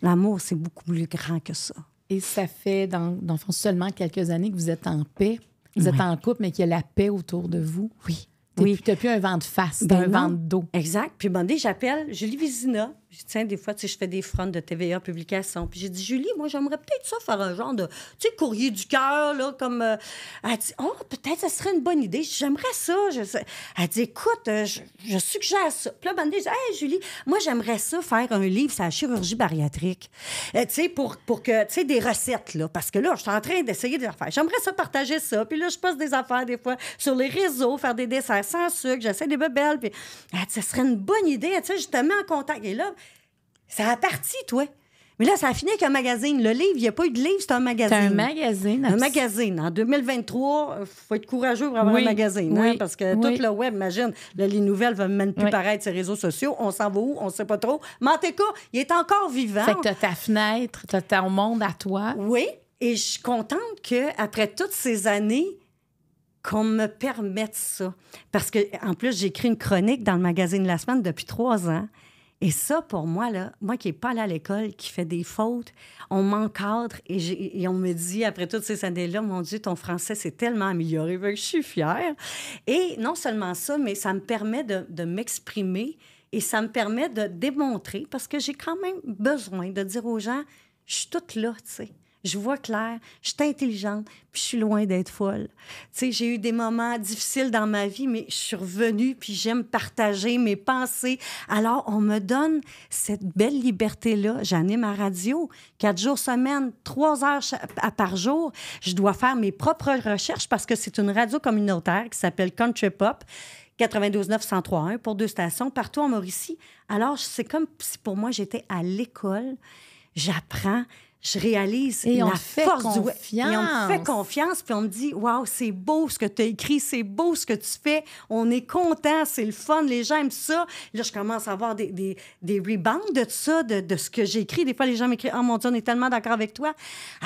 [SPEAKER 2] L'amour, c'est beaucoup plus
[SPEAKER 1] grand que ça. Et ça fait, dans, seulement quelques années que vous êtes en paix vous êtes en couple, mais qu'il y a la paix autour de vous. Oui. Tu n'as oui. plus, un vent de face, ben un vent de
[SPEAKER 2] dos. Exact. Puis, bon, j'appelle Julie Vizina, tiens, des fois, tu je fais des fronts de TVA publication. Puis j'ai dit, Julie, moi, j'aimerais peut-être ça faire un genre de, tu courrier du cœur, là, comme. Euh, elle dit, oh, peut-être ça serait une bonne idée. J'aimerais ça. Je Elle dit, écoute, euh, je, suggère ça. Puis là, Bandé, je dis, hey, Julie, moi, j'aimerais ça faire un livre sur la chirurgie bariatrique. Euh, tu sais, pour, pour que, tu sais, des recettes, là. Parce que là, je suis en train d'essayer des affaires. J'aimerais ça partager ça. Puis là, je passe des affaires, des fois, sur les réseaux, faire des desserts sans sucre. J'essaie des bebelles. Puis ça serait une bonne idée. Tu sais, je te mets en contact. Et là, ça a parti, toi. Mais là, ça a fini avec un magazine. Le livre, il n'y a pas eu de livre, c'est un magazine. un magazine. Un magazine. En 2023, il euh, faut être courageux pour avoir un magazine. Hein, parce que tout le web, imagine, les nouvelles ne va même plus paraître sur les réseaux sociaux. On s'en va où? On ne sait pas trop. Mais il est encore vivant. Fait que tu as ta fenêtre, tu as ton monde à toi. Oui. Et je suis contente qu'après toutes ces années, qu'on me permette ça. Parce que, en plus, j'écris une chronique dans le magazine La Semaine depuis trois ans. Et ça, pour moi, là, moi qui n'ai pas allé à l'école, qui fait des fautes, on m'encadre et, on me dit, après toutes ces années-là, mon Dieu, ton français s'est tellement amélioré, je suis fière. Et non seulement ça, mais ça me permet de, de m'exprimer et ça me permet de démontrer, parce que j'ai quand même besoin de dire aux gens, je suis toute là, tu sais je vois clair, je suis intelligente, puis je suis loin d'être folle. Tu sais, j'ai eu des moments difficiles dans ma vie, mais je suis revenue, puis j'aime partager mes pensées. Alors, on me donne cette belle liberté-là. J'anime ma radio quatre jours semaine, trois heures par jour. Je dois faire mes propres recherches parce que c'est une radio communautaire qui s'appelle Country Pop. 92 pour deux stations partout en Mauricie. Alors, c'est comme si pour moi, j'étais à l'école. J'apprends, je réalise et on force fait du Et on me fait confiance, puis on me dit Waouh, c'est beau ce que tu as écrit, c'est beau ce que tu fais, on est content, c'est le fun, les gens aiment ça. Là, je commence à avoir des, des, des rebounds de ça, de, de ce que j'écris. Des fois, les gens m'écrivent Oh mon Dieu, on est tellement d'accord avec toi.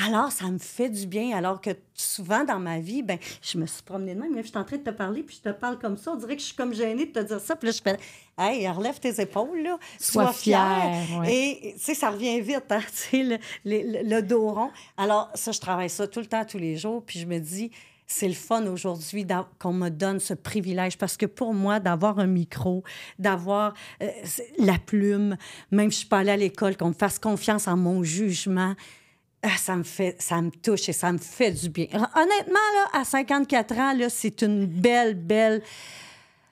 [SPEAKER 2] Alors, ça me fait du bien, alors que souvent dans ma vie, ben, je me suis promenée de même. je suis en train de te parler, puis je te parle comme ça. On dirait que je suis comme gênée de te dire ça. Puis je fais Hey, relève tes épaules, là. Sois, fière. Et, tu sais, ça revient vite, hein, tu sais, le, dos rond. Alors, ça, je travaille ça tout le temps, tous les jours. Puis je me dis, c'est le fun aujourd'hui qu'on me donne ce privilège parce que pour moi, d'avoir un micro, d'avoir euh, la plume, même si je suis pas allée à l'école, qu'on me fasse confiance en mon jugement, ah, ça me fait, ça me touche et ça me fait du bien. Honnêtement, là, à 54 ans, là, c'est une belle, belle.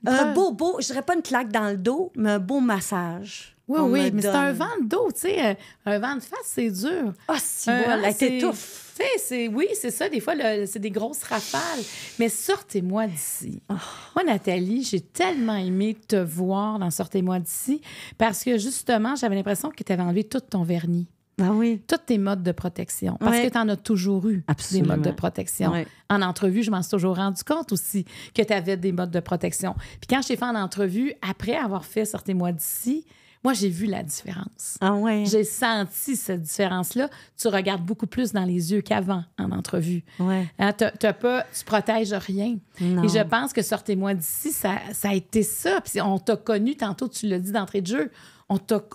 [SPEAKER 2] Un beau, beau, je dirais pas une claque dans le dos, mais un beau massage. Oui, oui, mais c'est un vent de dos, tu sais. Euh, un vent de face, c'est dur. Ah, oh, si, euh, voilà, hein, t'étouffe.
[SPEAKER 1] c'est, oui, c'est ça. Des fois, c'est des grosses rafales. Mais sortez-moi d'ici. Oh. Moi, Nathalie, j'ai tellement aimé te voir dans Sortez-moi d'ici parce que justement, j'avais l'impression que tu avais enlevé tout ton vernis. Ah oui. Tous tes modes de protection. Parce que tu en as toujours eu Absolument. des modes de protection. En entrevue, je m'en suis toujours rendu compte aussi que tu avais des modes de protection. Puis quand t'ai fait en entrevue, après avoir fait Sortez-moi d'ici, moi, j'ai vu la différence. Ah j'ai senti cette différence-là. Tu regardes beaucoup plus dans les yeux qu'avant en entrevue. Ouais. Hein, pas, tu protèges rien. Et je pense que Sortez-moi d'ici, ça, ça, a été ça. Puis on t'a connu, tantôt tu l'as dit d'entrée de jeu,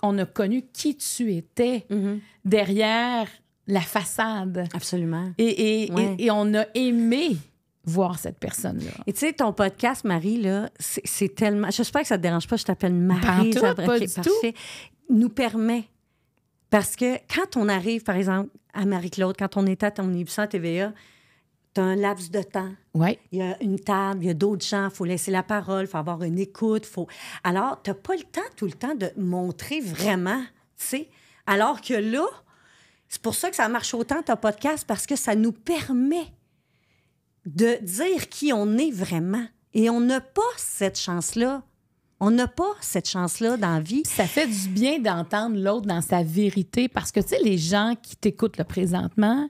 [SPEAKER 1] on, a, connu qui tu étais mm-hmm. derrière la façade. Absolument. Et, on a aimé
[SPEAKER 2] voir cette personne-là. Et tu sais, ton podcast, Marie, là, c'est tellement... J'espère que ça te dérange pas, je t'appelle ben, Marie. pas du Tout. Nous permet. Parce que quand on arrive, par exemple, à Marie-Claude, quand on est à ton émission à TVA, tu un laps de temps. Ouais. Il y a une table, il y a d'autres gens, il faut laisser la parole, il faut avoir une écoute. Faut... Alors, tu n'as pas le temps tout le temps de montrer vraiment, tu sais. Alors que là, c'est pour ça que ça marche autant ton podcast, parce que ça nous permet de dire qui on est vraiment. Et on n'a pas cette chance-là. On n'a pas cette chance-là dans la vie. Ça fait du bien d'entendre l'autre dans sa vérité, parce que,
[SPEAKER 1] tu sais, les gens qui t'écoutent le présentement,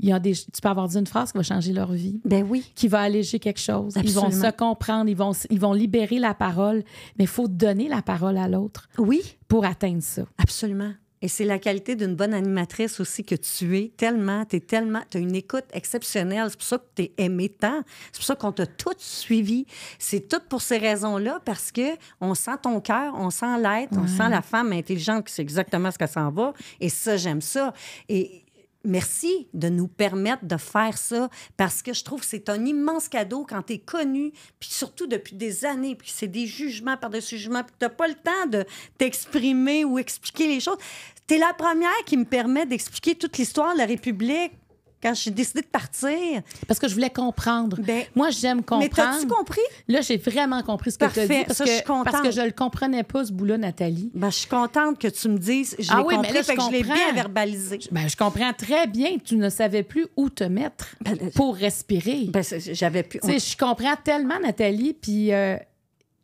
[SPEAKER 1] il y a des, tu peux avoir dit une phrase qui va changer leur vie. Ben oui. Qui va alléger quelque chose. Absolument. Ils vont se comprendre, ils vont, ils vont libérer la parole, mais il faut donner la parole à l'autre. Oui. Pour atteindre ça. Absolument.
[SPEAKER 2] Et c'est la qualité d'une bonne animatrice aussi que tu es tellement, tu es tellement, tu as une écoute exceptionnelle. C'est pour ça que tu es aimé tant. C'est pour ça qu'on t'a tout suivi. C'est tout pour ces raisons-là parce que on sent ton cœur, on sent l'être, on sent la femme intelligente qui sait exactement ce qu'elle s'en va. Et ça, j'aime ça. Et Merci de nous permettre de faire ça parce que je trouve que c'est un immense cadeau quand tu es connu, puis surtout depuis des années, puis c'est des jugements par-dessus jugements, puis tu pas le temps de t'exprimer ou expliquer les choses. Tu es la première qui me permet d'expliquer toute l'histoire de la République, quand j'ai décidé de partir. Parce que je
[SPEAKER 1] voulais comprendre. Ben, Moi, j'aime comprendre. Mais t'as-tu compris? Là, j'ai vraiment compris ce que tu as dit. Parce, que, je suis contente. parce que je le comprenais pas, ce bout-là, Nathalie. Ben, je suis contente que tu me dises. ah oui, ben compris, mais là, je, que je l'ai bien verbalisé. Ben, je comprends très bien que tu ne savais plus où te mettre euh, pour respirer.
[SPEAKER 2] Ben, j'avais plus... Je
[SPEAKER 1] comprends tellement, Nathalie, puis... Euh,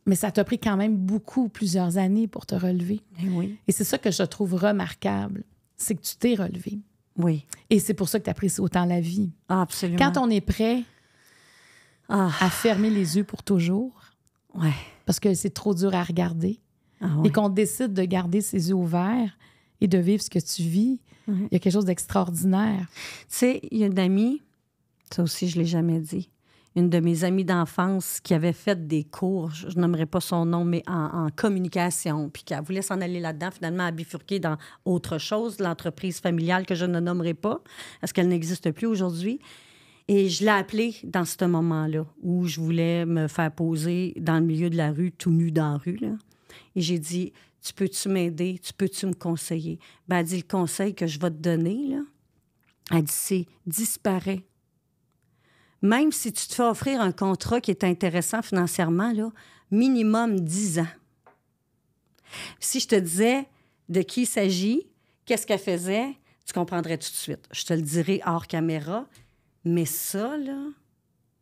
[SPEAKER 1] mais ça t'a pris quand même beaucoup, plusieurs années pour te relever. Eh oui. Et c'est ça que je trouve remarquable, c'est que tu t'es relevée. Oui. Et c'est pour ça que tu apprécies autant la vie. Ah, absolument. Quand on est prêt ah. à fermer les yeux pour toujours, ouais. parce que c'est trop dur à regarder, ah, et qu'on décide de garder ses yeux ouverts et de vivre ce que tu
[SPEAKER 2] vis, il y a quelque chose d'extraordinaire. Tu sais, il y a une amie, ça aussi je l'ai jamais dit, une de mes amies d'enfance qui avait fait des cours, je, ne nommerai pas son nom, mais en, communication, puis qu'elle voulait s'en aller là-dedans, finalement, à bifurquer dans autre chose, l'entreprise familiale que je ne nommerai pas, parce qu'elle n'existe plus aujourd'hui. Et je l'ai appelée dans ce moment-là, où je voulais me faire poser dans le milieu de la rue, tout nu dans la rue. Et j'ai dit, tu peux-tu m'aider? Tu peux-tu me conseiller? Ben, elle dit, le conseil que je vais te donner, là, elle dit, c'est disparaît même si tu te fais offrir un contrat qui est intéressant financièrement, minimum 10 ans. Si je te disais de qui il s'agit, qu'est-ce qu'elle faisait, tu comprendrais tout de suite. Je te le dirai hors caméra. Mais ça,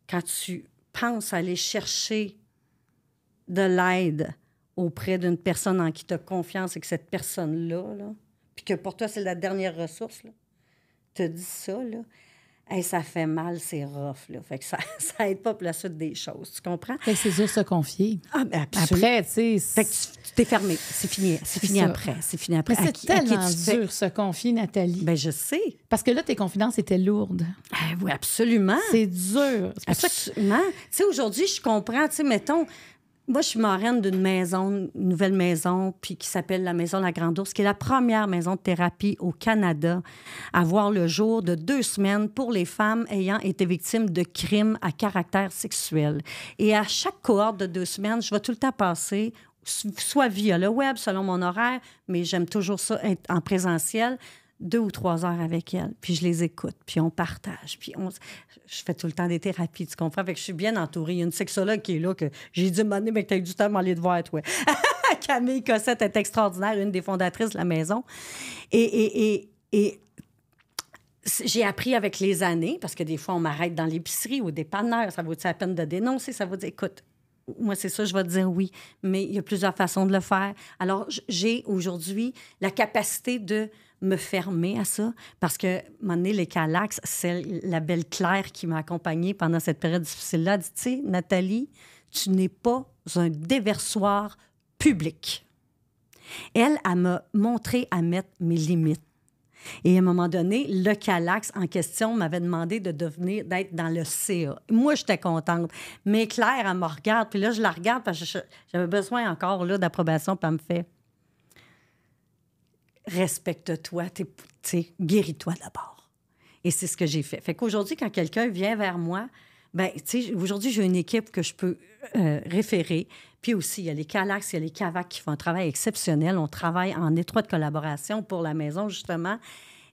[SPEAKER 2] quand tu penses aller chercher de l'aide auprès d'une personne en qui tu as confiance et que cette personne-là, puis que pour toi, c'est la dernière ressource, te dit ça, Hey, ça fait mal, c'est rough. Là. Fait que ça, ça aide pas pour la suite des choses. Tu comprends? c'est dur de se confier. Ah, ben Après, tu sais. Fait que tu t'es fermé. C'est fini. C'est fini après. C'est fini après. c'est tellement dur de se confier,
[SPEAKER 1] Nathalie. Ben, je sais. Parce
[SPEAKER 2] que là, tes confidences étaient lourdes. Ah oui, absolument. C'est dur. Absolument. Tu sais, aujourd'hui, je comprends. Tu sais, mettons, moi, je suis marraine d'une maison, une nouvelle maison, puis qui s'appelle la Maison La Grande ours qui est la première maison de thérapie au Canada à voir le jour de deux semaines pour les femmes ayant été victimes de crimes à caractère sexuel. Et à chaque cohorte de deux semaines, je vais tout le temps passer soit via le web, selon mon horaire, mais j'aime toujours ça être en présentiel deux ou trois heures avec elle, puis je les écoute, puis on partage, puis on... je fais tout le temps des thérapies, tu comprends? Fait que je suis bien entourée. Il y a une sexologue qui est là que j'ai dit, Mané, mais tu as eu du temps de m'aller te voir, toi. Camille Cossette est extraordinaire, une des fondatrices de la maison. Et, et, et, et j'ai appris avec les années, parce que des fois, on m'arrête dans l'épicerie ou des panneurs, ça vaut-il la peine de dénoncer? Ça vaut dire, écoute, moi, c'est ça, je vais te dire oui, mais il y a plusieurs façons de le faire. Alors, j'ai aujourd'hui la capacité de me fermer à ça parce que, à un les Calax, c'est la belle Claire qui m'a accompagnée pendant cette période difficile-là, dit, tu sais, Nathalie, tu n'es pas un déversoir public. Elle, a m'a montré à mettre mes limites. Et à un moment donné, le Calax en question m'avait demandé de devenir, d'être dans le CA. Moi, j'étais contente. Mais Claire, elle me regarde, puis là, je la regarde parce que j'avais besoin encore là, d'approbation, puis elle me fait respecte-toi, guéris-toi d'abord. Et c'est ce que j'ai fait. Fait qu'aujourd'hui, quand quelqu'un vient vers moi, ben, aujourd'hui, j'ai une équipe que je peux euh, référer. Puis aussi, il y a les Calax, il y a les CAVAC qui font un travail exceptionnel. On travaille en étroite collaboration pour la maison, justement.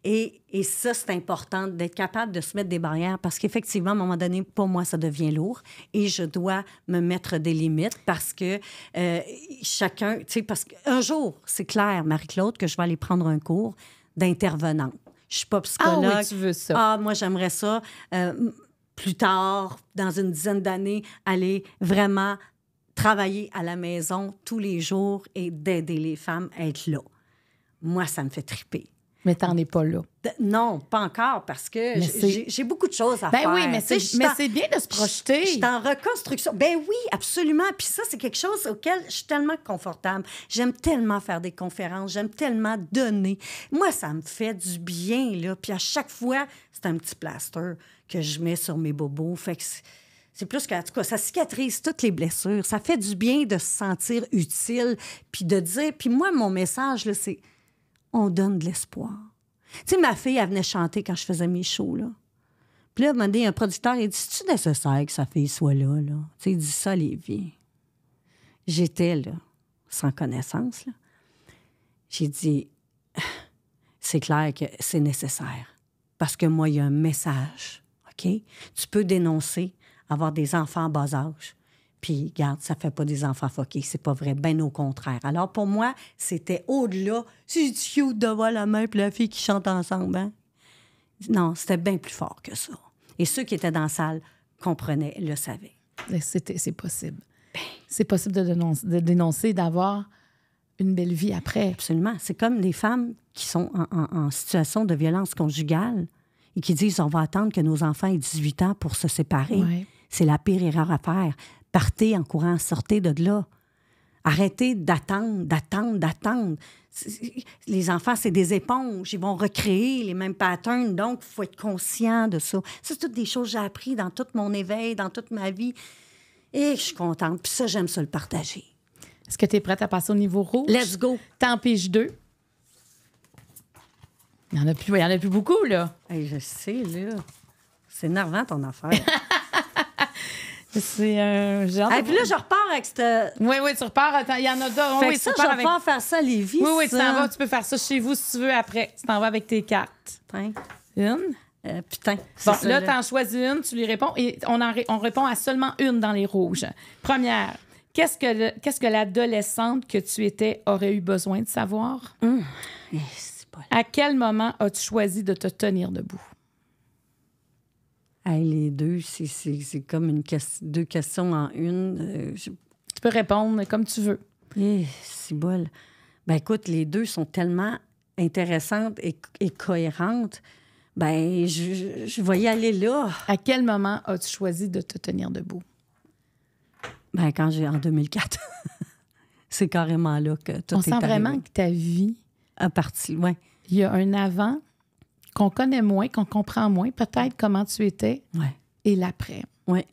[SPEAKER 2] Et, ça, c'est important d'être capable de se mettre des barrières parce qu'effectivement, à un moment donné, pour moi, ça devient lourd et je dois me mettre des limites parce que euh, chacun, tu sais, parce qu'un jour, c'est clair, Marie-Claude, que je vais aller prendre un cours d'intervenant. Je suis pas ah psychologue. Ah tu veux ça. Ah, moi, j'aimerais ça. Euh, plus tard, dans une dizaine d'années, aller vraiment travailler à la maison tous les jours et d'aider les femmes à être là. Moi, ça me fait triper.
[SPEAKER 1] Mais t'en es pas là.
[SPEAKER 2] non, pas encore, parce que j'ai beaucoup de choses à ben faire. faire. Oui, mais c'est bien de se projeter. Je suis en reconstruction. Ben oui, absolument. Puis ça, c'est quelque chose auquel je suis tellement confortable. J'aime tellement faire des conférences. J'aime tellement donner. Moi, ça me fait du bien, là. Puis à chaque fois, c'est un petit plaster que je mets sur mes bobos. Fait que c'est plus que, en tout cas, ça cicatrise toutes les blessures. Ça fait du bien de se sentir utile, puis de dire... Puis moi, mon message, là, c'est on donne de l'espoir. Tu sais, ma fille, elle venait chanter quand je faisais mes shows, là. Puis là, demandé un producteur, il dit C'est-tu nécessaire que sa fille soit là, là? Tu sais, il dit ça, Lévi. J'étais, là, sans connaissance, là. J'ai dit C'est clair que c'est nécessaire. Parce que moi, il y a un message, OK? Tu peux dénoncer avoir des enfants en bas âge. Puis, garde, ça fait pas des enfants foqués, c'est pas vrai, ben au contraire. Alors, pour moi, c'était au-delà. C'est cute de voir la main et la fille qui chantent ensemble, hein? Non, c'était bien plus fort que ça. Et ceux qui étaient dans la salle comprenaient, le savaient. C'est possible.
[SPEAKER 1] Ben. c'est possible de, dénoncer,
[SPEAKER 2] d'avoir une belle vie après. Absolument. C'est comme les femmes qui sont en, situation de violence conjugale et qui disent on va attendre que nos enfants aient 18 ans pour se séparer. C'est la pire erreur à faire. Partez en courant, sortez de là. Arrêtez d'attendre, d'attendre, d'attendre. Les enfants, c'est des éponges. Ils vont recréer les mêmes patterns. Donc, il faut être conscient de ça. Ça, c'est toutes des choses que j'ai apprises dans tout mon éveil, dans toute ma vie. Et je suis contente. Puis ça, j'aime ça le partager. Est-ce que tu es prête à passer au niveau rouge? Let's go. T'en piges deux. Il n'y en, a plus, en plus beaucoup, là. je sais, là. C'est énervant, ton affaire. C'est un euh, genre. Ah, puis là, je
[SPEAKER 1] repars avec cette. Oui, oui, tu repars. il y en a d'autres. ça, je repars faire ça à Oui, oui, tu t'en vas. Tu peux faire ça chez vous si tu veux après. Tu t'en vas avec
[SPEAKER 2] tes cartes. Une. Euh, putain. Bon, là, tu en
[SPEAKER 1] choisis une, tu lui réponds et on, répond à seulement une dans les rouges. Première, qu'est-ce que, qu'est-ce que l'adolescente que tu étais aurait eu besoin de savoir? Hum. Eh, à quel moment as-tu choisi de te tenir debout?
[SPEAKER 2] les deux, c'est comme une deux questions en une. Euh, tu peux répondre comme tu veux. c'est eh, bol. Ben écoute, les deux sont tellement intéressantes et, et cohérentes. Ben, je, je, y aller là. À quel moment as-tu choisi de te tenir debout? Ben, quand j'ai en 2004. c'est carrément là que tout On sent vraiment que
[SPEAKER 1] ta vie.
[SPEAKER 2] a parti loin. Il y a un
[SPEAKER 1] avant qu'on connaît moins, qu'on comprend moins, peut-être comment tu étais et l'après.
[SPEAKER 2] Ouais.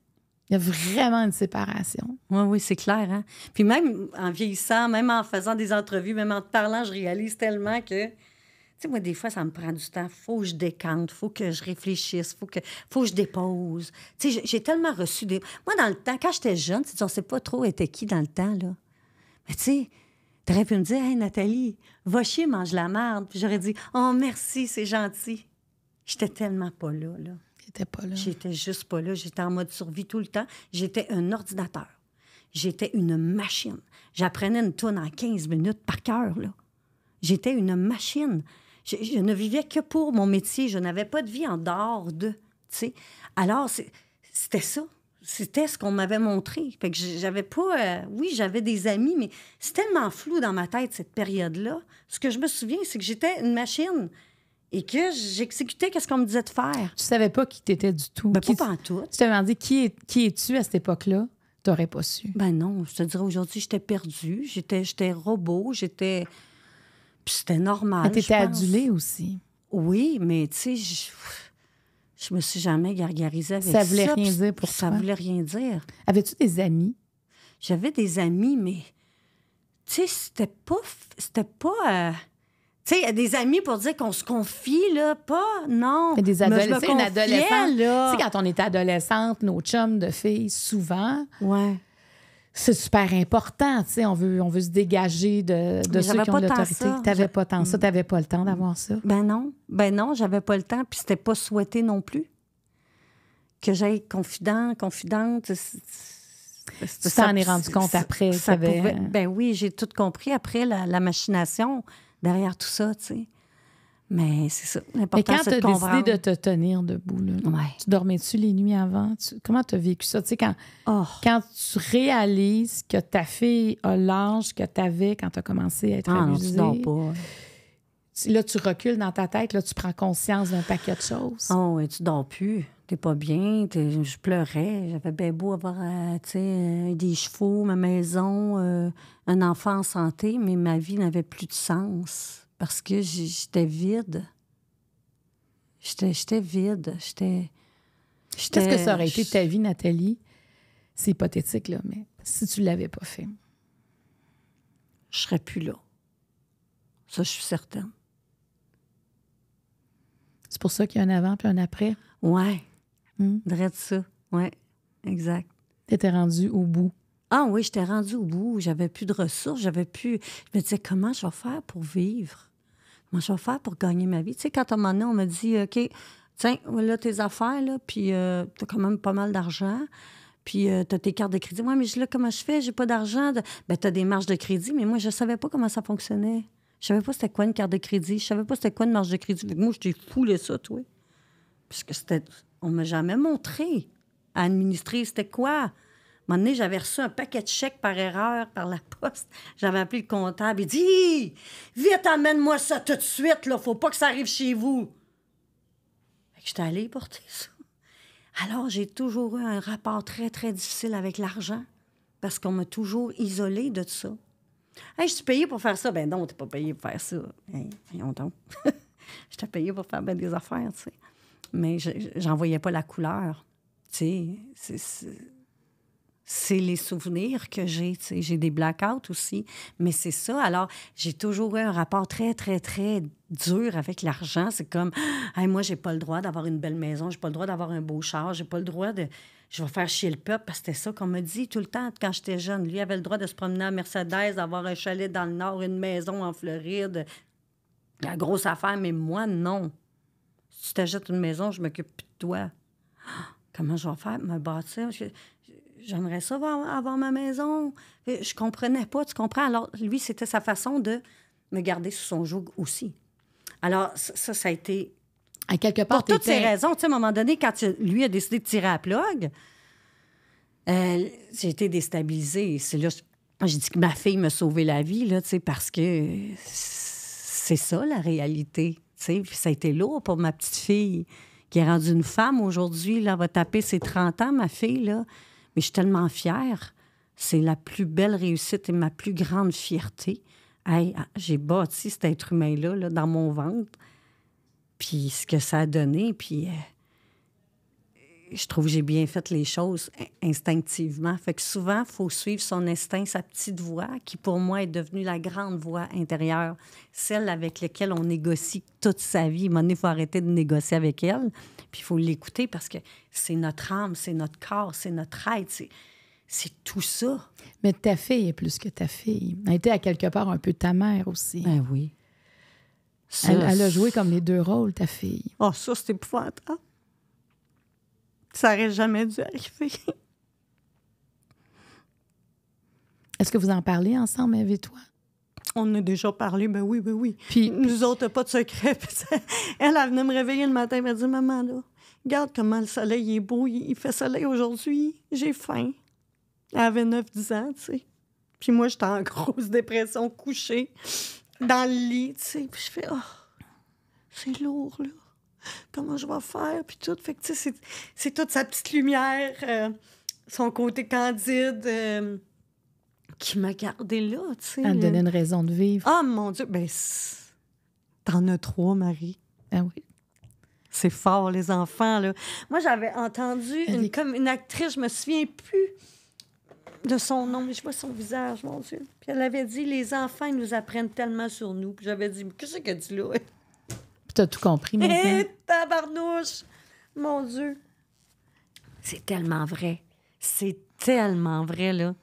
[SPEAKER 2] Il y a vraiment une séparation. Oui, oui, c'est clair. Hein. Puis même en vieillissant, même en faisant des entrevues, même en te parlant, je réalise tellement que tu sais, moi, des fois, ça me prend du temps. Faut que je décante, faut que je réfléchisse, faut que, faut que je dépose. Tu sais, j'ai tellement reçu des. Moi, dans le temps, quand j'étais jeune, tu sais, on sait pas trop était qui dans le temps, là. Mais tu sais, T'aurais pu me dire, hey Nathalie, va chier, mange la merde. Puis j'aurais dit, oh merci, c'est gentil. J'étais tellement pas là, là. J'étais pas là. J'étais juste pas là. J'étais en mode survie tout le temps. J'étais un ordinateur. J'étais une machine. J'apprenais une tourne en 15 minutes par cœur, là. J'étais une machine. Je, ne vivais que pour mon métier. Je n'avais pas de vie en dehors de. Alors, c'était ça c'était ce qu'on m'avait montré. Fait que j'avais pas. Euh, oui, j'avais des amis, mais c'est tellement flou dans ma tête, cette période-là. Ce que je me souviens, c'est que j'étais une machine et que j'exécutais ce qu'on me disait de faire. Tu savais pas qui t'étais du tout. Ben, pas Tu t'avais demandé qui, qui es-tu à cette époque-là? T'aurais pas su. Ben non, je te dirais aujourd'hui, j'étais perdue. J'étais, j'étais robot, j'étais. Puis c'était normal. Mais ah, t'étais adulée aussi. Oui, mais tu sais, je... Je me suis jamais gargarisée avec ça. Voulait ça voulait rien dire pour ça. Ça voulait rien dire. Avais-tu des amis? J'avais des amis, mais tu sais, c'était pas. C'était pas. il euh, Tu sais, des amis pour dire qu'on se confie, là, pas, non. Mais des adolescents, Tu sais,
[SPEAKER 1] quand on était adolescente, nos chums de filles, souvent, ouais c'est super important, tu sais, on veut, on
[SPEAKER 2] veut se dégager
[SPEAKER 1] de, de ceux qui ont l'autorité. T'avais pas tant ça, pas le temps d'avoir ça. Ben non,
[SPEAKER 2] ben non, j'avais pas le temps, puis c'était pas souhaité non plus. Que j'aille confident, confidente, ça t'en es rendu compte après. Euh, ben oui, j'ai tout compris après la, la machination derrière tout ça, tu sais. Mais c'est ça. L'important, quand tu as décidé de te
[SPEAKER 1] tenir debout, là, tu dormais-tu les nuits avant? comment tu as vécu ça? Tu sais, oh. quand, tu réalises que ta fille a l'âge
[SPEAKER 2] que tu avais quand tu as commencé à être ah, tu dors pas.
[SPEAKER 1] là, tu recules dans ta tête,
[SPEAKER 2] là, tu prends conscience d'un paquet de choses. Oh, ah oui, tu dors plus. T'es pas bien, je pleurais. J'avais bien beau avoir euh, euh, des chevaux, ma maison, euh, un enfant en santé, mais ma vie n'avait plus de sens parce que j'étais vide. J'étais vide. J'étais.
[SPEAKER 1] Qu'est-ce que ça aurait été ta vie, Nathalie? C'est hypothétique, là, mais si tu l'avais pas fait.
[SPEAKER 2] Je serais plus là. Ça, je suis certaine. C'est pour ça qu'il y a un avant puis un après? Ouais. Hum? ça. Ouais. Exact. Tu étais rendue au bout. Ah oui, j'étais rendue au bout. J'avais plus de ressources. J'avais plus. Je me disais, comment je vais faire pour vivre? vais faire pour gagner ma vie. Tu sais, quand on un moment on m'a dit, OK, tiens, voilà tes affaires, là, puis tu euh, t'as quand même pas mal d'argent, puis euh, t'as tes cartes de crédit. moi mais là, comment je fais? J'ai pas d'argent. De... Ben, t'as des marges de crédit, mais moi, je savais pas comment ça fonctionnait. Je savais pas c'était quoi une carte de crédit. Je savais pas c'était quoi une marge de crédit. moi, je t'ai foulé ça, toi. Puisque c'était... On m'a jamais montré à administrer c'était quoi moment donné, j'avais reçu un paquet de chèques par erreur par la poste. J'avais appelé le comptable. Il dit Vite, amène-moi ça tout de suite, là. Faut pas que ça arrive chez vous. Fait que j'étais allée porter ça. Alors, j'ai toujours eu un rapport très, très difficile avec l'argent parce qu'on m'a toujours isolé de ça. je suis payée pour faire ça. Ben non, t'es pas payée pour faire ça. donc. je t'ai payée pour faire des affaires, tu sais. Mais j'en voyais pas la couleur. Tu sais, c'est c'est les souvenirs que j'ai. J'ai des blackouts aussi, mais c'est ça. Alors, j'ai toujours eu un rapport très, très, très dur avec l'argent. C'est comme, hey, moi, j'ai pas le droit d'avoir une belle maison, j'ai pas le droit d'avoir un beau char, j'ai pas le droit de. Je vais faire chier le peuple parce que c'était ça qu'on me dit tout le temps quand j'étais jeune. Lui avait le droit de se promener à Mercedes, d'avoir un chalet dans le Nord, une maison en Floride. La grosse affaire, mais moi, non. Si tu t'achètes une maison, je m'occupe de toi. Comment je vais faire? Me bâtir? j'aimerais ça avoir, ma maison. Je comprenais pas, tu comprends? Alors, lui, c'était sa façon de me garder sous son joug aussi. Alors, ça, ça a été. À quelque part, Pour toutes ces raisons, tu sais, à un moment donné, quand lui a décidé de tirer à plug, euh, j'ai été déstabilisée. C'est là, j'ai dit que ma fille me sauvait la vie, là, tu sais, parce que c'est ça, la réalité. Tu sais, ça a été lourd pour ma petite fille qui est rendue une femme aujourd'hui, là, va taper ses 30 ans, ma fille, là mais je suis tellement fière. C'est la plus belle réussite et ma plus grande fierté. Hey, ah, j'ai bâti cet être humain-là là, dans mon ventre, puis ce que ça a donné, puis euh, je trouve que j'ai bien fait les choses instinctivement. Fait que souvent, il faut suivre son instinct, sa petite voix, qui pour moi est devenue la grande voix intérieure, celle avec laquelle on négocie toute sa vie. À il faut arrêter de négocier avec elle, puis il faut l'écouter parce que c'est notre âme, c'est notre corps, c'est notre être, c'est tout ça. Mais ta fille est plus que ta fille.
[SPEAKER 1] Elle était à quelque part un peu ta mère aussi. Ben oui. elle, a joué comme les deux rôles, ta fille.
[SPEAKER 2] Oh, ça, c'était épouvantable. Ça aurait jamais dû
[SPEAKER 1] arriver. Est-ce que vous en parlez ensemble avec
[SPEAKER 2] toi? On a déjà parlé, ben oui, oui, ben oui. Puis nous autres, pas de secret. elle, elle venait me réveiller le matin, elle m'a dit Maman, là, regarde comment le soleil est beau, il fait soleil aujourd'hui, j'ai faim. Elle avait 9-10 ans, tu sais. Puis moi, j'étais en grosse dépression, couchée dans le lit, tu sais. Puis je fais, oh, c'est lourd, là comment je vais faire, puis tout. Fait que, tu sais, c'est toute sa petite lumière, euh, son côté candide. Euh, qui m'a gardé là, tu sais. Elle me donnait une raison de vivre. Ah, mon Dieu! Ben, t'en as trois, Marie. Ah oui. C'est fort, les enfants, là. Moi, j'avais entendu une, comme une actrice, je me souviens plus de son nom, mais je vois son visage, mon Dieu. Puis elle avait dit Les enfants, ils nous apprennent tellement sur nous. Puis j'avais dit Qu'est-ce qu'elle dit là t'as tout compris mais... ta eh, ben. tabarnouche! Mon Dieu! C'est tellement vrai. C'est tellement vrai, là.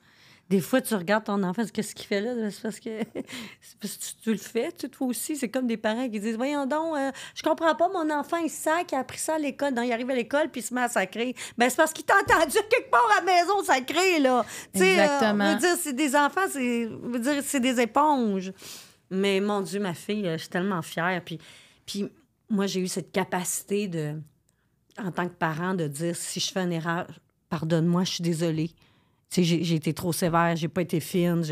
[SPEAKER 2] Des fois, tu regardes ton enfant, qu'est-ce qu'il fait là? Ben, c'est parce que, parce que tu, le fais, tu toi aussi. C'est comme des parents qui disent Voyons donc, euh, je comprends pas, mon enfant, il sait qu'il a appris ça à l'école. Non, il arrive à l'école, puis il se met à sacrer. Ben, c'est parce qu'il t'a entendu quelque part à la maison sacrer, là. Euh, Exactement. Euh, dire, c'est des enfants, c'est, c'est des éponges. Mais mon Dieu, ma fille, euh, je suis tellement fière. Puis puis moi, j'ai eu cette capacité de, en tant que parent, de dire si je fais une erreur, pardonne-moi, je suis désolée. J'ai été trop sévère, j'ai pas été fine.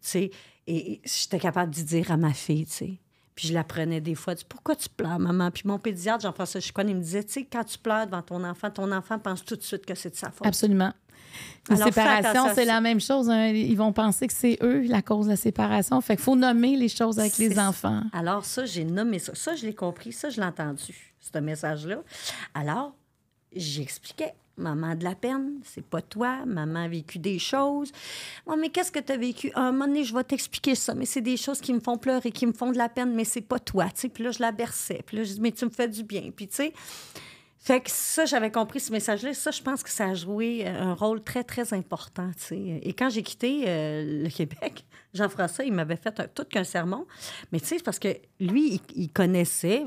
[SPEAKER 2] sais. et j'étais capable de dire à ma fille, tu sais. Puis je l'apprenais des fois. Pourquoi tu pleures, maman? Puis mon pédiatre, je françois Chicoine, il me disait, tu sais, quand tu pleures devant ton enfant, ton enfant pense tout de suite que c'est de sa faute. Absolument. La séparation, c'est la même
[SPEAKER 1] chose. Hein. Ils vont penser que c'est eux la cause de la séparation. Fait qu'il faut nommer les choses avec les enfants.
[SPEAKER 2] Alors, ça, j'ai nommé ça. Ça, je l'ai compris. Ça, je l'ai entendu, ce message-là. Alors, j'expliquais. Maman de la peine, c'est pas toi. Maman a vécu des choses. Moi, mais qu'est-ce que tu as vécu? À un moment donné, je vais t'expliquer ça, mais c'est des choses qui me font pleurer, qui me font de la peine, mais c'est pas toi. Puis là, je la berçais. Puis là, je dis, mais tu me fais du bien. Puis, tu sais, fait que ça, j'avais compris ce message-là. Ça, je pense que ça a joué euh, un rôle très, très important. Et quand j'ai quitté euh, le Québec, Jean-François, il m'avait fait tout qu'un sermon. Mais tu sais, parce que lui, il, connaissait,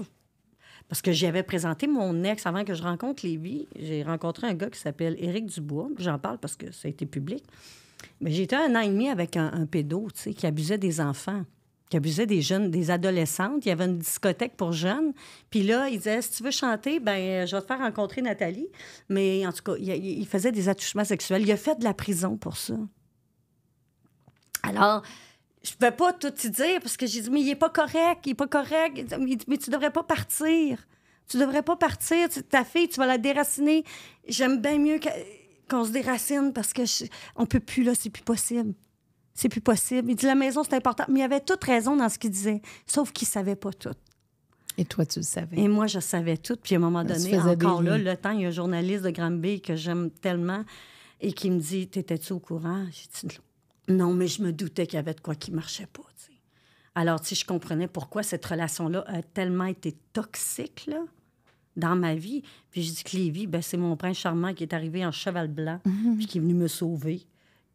[SPEAKER 2] parce que j'avais présenté mon ex avant que je rencontre Lévi. J'ai rencontré un gars qui s'appelle Éric Dubois. J'en parle parce que ça a été public. Mais j'étais un an et demi avec un, un pédo, tu sais, qui abusait des enfants qui abusait des jeunes, des adolescentes. Il y avait une discothèque pour jeunes. Puis là, il disait, si tu veux chanter, ben je vais te faire rencontrer Nathalie. Mais en tout cas, il, faisait des attouchements sexuels. Il a fait de la prison pour ça. Alors, je ne pouvais pas tout te dire parce que j'ai dit, mais il n'est pas correct, il n'est pas correct. mais tu ne devrais pas partir. Tu devrais pas partir. Ta fille, tu vas la déraciner. J'aime bien mieux qu'on se déracine parce que ne on peut plus, là, c'est plus possible c'est plus possible. Il dit la maison, c'est important. Mais il avait toute raison dans ce qu'il disait, sauf qu'il savait pas tout. Et toi, tu le savais. Et moi, je savais tout. Puis à un moment donné, encore là, le temps, il y a un journaliste de Granby que j'aime tellement et qui me dit T'étais-tu au courant J'ai dit Non, mais je me doutais qu'il y avait de quoi qui marchait pas. Alors, si je comprenais pourquoi cette relation-là a tellement été toxique là, dans ma vie. Puis je dis que Lévi, ben, c'est mon prince charmant qui est arrivé en cheval blanc, mhm. puis qui est venu me sauver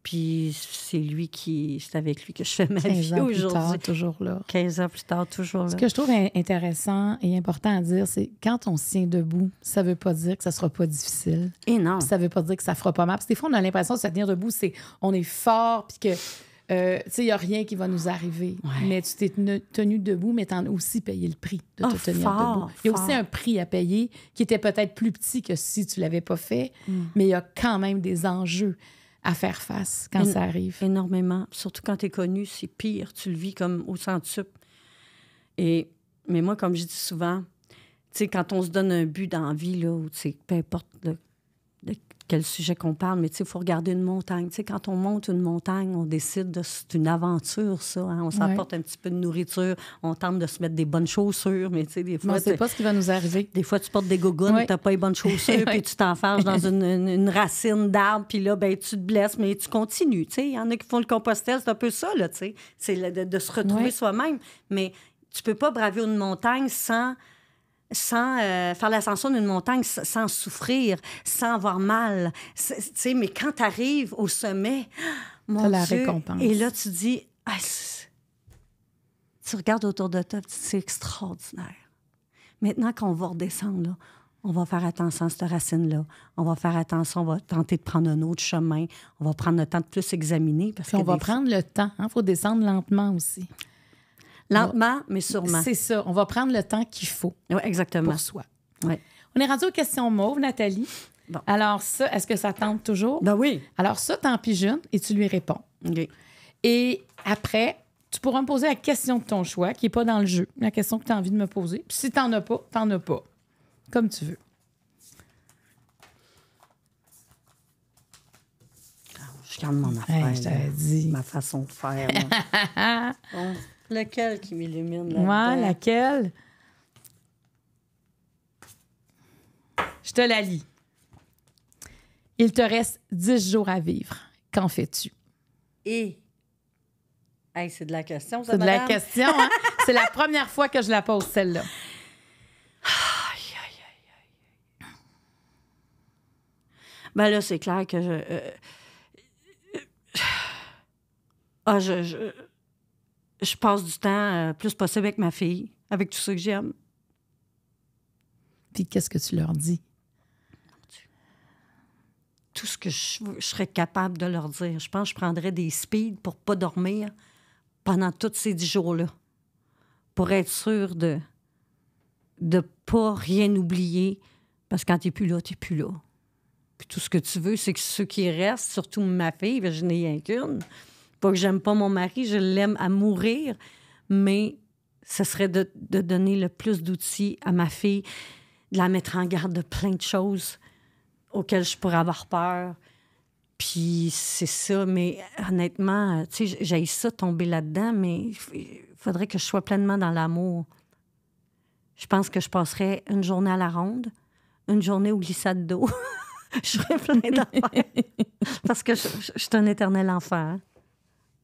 [SPEAKER 2] puis c'est lui qui, c'est avec lui que je fais ma 15 vie aujourd'hui. toujours là. 15 ans plus tard, toujours là. Ce que je
[SPEAKER 1] trouve intéressant et important à dire, c'est quand on se tient debout, ça ne veut pas dire que ça sera pas difficile. Et
[SPEAKER 2] non. Ça veut pas dire que ça fera
[SPEAKER 1] pas mal. Parce que des fois, on a l'impression de se tenir debout, c'est on est fort, puis que. Euh, tu sais, il n'y a rien qui va nous arriver. Mais tu t'es tenu, debout, mais tu as aussi payé le prix de oh, te tenir debout. Il y a aussi un prix à payer qui était peut-être plus petit que si tu l'avais pas fait, mm. mais il y a quand même
[SPEAKER 2] des enjeux à faire face quand ça arrive. Énormément. Surtout quand tu es connu, c'est pire. Tu le vis comme au centuple. Et, mais moi, comme je dis souvent, tu quand on se donne un but dans la vie, peu importe, quel sujet qu'on parle, mais il faut regarder une montagne. quand on monte une montagne, on décide de... C'est une aventure, ça. Hein. On s'apporte un petit peu de nourriture, on tente de se mettre des bonnes chaussures, mais des fois... pas ce qui va nous arriver. Des fois, tu portes des gougounes, tu n'as pas les bonnes chaussures, puis tu t'enfarges dans une, racine d'arbre, puis là, ben, tu te blesses, mais tu continues. Il y en a qui font le compostel, c'est un peu ça, C'est de, se retrouver soi-même. Mais tu peux pas braver une montagne sans sans euh, faire l'ascension d'une montagne, sans souffrir, sans avoir mal. mais quand tu arrives au sommet, mon Dieu, la récompense. Et là, tu dis, ah, tu regardes autour de toi, c'est extraordinaire. Maintenant qu'on va redescendre, on va faire attention à cette racine-là. On va faire attention, on va tenter de prendre un autre chemin. On va prendre le temps de plus examiner. Parce que on va prendre
[SPEAKER 1] le temps. Il hein. faut descendre lentement aussi. Lentement, mais sûrement. C'est
[SPEAKER 2] ça. On va prendre
[SPEAKER 1] le temps qu'il faut. exactement. Pour soi. On est rendu aux questions mauves, Nathalie. Alors, ça, est-ce que ça tente toujours? Ben oui. Alors, ça, t'en pigeonnes et tu lui réponds. OK. Et après, tu pourras me poser la question de ton choix, qui n'est pas dans le jeu, la question que tu as envie de me poser. Puis si tu n'en as pas, tu n'en as pas. Comme tu veux.
[SPEAKER 2] Ah, je garde mon affaire. je t'avais dit. Ma façon de faire. Lequel qui m'illumine là Moi, laquelle? Je te la lis.
[SPEAKER 1] Il te reste dix jours à vivre. Qu'en fais-tu?
[SPEAKER 2] Et. c'est de la question, ça, C'est de la question,
[SPEAKER 1] hein? c'est la première fois que je la pose, celle-là.
[SPEAKER 2] Ben là, c'est clair que je. Euh, euh, ah, je je passe du temps euh, plus possible avec ma fille, avec tout ce que j'aime.
[SPEAKER 1] Puis qu'est-ce que tu leur dis?
[SPEAKER 2] Tout ce que je, serais capable de leur dire. Je pense que je prendrais des speeds pour pas dormir pendant tous ces dix jours-là, pour être sûr de de pas rien oublier, parce que quand t'es plus là, t'es plus là. Puis tout ce que tu veux, c'est que ceux qui restent, surtout ma fille, je n'ai rien qu'une, pas que j'aime pas mon mari, je l'aime à mourir, mais ce serait de, donner le plus d'outils à ma fille, de la mettre en garde de plein de choses auxquelles je pourrais avoir peur. Puis c'est ça, mais honnêtement, tu sais, j'ai ça tomber là-dedans, mais il faudrait que je sois pleinement dans l'amour. Je pense que je passerais une journée à la ronde, une journée au glissade d'eau. je serais plein d'enfer. Parce que je, suis un éternel enfer.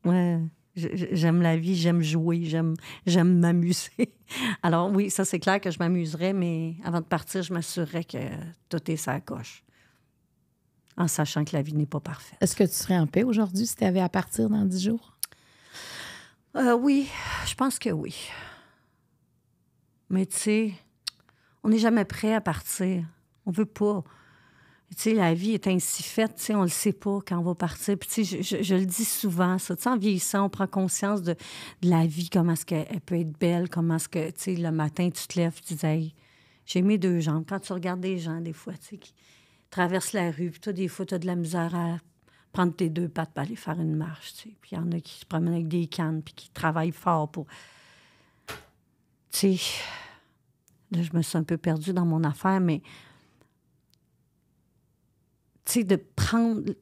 [SPEAKER 2] Ouais. J'aime la vie, j'aime jouer, j'aime, j'aime m'amuser. Alors oui, ça c'est clair que je m'amuserais, mais avant de partir, je m'assurerais que tout est sa coche, en sachant que la vie n'est pas parfaite.
[SPEAKER 1] Est-ce que tu serais en paix aujourd'hui si tu avais à partir dans dix jours?
[SPEAKER 2] Euh, oui, je pense que oui. Mais tu sais, on n'est jamais prêt à partir. On veut pas la vie est ainsi faite, tu sais, on le sait pas quand on va partir. Puis, je, le dis souvent, ça, en vieillissant, on prend conscience de, la vie, comment est-ce qu'elle peut être belle, comment ce que, tu sais, le matin, tu te lèves, tu dis, j'ai mes deux jambes. Quand tu regardes des gens, des fois, tu sais, qui traversent la rue, toi, des fois, tu as de la misère à prendre tes deux pattes pour aller faire une marche, tu Puis, il y en a qui se promènent avec des cannes, puis qui travaillent fort pour. Tu sais, là, je me suis un peu perdue dans mon affaire, mais de prendre,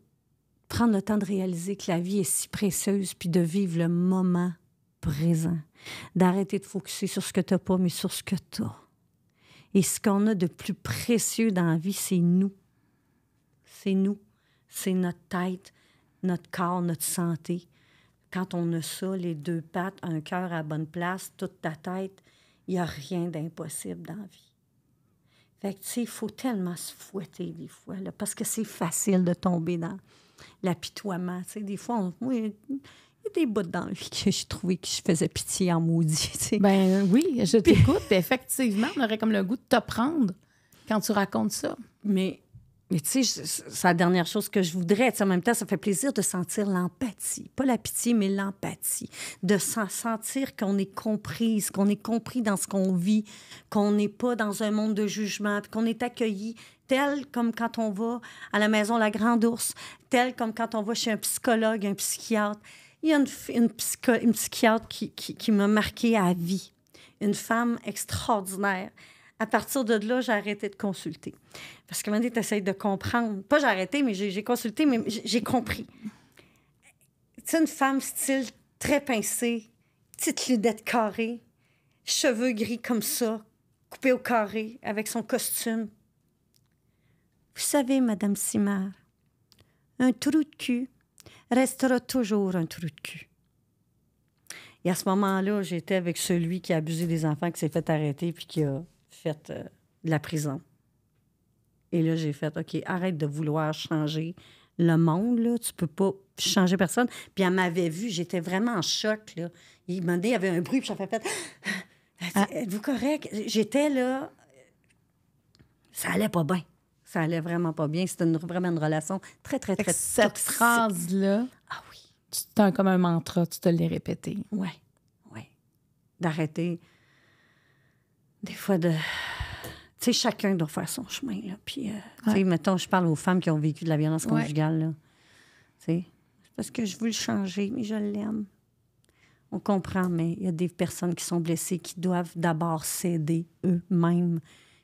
[SPEAKER 2] prendre le temps de réaliser que la vie est si précieuse, puis de vivre le moment présent, d'arrêter de focuser sur ce que tu n'as pas, mais sur ce que tu as. Et ce qu'on a de plus précieux dans la vie, c'est nous. C'est nous. C'est notre tête, notre corps, notre santé. Quand on a ça, les deux pattes, un cœur à bonne place, toute ta tête, il n'y a rien d'impossible dans la vie. Fait il faut tellement se fouetter des fois, parce que c'est facile de tomber dans l'apitoiement. Tu sais, des fois, moi, il y a des bouts dans la vie que je trouvais que je faisais pitié en maudit. Ben oui, je t'écoute. effectivement, on aurait comme le goût de te prendre quand tu racontes ça. Mais mais tu sais, c'est la dernière chose que je voudrais. en même temps, ça fait plaisir de sentir l'empathie. Pas la pitié, mais l'empathie. De sentir qu'on est comprise, qu'on est compris dans ce qu'on vit, qu'on n'est pas dans un monde de jugement, qu'on est accueilli tel comme quand on va à la maison La Grande Ourse, tel comme quand on va chez un psychologue, un psychiatre. Il y a une, psychiatre qui, m'a marqué à vie. Une femme extraordinaire à partir de là, j'ai arrêté de consulter. Parce que maintenant, tu essayes de comprendre. Pas j'ai arrêté, mais j'ai consulté, mais j'ai compris. C'est une femme style très pincée, petite lunette carrée, cheveux gris comme ça, coupé au carré, avec son costume. Vous savez, Madame Simard, un trou de cul restera toujours un trou de cul. Et à ce moment-là, j'étais avec celui qui a abusé des enfants, qui s'est fait arrêter, puis qui a fait euh, de la prison. Et là, j'ai fait, OK, arrête de vouloir changer le monde, là. Tu peux pas changer personne. Puis elle m'avait vu, j'étais vraiment en choc, Il m'a dit, il y avait un bruit, puis j'avais fait... Ah. Êtes-vous correct? J'étais là... Ça allait pas bien. Ça allait vraiment pas bien. C'était une, vraiment une relation très, très, très... Cette phrase-là... Ah oui.
[SPEAKER 1] Tu as comme un mantra, tu te l'as répété. Oui,
[SPEAKER 2] oui. D'arrêter des fois de. chacun doit faire son chemin. Là. Puis, euh, mettons, je parle aux femmes qui ont vécu de la violence conjugale. Tu sais, parce que je veux le changer, mais je l'aime. On comprend, mais il y a des personnes qui sont blessées qui doivent d'abord s'aider eux-mêmes.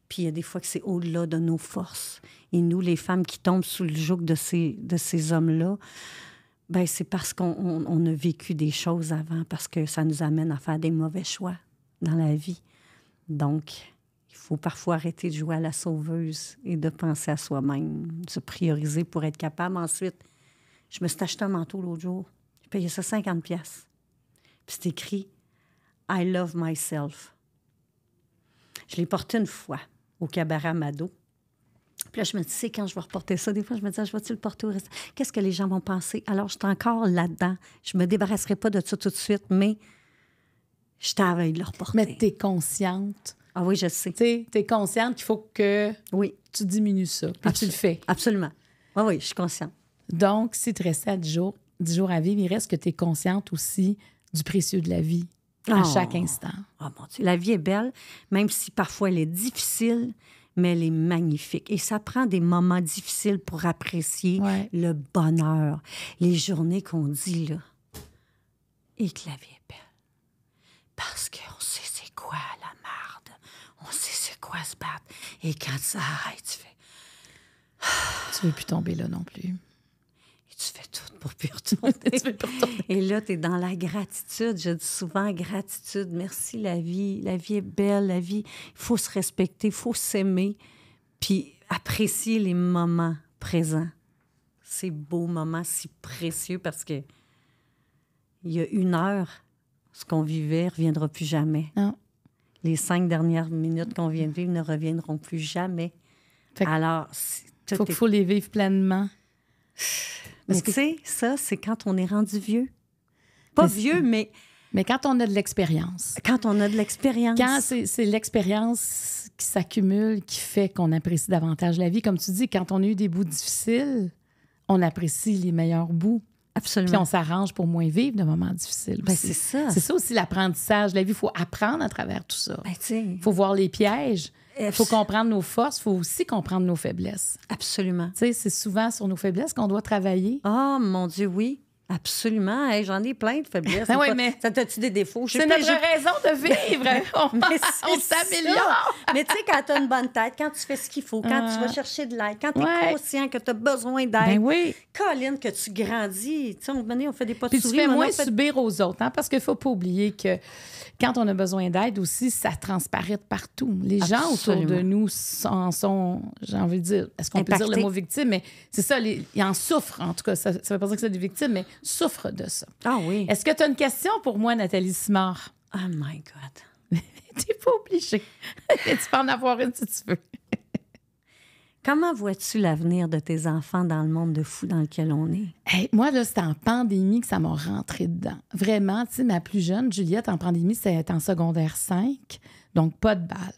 [SPEAKER 2] Puis il y a des fois que c'est au-delà de nos forces. Et nous, les femmes qui tombent sous le joug de ces, de ces hommes-là, ben c'est parce qu'on on a vécu des choses avant, parce que ça nous amène à faire des mauvais choix dans la vie. Donc, il faut parfois arrêter de jouer à la sauveuse et de penser à soi-même, se prioriser pour être capable. Ensuite, je me suis acheté un manteau l'autre jour. J'ai payé ça 50 pièces. Puis c'est écrit I love myself. Je l'ai porté une fois au cabaret Mado. Puis là, je me dis, quand je vais reporter ça. Des fois, je me dis, ah, je vais-tu le porter au reste? Qu'est-ce que les gens vont penser? Alors, je suis encore là-dedans. Je me débarrasserai pas de ça tout de suite, mais je t'avais de le reporter. Mais es consciente. Ah oui, je sais. Tu es
[SPEAKER 1] consciente qu'il faut que oui. tu diminues ça. Et tu le fais. Absolument. Oui, ah oui, je suis consciente. Donc, si tu restais à 10 jours, 10 jours à vivre, il reste que tu es consciente aussi du précieux de la vie à ah. chaque instant. Ah, mon Dieu,
[SPEAKER 2] la vie est belle, même si parfois elle est difficile, mais elle est magnifique. Et ça prend des moments difficiles pour apprécier le bonheur, les journées qu'on dit là. Et que la vie parce qu'on sait c'est quoi la marde. On sait c'est quoi se battre. Et quand ça arrête, tu fais. Tu veux plus tomber là non plus. Et tu fais tout pour plus retourner. Et là, tu es dans la gratitude. Je dis souvent gratitude. Merci la vie. La vie est belle. La vie, il faut se respecter, il faut s'aimer. Puis apprécier les moments présents. Ces beaux moments si précieux parce que il y a une heure ce qu'on vivait ne reviendra plus jamais. Les cinq dernières minutes qu'on vient de vivre ne reviendront plus jamais. Alors, il faut, les vivre pleinement. Mais tu sais, ça, c'est quand on est rendu vieux. Pas vieux, mais... Mais quand on a de l'expérience. Quand on a de l'expérience. Quand c'est l'expérience qui
[SPEAKER 1] s'accumule, qui fait qu'on apprécie davantage la vie. Comme tu dis, quand on a eu des bouts difficiles, on apprécie les meilleurs bouts. Puis on s'arrange pour moins vivre de moments difficiles. Ben, c'est ça. C'est aussi l'apprentissage. La vie, il faut apprendre à travers tout ça. Ben, il faut voir les pièges. Il faut comprendre nos forces, il faut aussi comprendre nos faiblesses. Absolument. c'est souvent sur nos faiblesses qu'on doit
[SPEAKER 2] travailler. Oh mon Dieu, oui. Absolument. J'en ai plein de faiblesses. Ah mais... Ça t'a-tu des défauts? C'est notre raison de vivre. on s'améliore. mais tu sais, quand tu as une bonne tête, quand tu fais ce qu'il faut, quand tu vas ah. chercher de l'aide, quand tu es conscient que tu as besoin d'aide, ben Colline, que tu grandis. Tu sais, on, on fait des pas de Puis Tu fais moins subir
[SPEAKER 1] aux autres, hein, parce qu'il ne faut pas oublier que quand on a besoin d'aide aussi, ça transparaît partout. Les gens autour de nous en sont, j'ai envie de dire, est-ce qu'on peut dire le mot victime, mais c'est ça, ils en souffrent en tout cas. Ça ne veut pas dire que c'est des victimes, mais Souffre de ça. Ah oui. Est-ce que tu as une question pour moi, Nathalie
[SPEAKER 2] Simard? Oh my God. T'es pas obligée. tu peux en avoir une si tu veux. Comment vois-tu l'avenir de tes enfants dans le monde de fou dans
[SPEAKER 1] lequel on est? moi, là, c'est en pandémie que ça m'a rentré dedans. Vraiment, tu sais, ma plus jeune, Juliette, en pandémie, c'est en secondaire 5, donc pas de balle,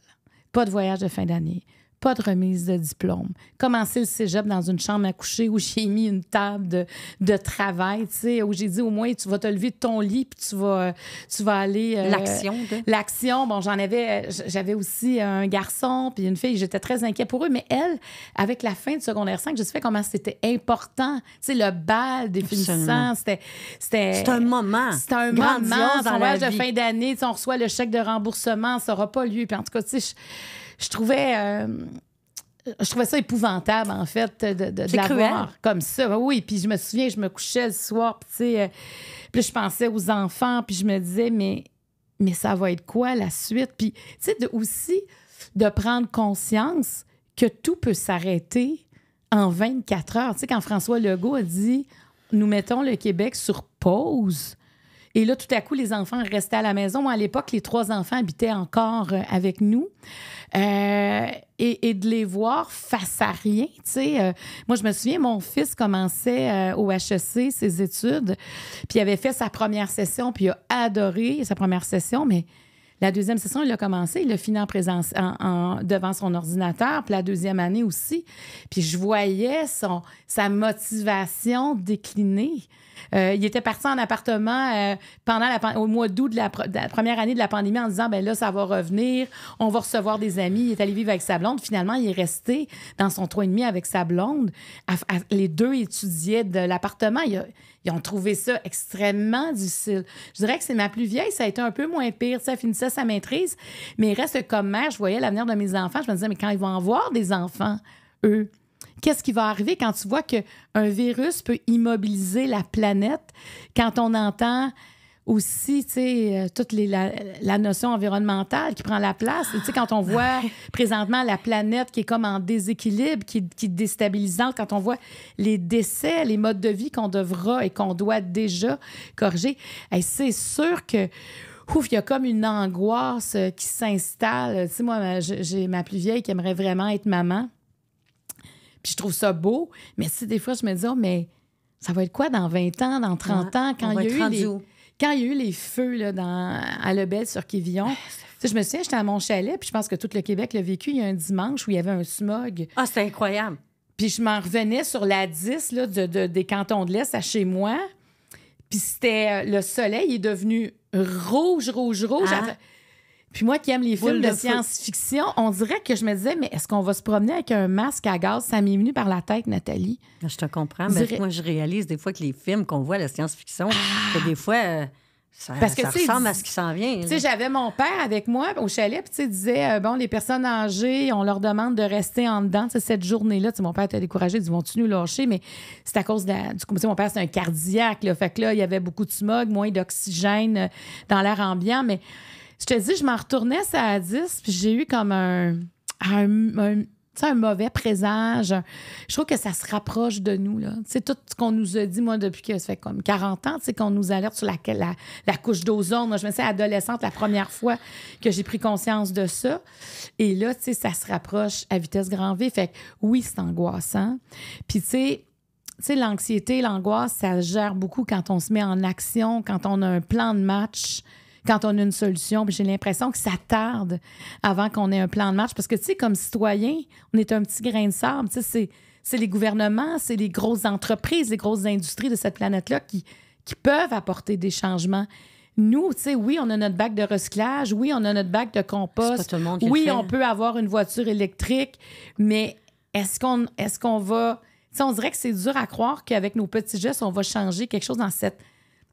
[SPEAKER 1] pas de voyage de fin d'année, pas de remise de diplôme. Commencer le cégep dans une chambre à coucher où j'ai mis une table de, travail, où j'ai dit au moins tu vas te lever de ton lit puis tu vas, tu vas aller. Euh, l'action. De... L'action. Bon, j'en avais, euh, j'avais aussi un garçon puis une fille, j'étais très inquiet pour eux, mais elle, avec la fin de secondaire 5, je sais comment c'était important. c'est le bal définissant, c'était. C'était un moment. C'est un moment. Son voyage de fin d'année, on reçoit le chèque de remboursement, ça n'aura pas lieu. Puis en tout cas, tu sais, je trouvais. Euh, je trouvais ça épouvantable, en fait, de, de, l'avoir comme ça. Oui, puis je me souviens, je me couchais le soir, puis, tu euh, je pensais aux enfants, puis je me disais, mais, mais ça va être quoi la suite? Puis, tu sais, aussi, de prendre conscience que tout peut s'arrêter en 24 heures. Tu sais, quand François Legault a dit nous mettons le Québec sur pause, et là, tout à coup, les enfants restaient à la maison. À l'époque, les trois enfants habitaient encore euh, avec nous. Euh, et, de les voir face à rien, tu sais. Euh, moi, je me souviens, mon fils commençait au HEC ses études, puis il avait fait sa première session, puis il a adoré sa première session, mais la deuxième session, il a commencé, il a fini en présence, devant son ordinateur, puis la deuxième année aussi. Puis je voyais son, sa motivation décliner. Euh, il était parti en appartement euh, pendant au mois d'août de, la, première année de la pandémie en disant ben là, ça va revenir, on va recevoir des amis. Il est allé vivre avec sa blonde. Finalement, il est resté dans son demi avec sa blonde. les deux étudiaient de l'appartement. Ils, ont trouvé ça extrêmement difficile. Je dirais que c'est ma plus vieille. Ça a été un peu moins pire. Ça finissait sa maîtrise. Mais il reste comme mère, je voyais l'avenir de mes enfants. Je me disais, mais quand ils vont avoir des enfants, eux, qu'est-ce qui va arriver quand tu vois qu'un virus peut immobiliser la planète, quand on entend aussi, euh, toute les, la, notion environnementale qui prend la place. Tu quand on voit présentement la planète qui est comme en déséquilibre, qui, est déstabilisante, quand on voit les décès, les modes de vie qu'on devra et qu'on doit déjà corriger, c'est sûr que ouf, il y a comme une angoisse euh, qui s'installe. Tu moi, j'ai ma plus vieille qui aimerait vraiment être maman. Puis je trouve ça beau. Mais si des fois, je me dis, oh, mais ça va être quoi dans 20 ans, dans 30 ans, quand il, y a eu les, quand il y a eu les feux dans, à Lebel sur Quévillon? Ah, je me souviens, j'étais à mon chalet, puis je pense que tout le Québec l'a vécu. Il y a un dimanche où il y avait un smog. Ah, c'est incroyable! Puis je m'en revenais sur la 10 des cantons de l'Est à chez moi. Puis c'était euh, le soleil est devenu rouge, rouge, rouge. Ah. Puis moi qui aime les films de, science-fiction, on dirait que je me disais, mais est-ce qu'on va se promener avec un masque à gaz? Ça m'est venu par la tête, Nathalie.
[SPEAKER 2] Je te comprends, mais moi, je réalise des fois que les films qu'on voit la science-fiction, que ah! des fois, euh, ça, ressemble à ce qui s'en vient. Tu sais,
[SPEAKER 1] j'avais mon père avec moi au chalet, puis tu disait, euh, bon, les personnes âgées, on leur demande de rester en dedans cette journée-là. Mon père était découragé, il dit, vont-tu nous lâcher? Mais c'est à cause de du coup, mon père, c'est un cardiaque, là, fait que là, il y avait beaucoup de smog, moins d'oxygène euh, dans l'air ambiant, mais je te dis, je m'en retournais ça à 10, puis j'ai eu comme un, un, mauvais présage. Je trouve que ça se rapproche de nous. C'est tout ce qu'on nous a dit, moi, depuis que ça fait comme 40 ans, qu'on nous alerte sur la, la, couche d'ozone. Moi, je me suis adolescente la première fois que j'ai pris conscience de ça. Et là, tu sais, ça se rapproche à vitesse grand V. Fait que oui, c'est angoissant. Puis, tu sais, tu sais, l'anxiété, l'angoisse, ça gère beaucoup quand on se met en action, quand on a un plan de match quand on a une solution. J'ai l'impression que ça tarde avant qu'on ait un plan de marche. Parce que, tu sais, comme citoyen, on est un petit grain de sable. Tu sais, c'est les gouvernements, c'est les grosses entreprises, les grosses industries de cette planète-là qui, qui peuvent apporter des changements nous, tu sais, oui, on a notre bac de recyclage, oui, on a notre bac de compost, oui, on peut avoir une voiture électrique, mais est-ce qu'on est qu'on va... Tu sais, on dirait que c'est dur à croire qu'avec nos petits gestes, on va changer quelque chose dans cette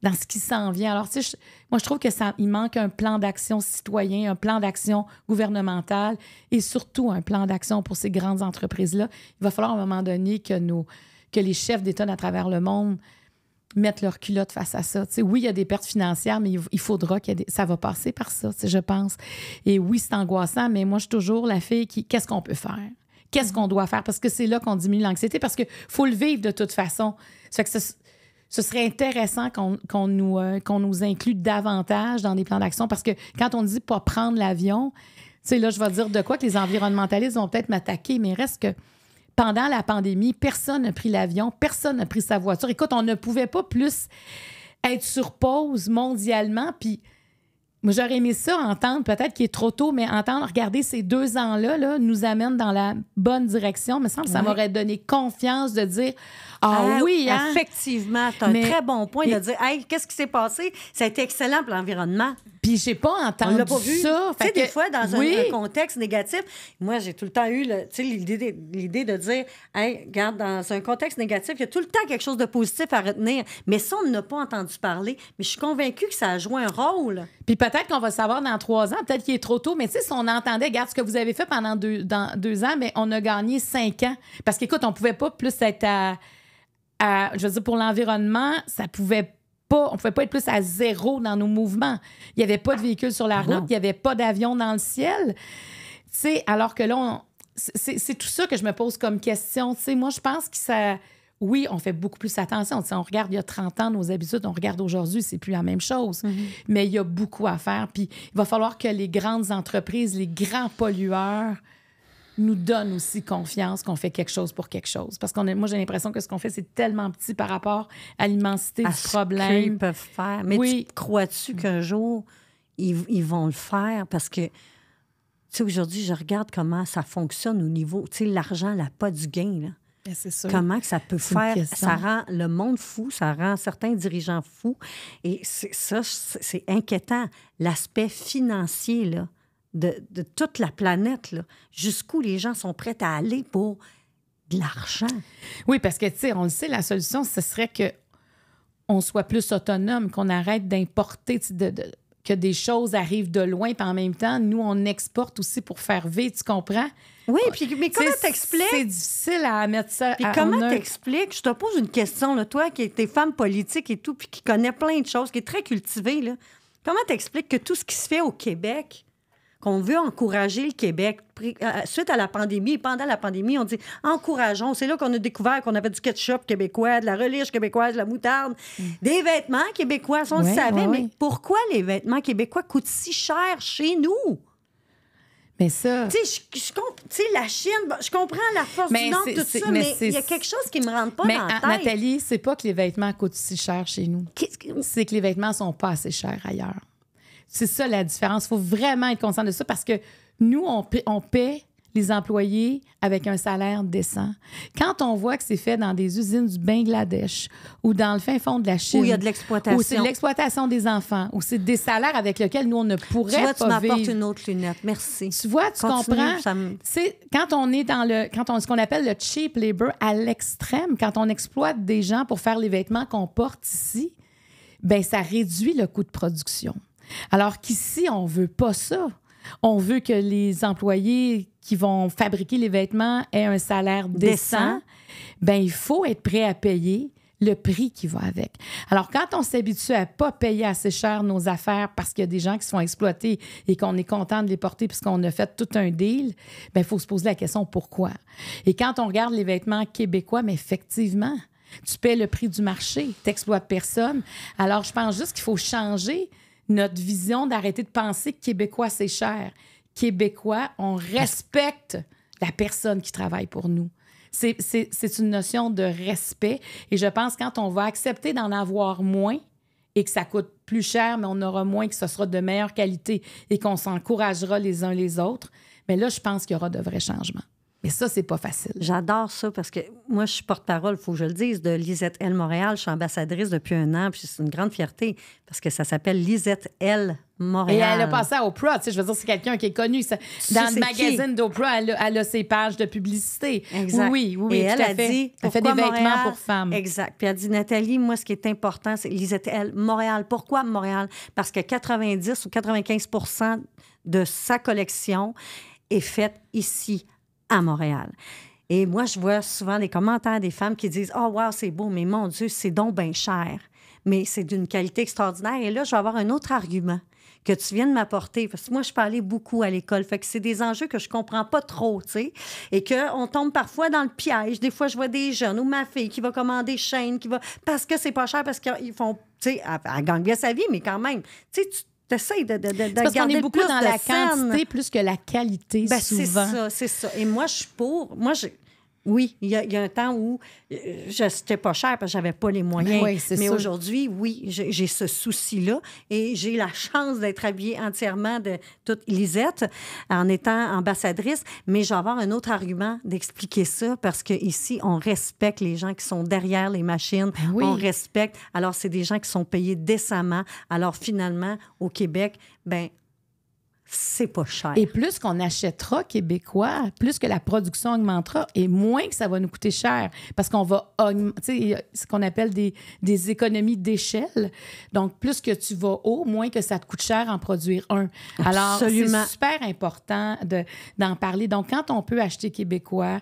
[SPEAKER 1] dans ce qui s'en vient. Alors, tu sais, moi, je trouve que ça, il manque un plan d'action citoyen, un plan d'action gouvernemental et surtout un plan d'action pour ces grandes entreprises-là. Il va falloir à un moment donné que, nos, que les chefs d'État à travers le monde mettent leur culotte face à ça. Tu sais, oui, il y a des pertes financières, mais il faudra que ça va passer par ça, tu sais, je pense. Et oui, c'est angoissant, mais moi, je suis toujours la fille qui, qu'est-ce qu'on peut faire? Qu'est-ce mm. qu'on doit faire? Parce que c'est là qu'on diminue l'anxiété, parce qu'il faut le vivre de toute façon. Ça fait que ce serait intéressant qu'on nous, euh, qu'on nous inclue davantage dans des plans d'action parce que quand on dit pas prendre l'avion, tu sais, là, je vais dire de quoi que les environnementalistes vont peut-être m'attaquer, mais reste que pendant la pandémie, personne n'a pris l'avion, personne n'a pris sa voiture. Écoute, on ne pouvait pas plus être sur pause mondialement, puis moi j'aurais aimé ça entendre, peut-être qu'il est trop tôt, mais entendre, regarder ces deux ans-là là, nous amène dans la bonne direction. me semble ça m'aurait donné confiance de dire ah, ah, oui, hein?
[SPEAKER 2] Effectivement, tu un très bon point de dire Hey, qu'est-ce qui s'est passé? Ça a été excellent pour l'environnement. Puis j'ai pas entendu On pas vu. ça. Tu sais, des fois, dans un, contexte négatif, moi, j'ai tout le temps eu l'idée de dire Hey, regarde, dans un contexte négatif, il y a tout le temps quelque chose de positif à retenir. Mais ça, on n'a pas entendu parler. Mais je suis convaincue que ça a joué un rôle. Puis
[SPEAKER 1] peut-être qu'on va savoir dans trois ans, peut-être qu'il est trop tôt, mais tu sais, si on entendait, regarde ce que vous avez fait pendant deux, dans deux ans, mais on a gagné cinq ans. Parce qu'écoute, on pouvait pas plus être à je veux dire, pour l'environnement, ça pouvait on pouvait pas être plus à zéro dans nos mouvements. Il n'y avait pas de véhicules sur la ah route, il n'y avait pas d'avions dans le ciel. sais alors que là, c'est tout ça que je me pose comme question. sais moi, je pense que ça. Oui, on fait beaucoup plus attention. si on regarde il y a 30 ans nos habitudes, on regarde aujourd'hui, c'est plus la même chose. Mm-hmm. Mais il y a beaucoup à faire. Puis il va falloir que les grandes entreprises, les grands pollueurs, nous donne aussi confiance qu'on fait quelque chose pour quelque chose. Parce que moi, j'ai l'impression que ce qu'on fait, c'est tellement petit par rapport à l'immensité du ce problème. qu'ils
[SPEAKER 2] peuvent faire. Mais crois-tu qu'un jour, ils, vont le faire? Parce que, tu sais, aujourd'hui, je regarde comment ça fonctionne au niveau, tu sais, l'argent, la pas du gain, là. Ben, comment que ça peut faire? Ça rend le monde fou, ça rend certains dirigeants fous. Et ça, c'est inquiétant. L'aspect financier, là, de, toute la planète, jusqu'où les gens sont prêts à aller pour de l'argent. Oui, parce que, tu sais, on le sait, la solution,
[SPEAKER 1] ce serait que on soit plus autonome, qu'on arrête d'importer, que des choses arrivent de loin, puis en même temps, nous, on exporte aussi pour faire vivre, tu comprends?
[SPEAKER 2] Oui, ah, puis, mais comment t'expliques? C'est difficile à mettre ça Puis comment t'expliques? Je te pose une question, là, toi qui es femme politique et tout, puis qui connais plein de choses, qui est très cultivée, là. Comment t'expliques que tout ce qui se fait au Québec qu'on veut encourager le Québec. Euh, suite à la pandémie, pendant la pandémie, on dit encourageons. C'est là qu'on a découvert qu'on avait du ketchup québécois, de la relish québécoise, de la moutarde, mm. des vêtements québécois. On le savait, mais pourquoi les vêtements québécois coûtent si cher chez nous? Mais ça. Tu sais, la Chine, je comprends la force du nom, tout ça, mais il y a quelque chose qui me rentre pas mais Nathalie,
[SPEAKER 1] c'est pas que les vêtements coûtent si cher chez nous. C'est -ce que... que les vêtements sont pas assez chers ailleurs. C'est ça la différence. Il faut vraiment être conscient de ça parce que nous, on, paie, on paie les employés avec un salaire décent. Quand on voit que c'est fait dans des usines du Bangladesh ou dans le fin fond de la Chine. Où il y a de l'exploitation. Où c'est l'exploitation des enfants, où c'est des salaires avec lesquels nous, on ne pourrait pas vivre. Tu vois, tu m'apportes une
[SPEAKER 2] autre lunette. Merci. Tu vois, tu comprends. C'est
[SPEAKER 1] quand on est dans le, quand on, ce qu'on appelle le cheap labor à l'extrême, quand on exploite des gens pour faire les vêtements qu'on porte ici, ben ça réduit le coût de production. Alors qu'ici, on ne veut pas ça. On veut que les employés qui vont fabriquer les vêtements aient un salaire décent. Ben, il faut être prêt à payer le prix qui va avec. Alors, quand on s'habitue à pas payer assez cher nos affaires parce qu'il y a des gens qui sont exploités et qu'on est content de les porter puisqu'on a fait tout un deal, il ben, faut se poser la question pourquoi. Et quand on regarde les vêtements québécois, mais effectivement, tu paies le prix du marché, tu n'exploites personne. Alors, je pense juste qu'il faut changer notre vision d'arrêter de penser que Québécois, c'est cher. Québécois, on respecte la personne qui travaille pour nous. C'est une notion de respect. Et je pense quand on va accepter d'en avoir moins et que ça coûte plus cher, mais on aura moins, que ce sera de meilleure qualité et qu'on s'encouragera les uns les autres, mais là, je pense qu'il y aura de vrais changements. Mais ça, c'est pas facile. J'adore ça parce que
[SPEAKER 2] moi, je suis porte-parole, il faut que je le dise, de Lisette L. Montréal. Je suis ambassadrice depuis un an, puis c'est une grande fierté parce que ça s'appelle Lisette L. Montréal. Et elle a passé
[SPEAKER 1] à Oprah, tu sais, je veux dire, c'est quelqu'un qui est connu. dans le magazine d'Oprah, elle, a
[SPEAKER 2] ses pages de publicité. Exact. Oui, oui, Et elle, a fait. dit, elle fait des vêtements pour femmes. Exact. Puis elle dit, Nathalie, moi, ce qui est important, c'est Lisette L. Montréal. Pourquoi Montréal? Parce que 90 ou 95 de sa collection est faite ici, à Montréal. Et moi, je vois souvent des commentaires des femmes qui disent Oh, wow, c'est beau, mais mon Dieu, c'est donc bien cher. Mais c'est d'une qualité extraordinaire. Et là, je vais avoir un autre argument que tu viens de m'apporter. Parce que moi, je parlais beaucoup à l'école. Fait que c'est des enjeux que je comprends pas trop, tu sais. Et qu'on tombe parfois dans le piège. Des fois, je vois des jeunes ou ma fille qui va commander chaîne, qui va. Parce que c'est pas cher, parce qu'ils font. Tu sais, elle, elle gagne sa vie, mais quand même. Tu sais, tu T'essayes de, de, de, de parce garder est beaucoup dans la quantité
[SPEAKER 1] plus que la qualité, ben, souvent. C'est ça,
[SPEAKER 2] c'est ça. Et moi, je suis pour. Moi, j'ai oui, il y, a un temps où euh, c'était pas cher parce que j'avais pas les ben moyens. Mais aujourd'hui, oui, j'ai ce souci-là et j'ai la chance d'être habillée entièrement de toute Lisette en étant ambassadrice. Mais je avoir un autre argument d'expliquer ça parce que ici, on respecte les gens qui sont derrière les machines. Ben on respecte. Alors, c'est des gens qui sont payés décemment. Alors, finalement, au Québec, ben c'est pas cher. Et
[SPEAKER 1] plus qu'on achètera québécois, plus que la production augmentera et moins que ça va nous coûter cher parce qu'on va augmenter ce qu'on appelle des, économies d'échelle. Donc, plus que tu vas haut, moins que ça te coûte cher en produire un. Alors, c'est super important d'en parler. Donc, quand on peut acheter québécois,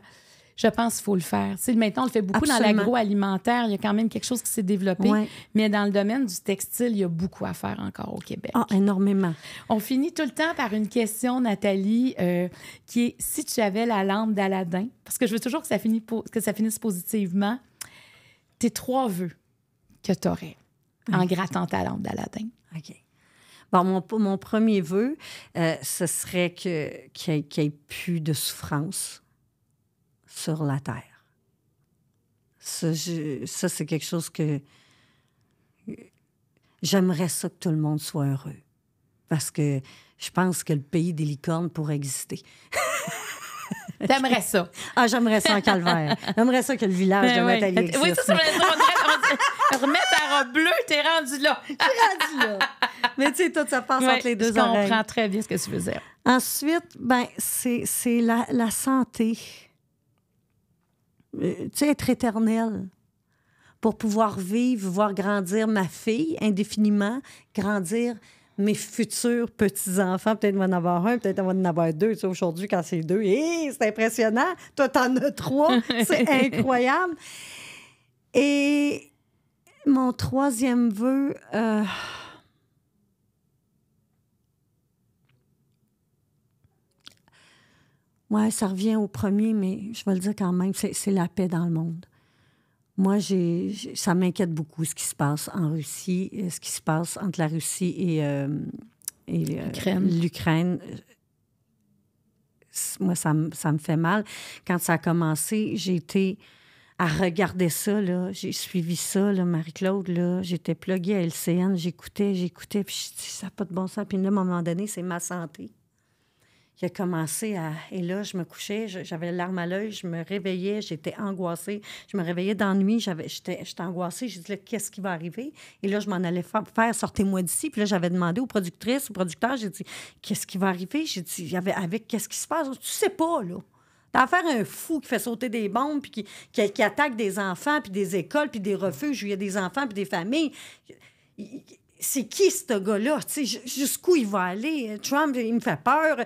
[SPEAKER 1] je pense qu'il faut le faire. maintenant, on le fait beaucoup dans l'agroalimentaire. Il y a quand même quelque chose qui s'est développé. Mais dans le domaine du textile, il y a beaucoup à faire encore au Québec. Ah,
[SPEAKER 2] énormément.
[SPEAKER 1] On finit tout le temps par une question, Nathalie, euh, qui est si tu avais la lampe d'Aladin, parce que je veux toujours que ça, finisse, positivement, tes trois vœux que tu aurais en grattant ta lampe d'Aladin.
[SPEAKER 2] OK. Bon, mon, premier vœu, euh, ce serait qu'il n'y ait plus de souffrance sur la terre. Ça, c'est quelque chose que j'aimerais ça que tout le monde soit heureux. Parce que je pense que le pays des licornes pourrait exister. T'aimerais ça. Ah, j'aimerais ça en calvaire. J'aimerais ça que le village ben de oui. Nathalie existe. Oui, ça, ça
[SPEAKER 1] Remets ta robe bleue, t'es rendu là. T'es rendu là. Mais tu sais, tout ça passe entre les deux oreilles. Je comprends très
[SPEAKER 2] bien ce que tu veux dire. Ensuite, ben, c'est la, la santé. Euh, tu sais, être éternel pour pouvoir vivre, voir grandir ma fille indéfiniment, grandir mes futurs petits-enfants. Peut-être en avoir un, peut-être va en avoir deux. Tu sais, aujourd'hui, quand c'est deux, et c'est impressionnant. Toi, t'en as trois. c'est incroyable. Et mon troisième vœu... Euh, Oui, ça revient au premier, mais je vais le dire quand même, c'est la paix dans le monde. Moi, j'ai, ça m'inquiète beaucoup ce qui se passe en Russie, euh, ce qui se passe entre la Russie et, euh, euh, l'Ukraine. Moi, ça, ça, me fait mal. Quand ça a commencé, j'ai été à regarder ça, là. J'ai suivi ça, là, Marie-Claude, là. J'étais pluguée à LCN, j'écoutais, j'écoutais, puis ça n'a pas de bon sens. Puis là, à un moment donné, c'est ma santé. Il a commencé à. Et là, je me couchais, j'avais l'arme à l'œil, je me réveillais, j'étais angoissée. Je me réveillais d'ennui, j'étais angoissée. Je disais, qu'est-ce qui va arriver? Et là, je m'en allais faire, sortez-moi d'ici. Puis là, j'avais demandé aux productrices, aux producteurs, j'ai dit, qu'est-ce qui va arriver? J'ai dit, y avait, avec, qu'est-ce qui se passe? Tu sais pas, là. T'as affaire à un fou qui fait sauter des bombes, puis qui, qui, attaque des enfants, puis des écoles, puis des refuges où il y a des enfants, puis des familles. c'est qui ce gars-là? Jusqu'où il va aller? Trump, il me fait peur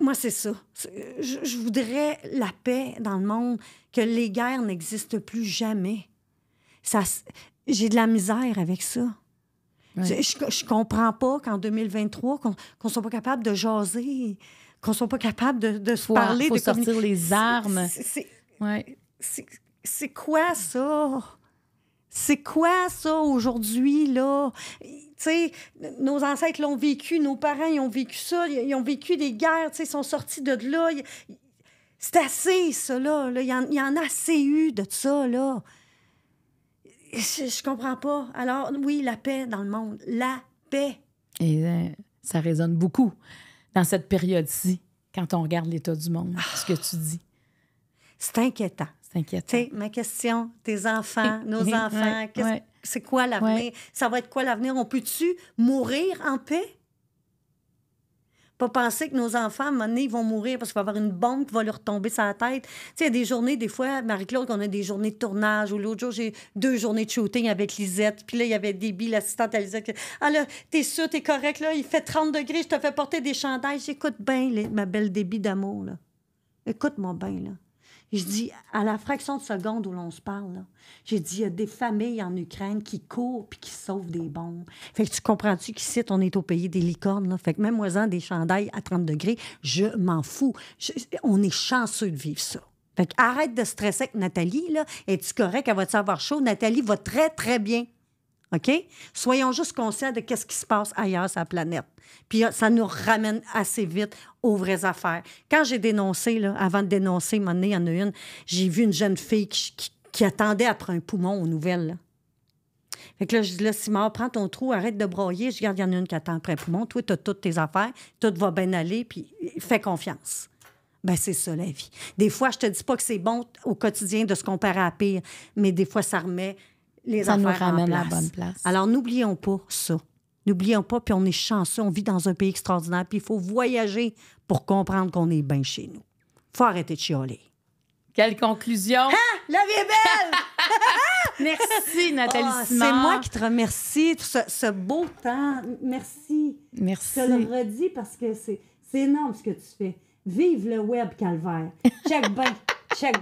[SPEAKER 2] moi, c'est ça. Euh, je, voudrais la paix dans le monde, que les guerres n'existent plus jamais. Ça, j'ai de la misère avec ça. Je, ne comprends pas qu'en 2023, qu'on soit pas capable de jaser, qu'on ne soit pas capable de, de se parler, de sortir les armes. C'est quoi ça? C'est quoi ça aujourd'hui, là? sais, nos ancêtres l'ont vécu, nos parents, ils ont vécu ça, ils ont vécu des guerres, ils sont sortis de là. C'est assez, ça, là. Il, y en, a assez eu de ça, là. Je, je, comprends pas. Alors, oui, la paix dans le monde. La paix.
[SPEAKER 1] Et euh, ça résonne beaucoup dans cette période-ci, quand on regarde l'état du
[SPEAKER 2] monde, ce que tu dis. C'est inquiétant. C'est ma question, tes enfants, nos enfants, c'est quoi l'avenir? Ça va être quoi l'avenir? On peut-tu mourir en paix? Pas penser que nos enfants, à un moment donné, ils vont mourir parce qu'il va y avoir une bombe qui va leur tomber sur la tête. Tu sais, il y a des journées, des fois, Marie-Claude, on a des journées de tournage. Ou l'autre jour, j'ai deux journées de shooting avec Lisette. Puis là, il y avait Déby, l'assistante à Lisette. Ah là, t'es sûr, t'es correct, là, il fait 30 degrés, je te fais porter des chandails. J'écoute bien, ma belle débit d'amour, Écoute-moi bien, là. Je dis, à la fraction de seconde où l'on se parle, j'ai dit, il y a des familles en Ukraine qui courent puis qui sauvent des bombes. Fait que tu comprends-tu qu'ici, on est au pays des licornes, Fait que même moi, en des chandails à 30 degrés, je m'en fous. on est chanceux de vivre ça. Fait que arrête de stresser avec Nathalie, là. Es-tu correct? Elle va-tu avoir chaud? Nathalie va très, très bien. OK? Soyons juste conscients de qu'est-ce qui se passe ailleurs sur la planète. Puis euh, ça nous ramène assez vite aux vraies affaires. Quand j'ai dénoncé, là, avant de dénoncer, mon en a une, j'ai vu une jeune fille qui, attendait après un poumon aux nouvelles. Fait que là, je dis, là, prends ton trou, arrête de broyer. Je regarde, il y en a une qui attend après un poumon. Toi, tu as toutes tes affaires, tout va bien aller, puis euh, fais confiance. Ben, c'est ça, la vie. Des fois, je te dis pas que c'est bon au quotidien de se comparer à pire, mais des fois, ça remet ça nous ramène à la bonne place. Alors, n'oublions pas ça. N'oublions pas, puis on est chanceux, on vit dans un pays extraordinaire, puis il faut voyager pour comprendre qu'on est bien chez nous. faut arrêter de chialer. Quelle conclusion! Hein? la vie est belle! Merci, ah, Nathalie oh, C'est moi qui te remercie. ce, beau temps, merci. Merci. Je te parce que c'est énorme ce que tu fais. Vive le web, Calvaire. Check back. Check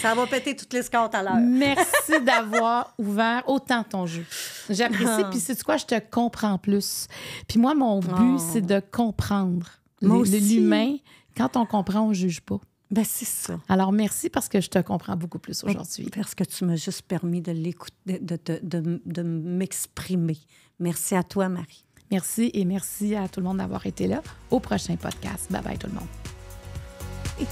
[SPEAKER 2] Ça va péter toutes les scores à l'heure. Merci
[SPEAKER 1] d'avoir ouvert autant ton jeu. J'apprécie. Ah. Puis, c'est quoi? Je te comprends plus. Puis, moi, mon ah. but, c'est de comprendre. L'humain, quand on comprend, on ne juge
[SPEAKER 2] pas. Ben, c'est ça. Alors, merci parce que je te comprends beaucoup plus aujourd'hui. Parce que tu m'as juste permis de l'écouter, de, de, de m'exprimer. Merci à toi, Marie. Merci
[SPEAKER 1] et merci à tout le monde d'avoir été là. Au prochain podcast. Bye bye, tout le monde.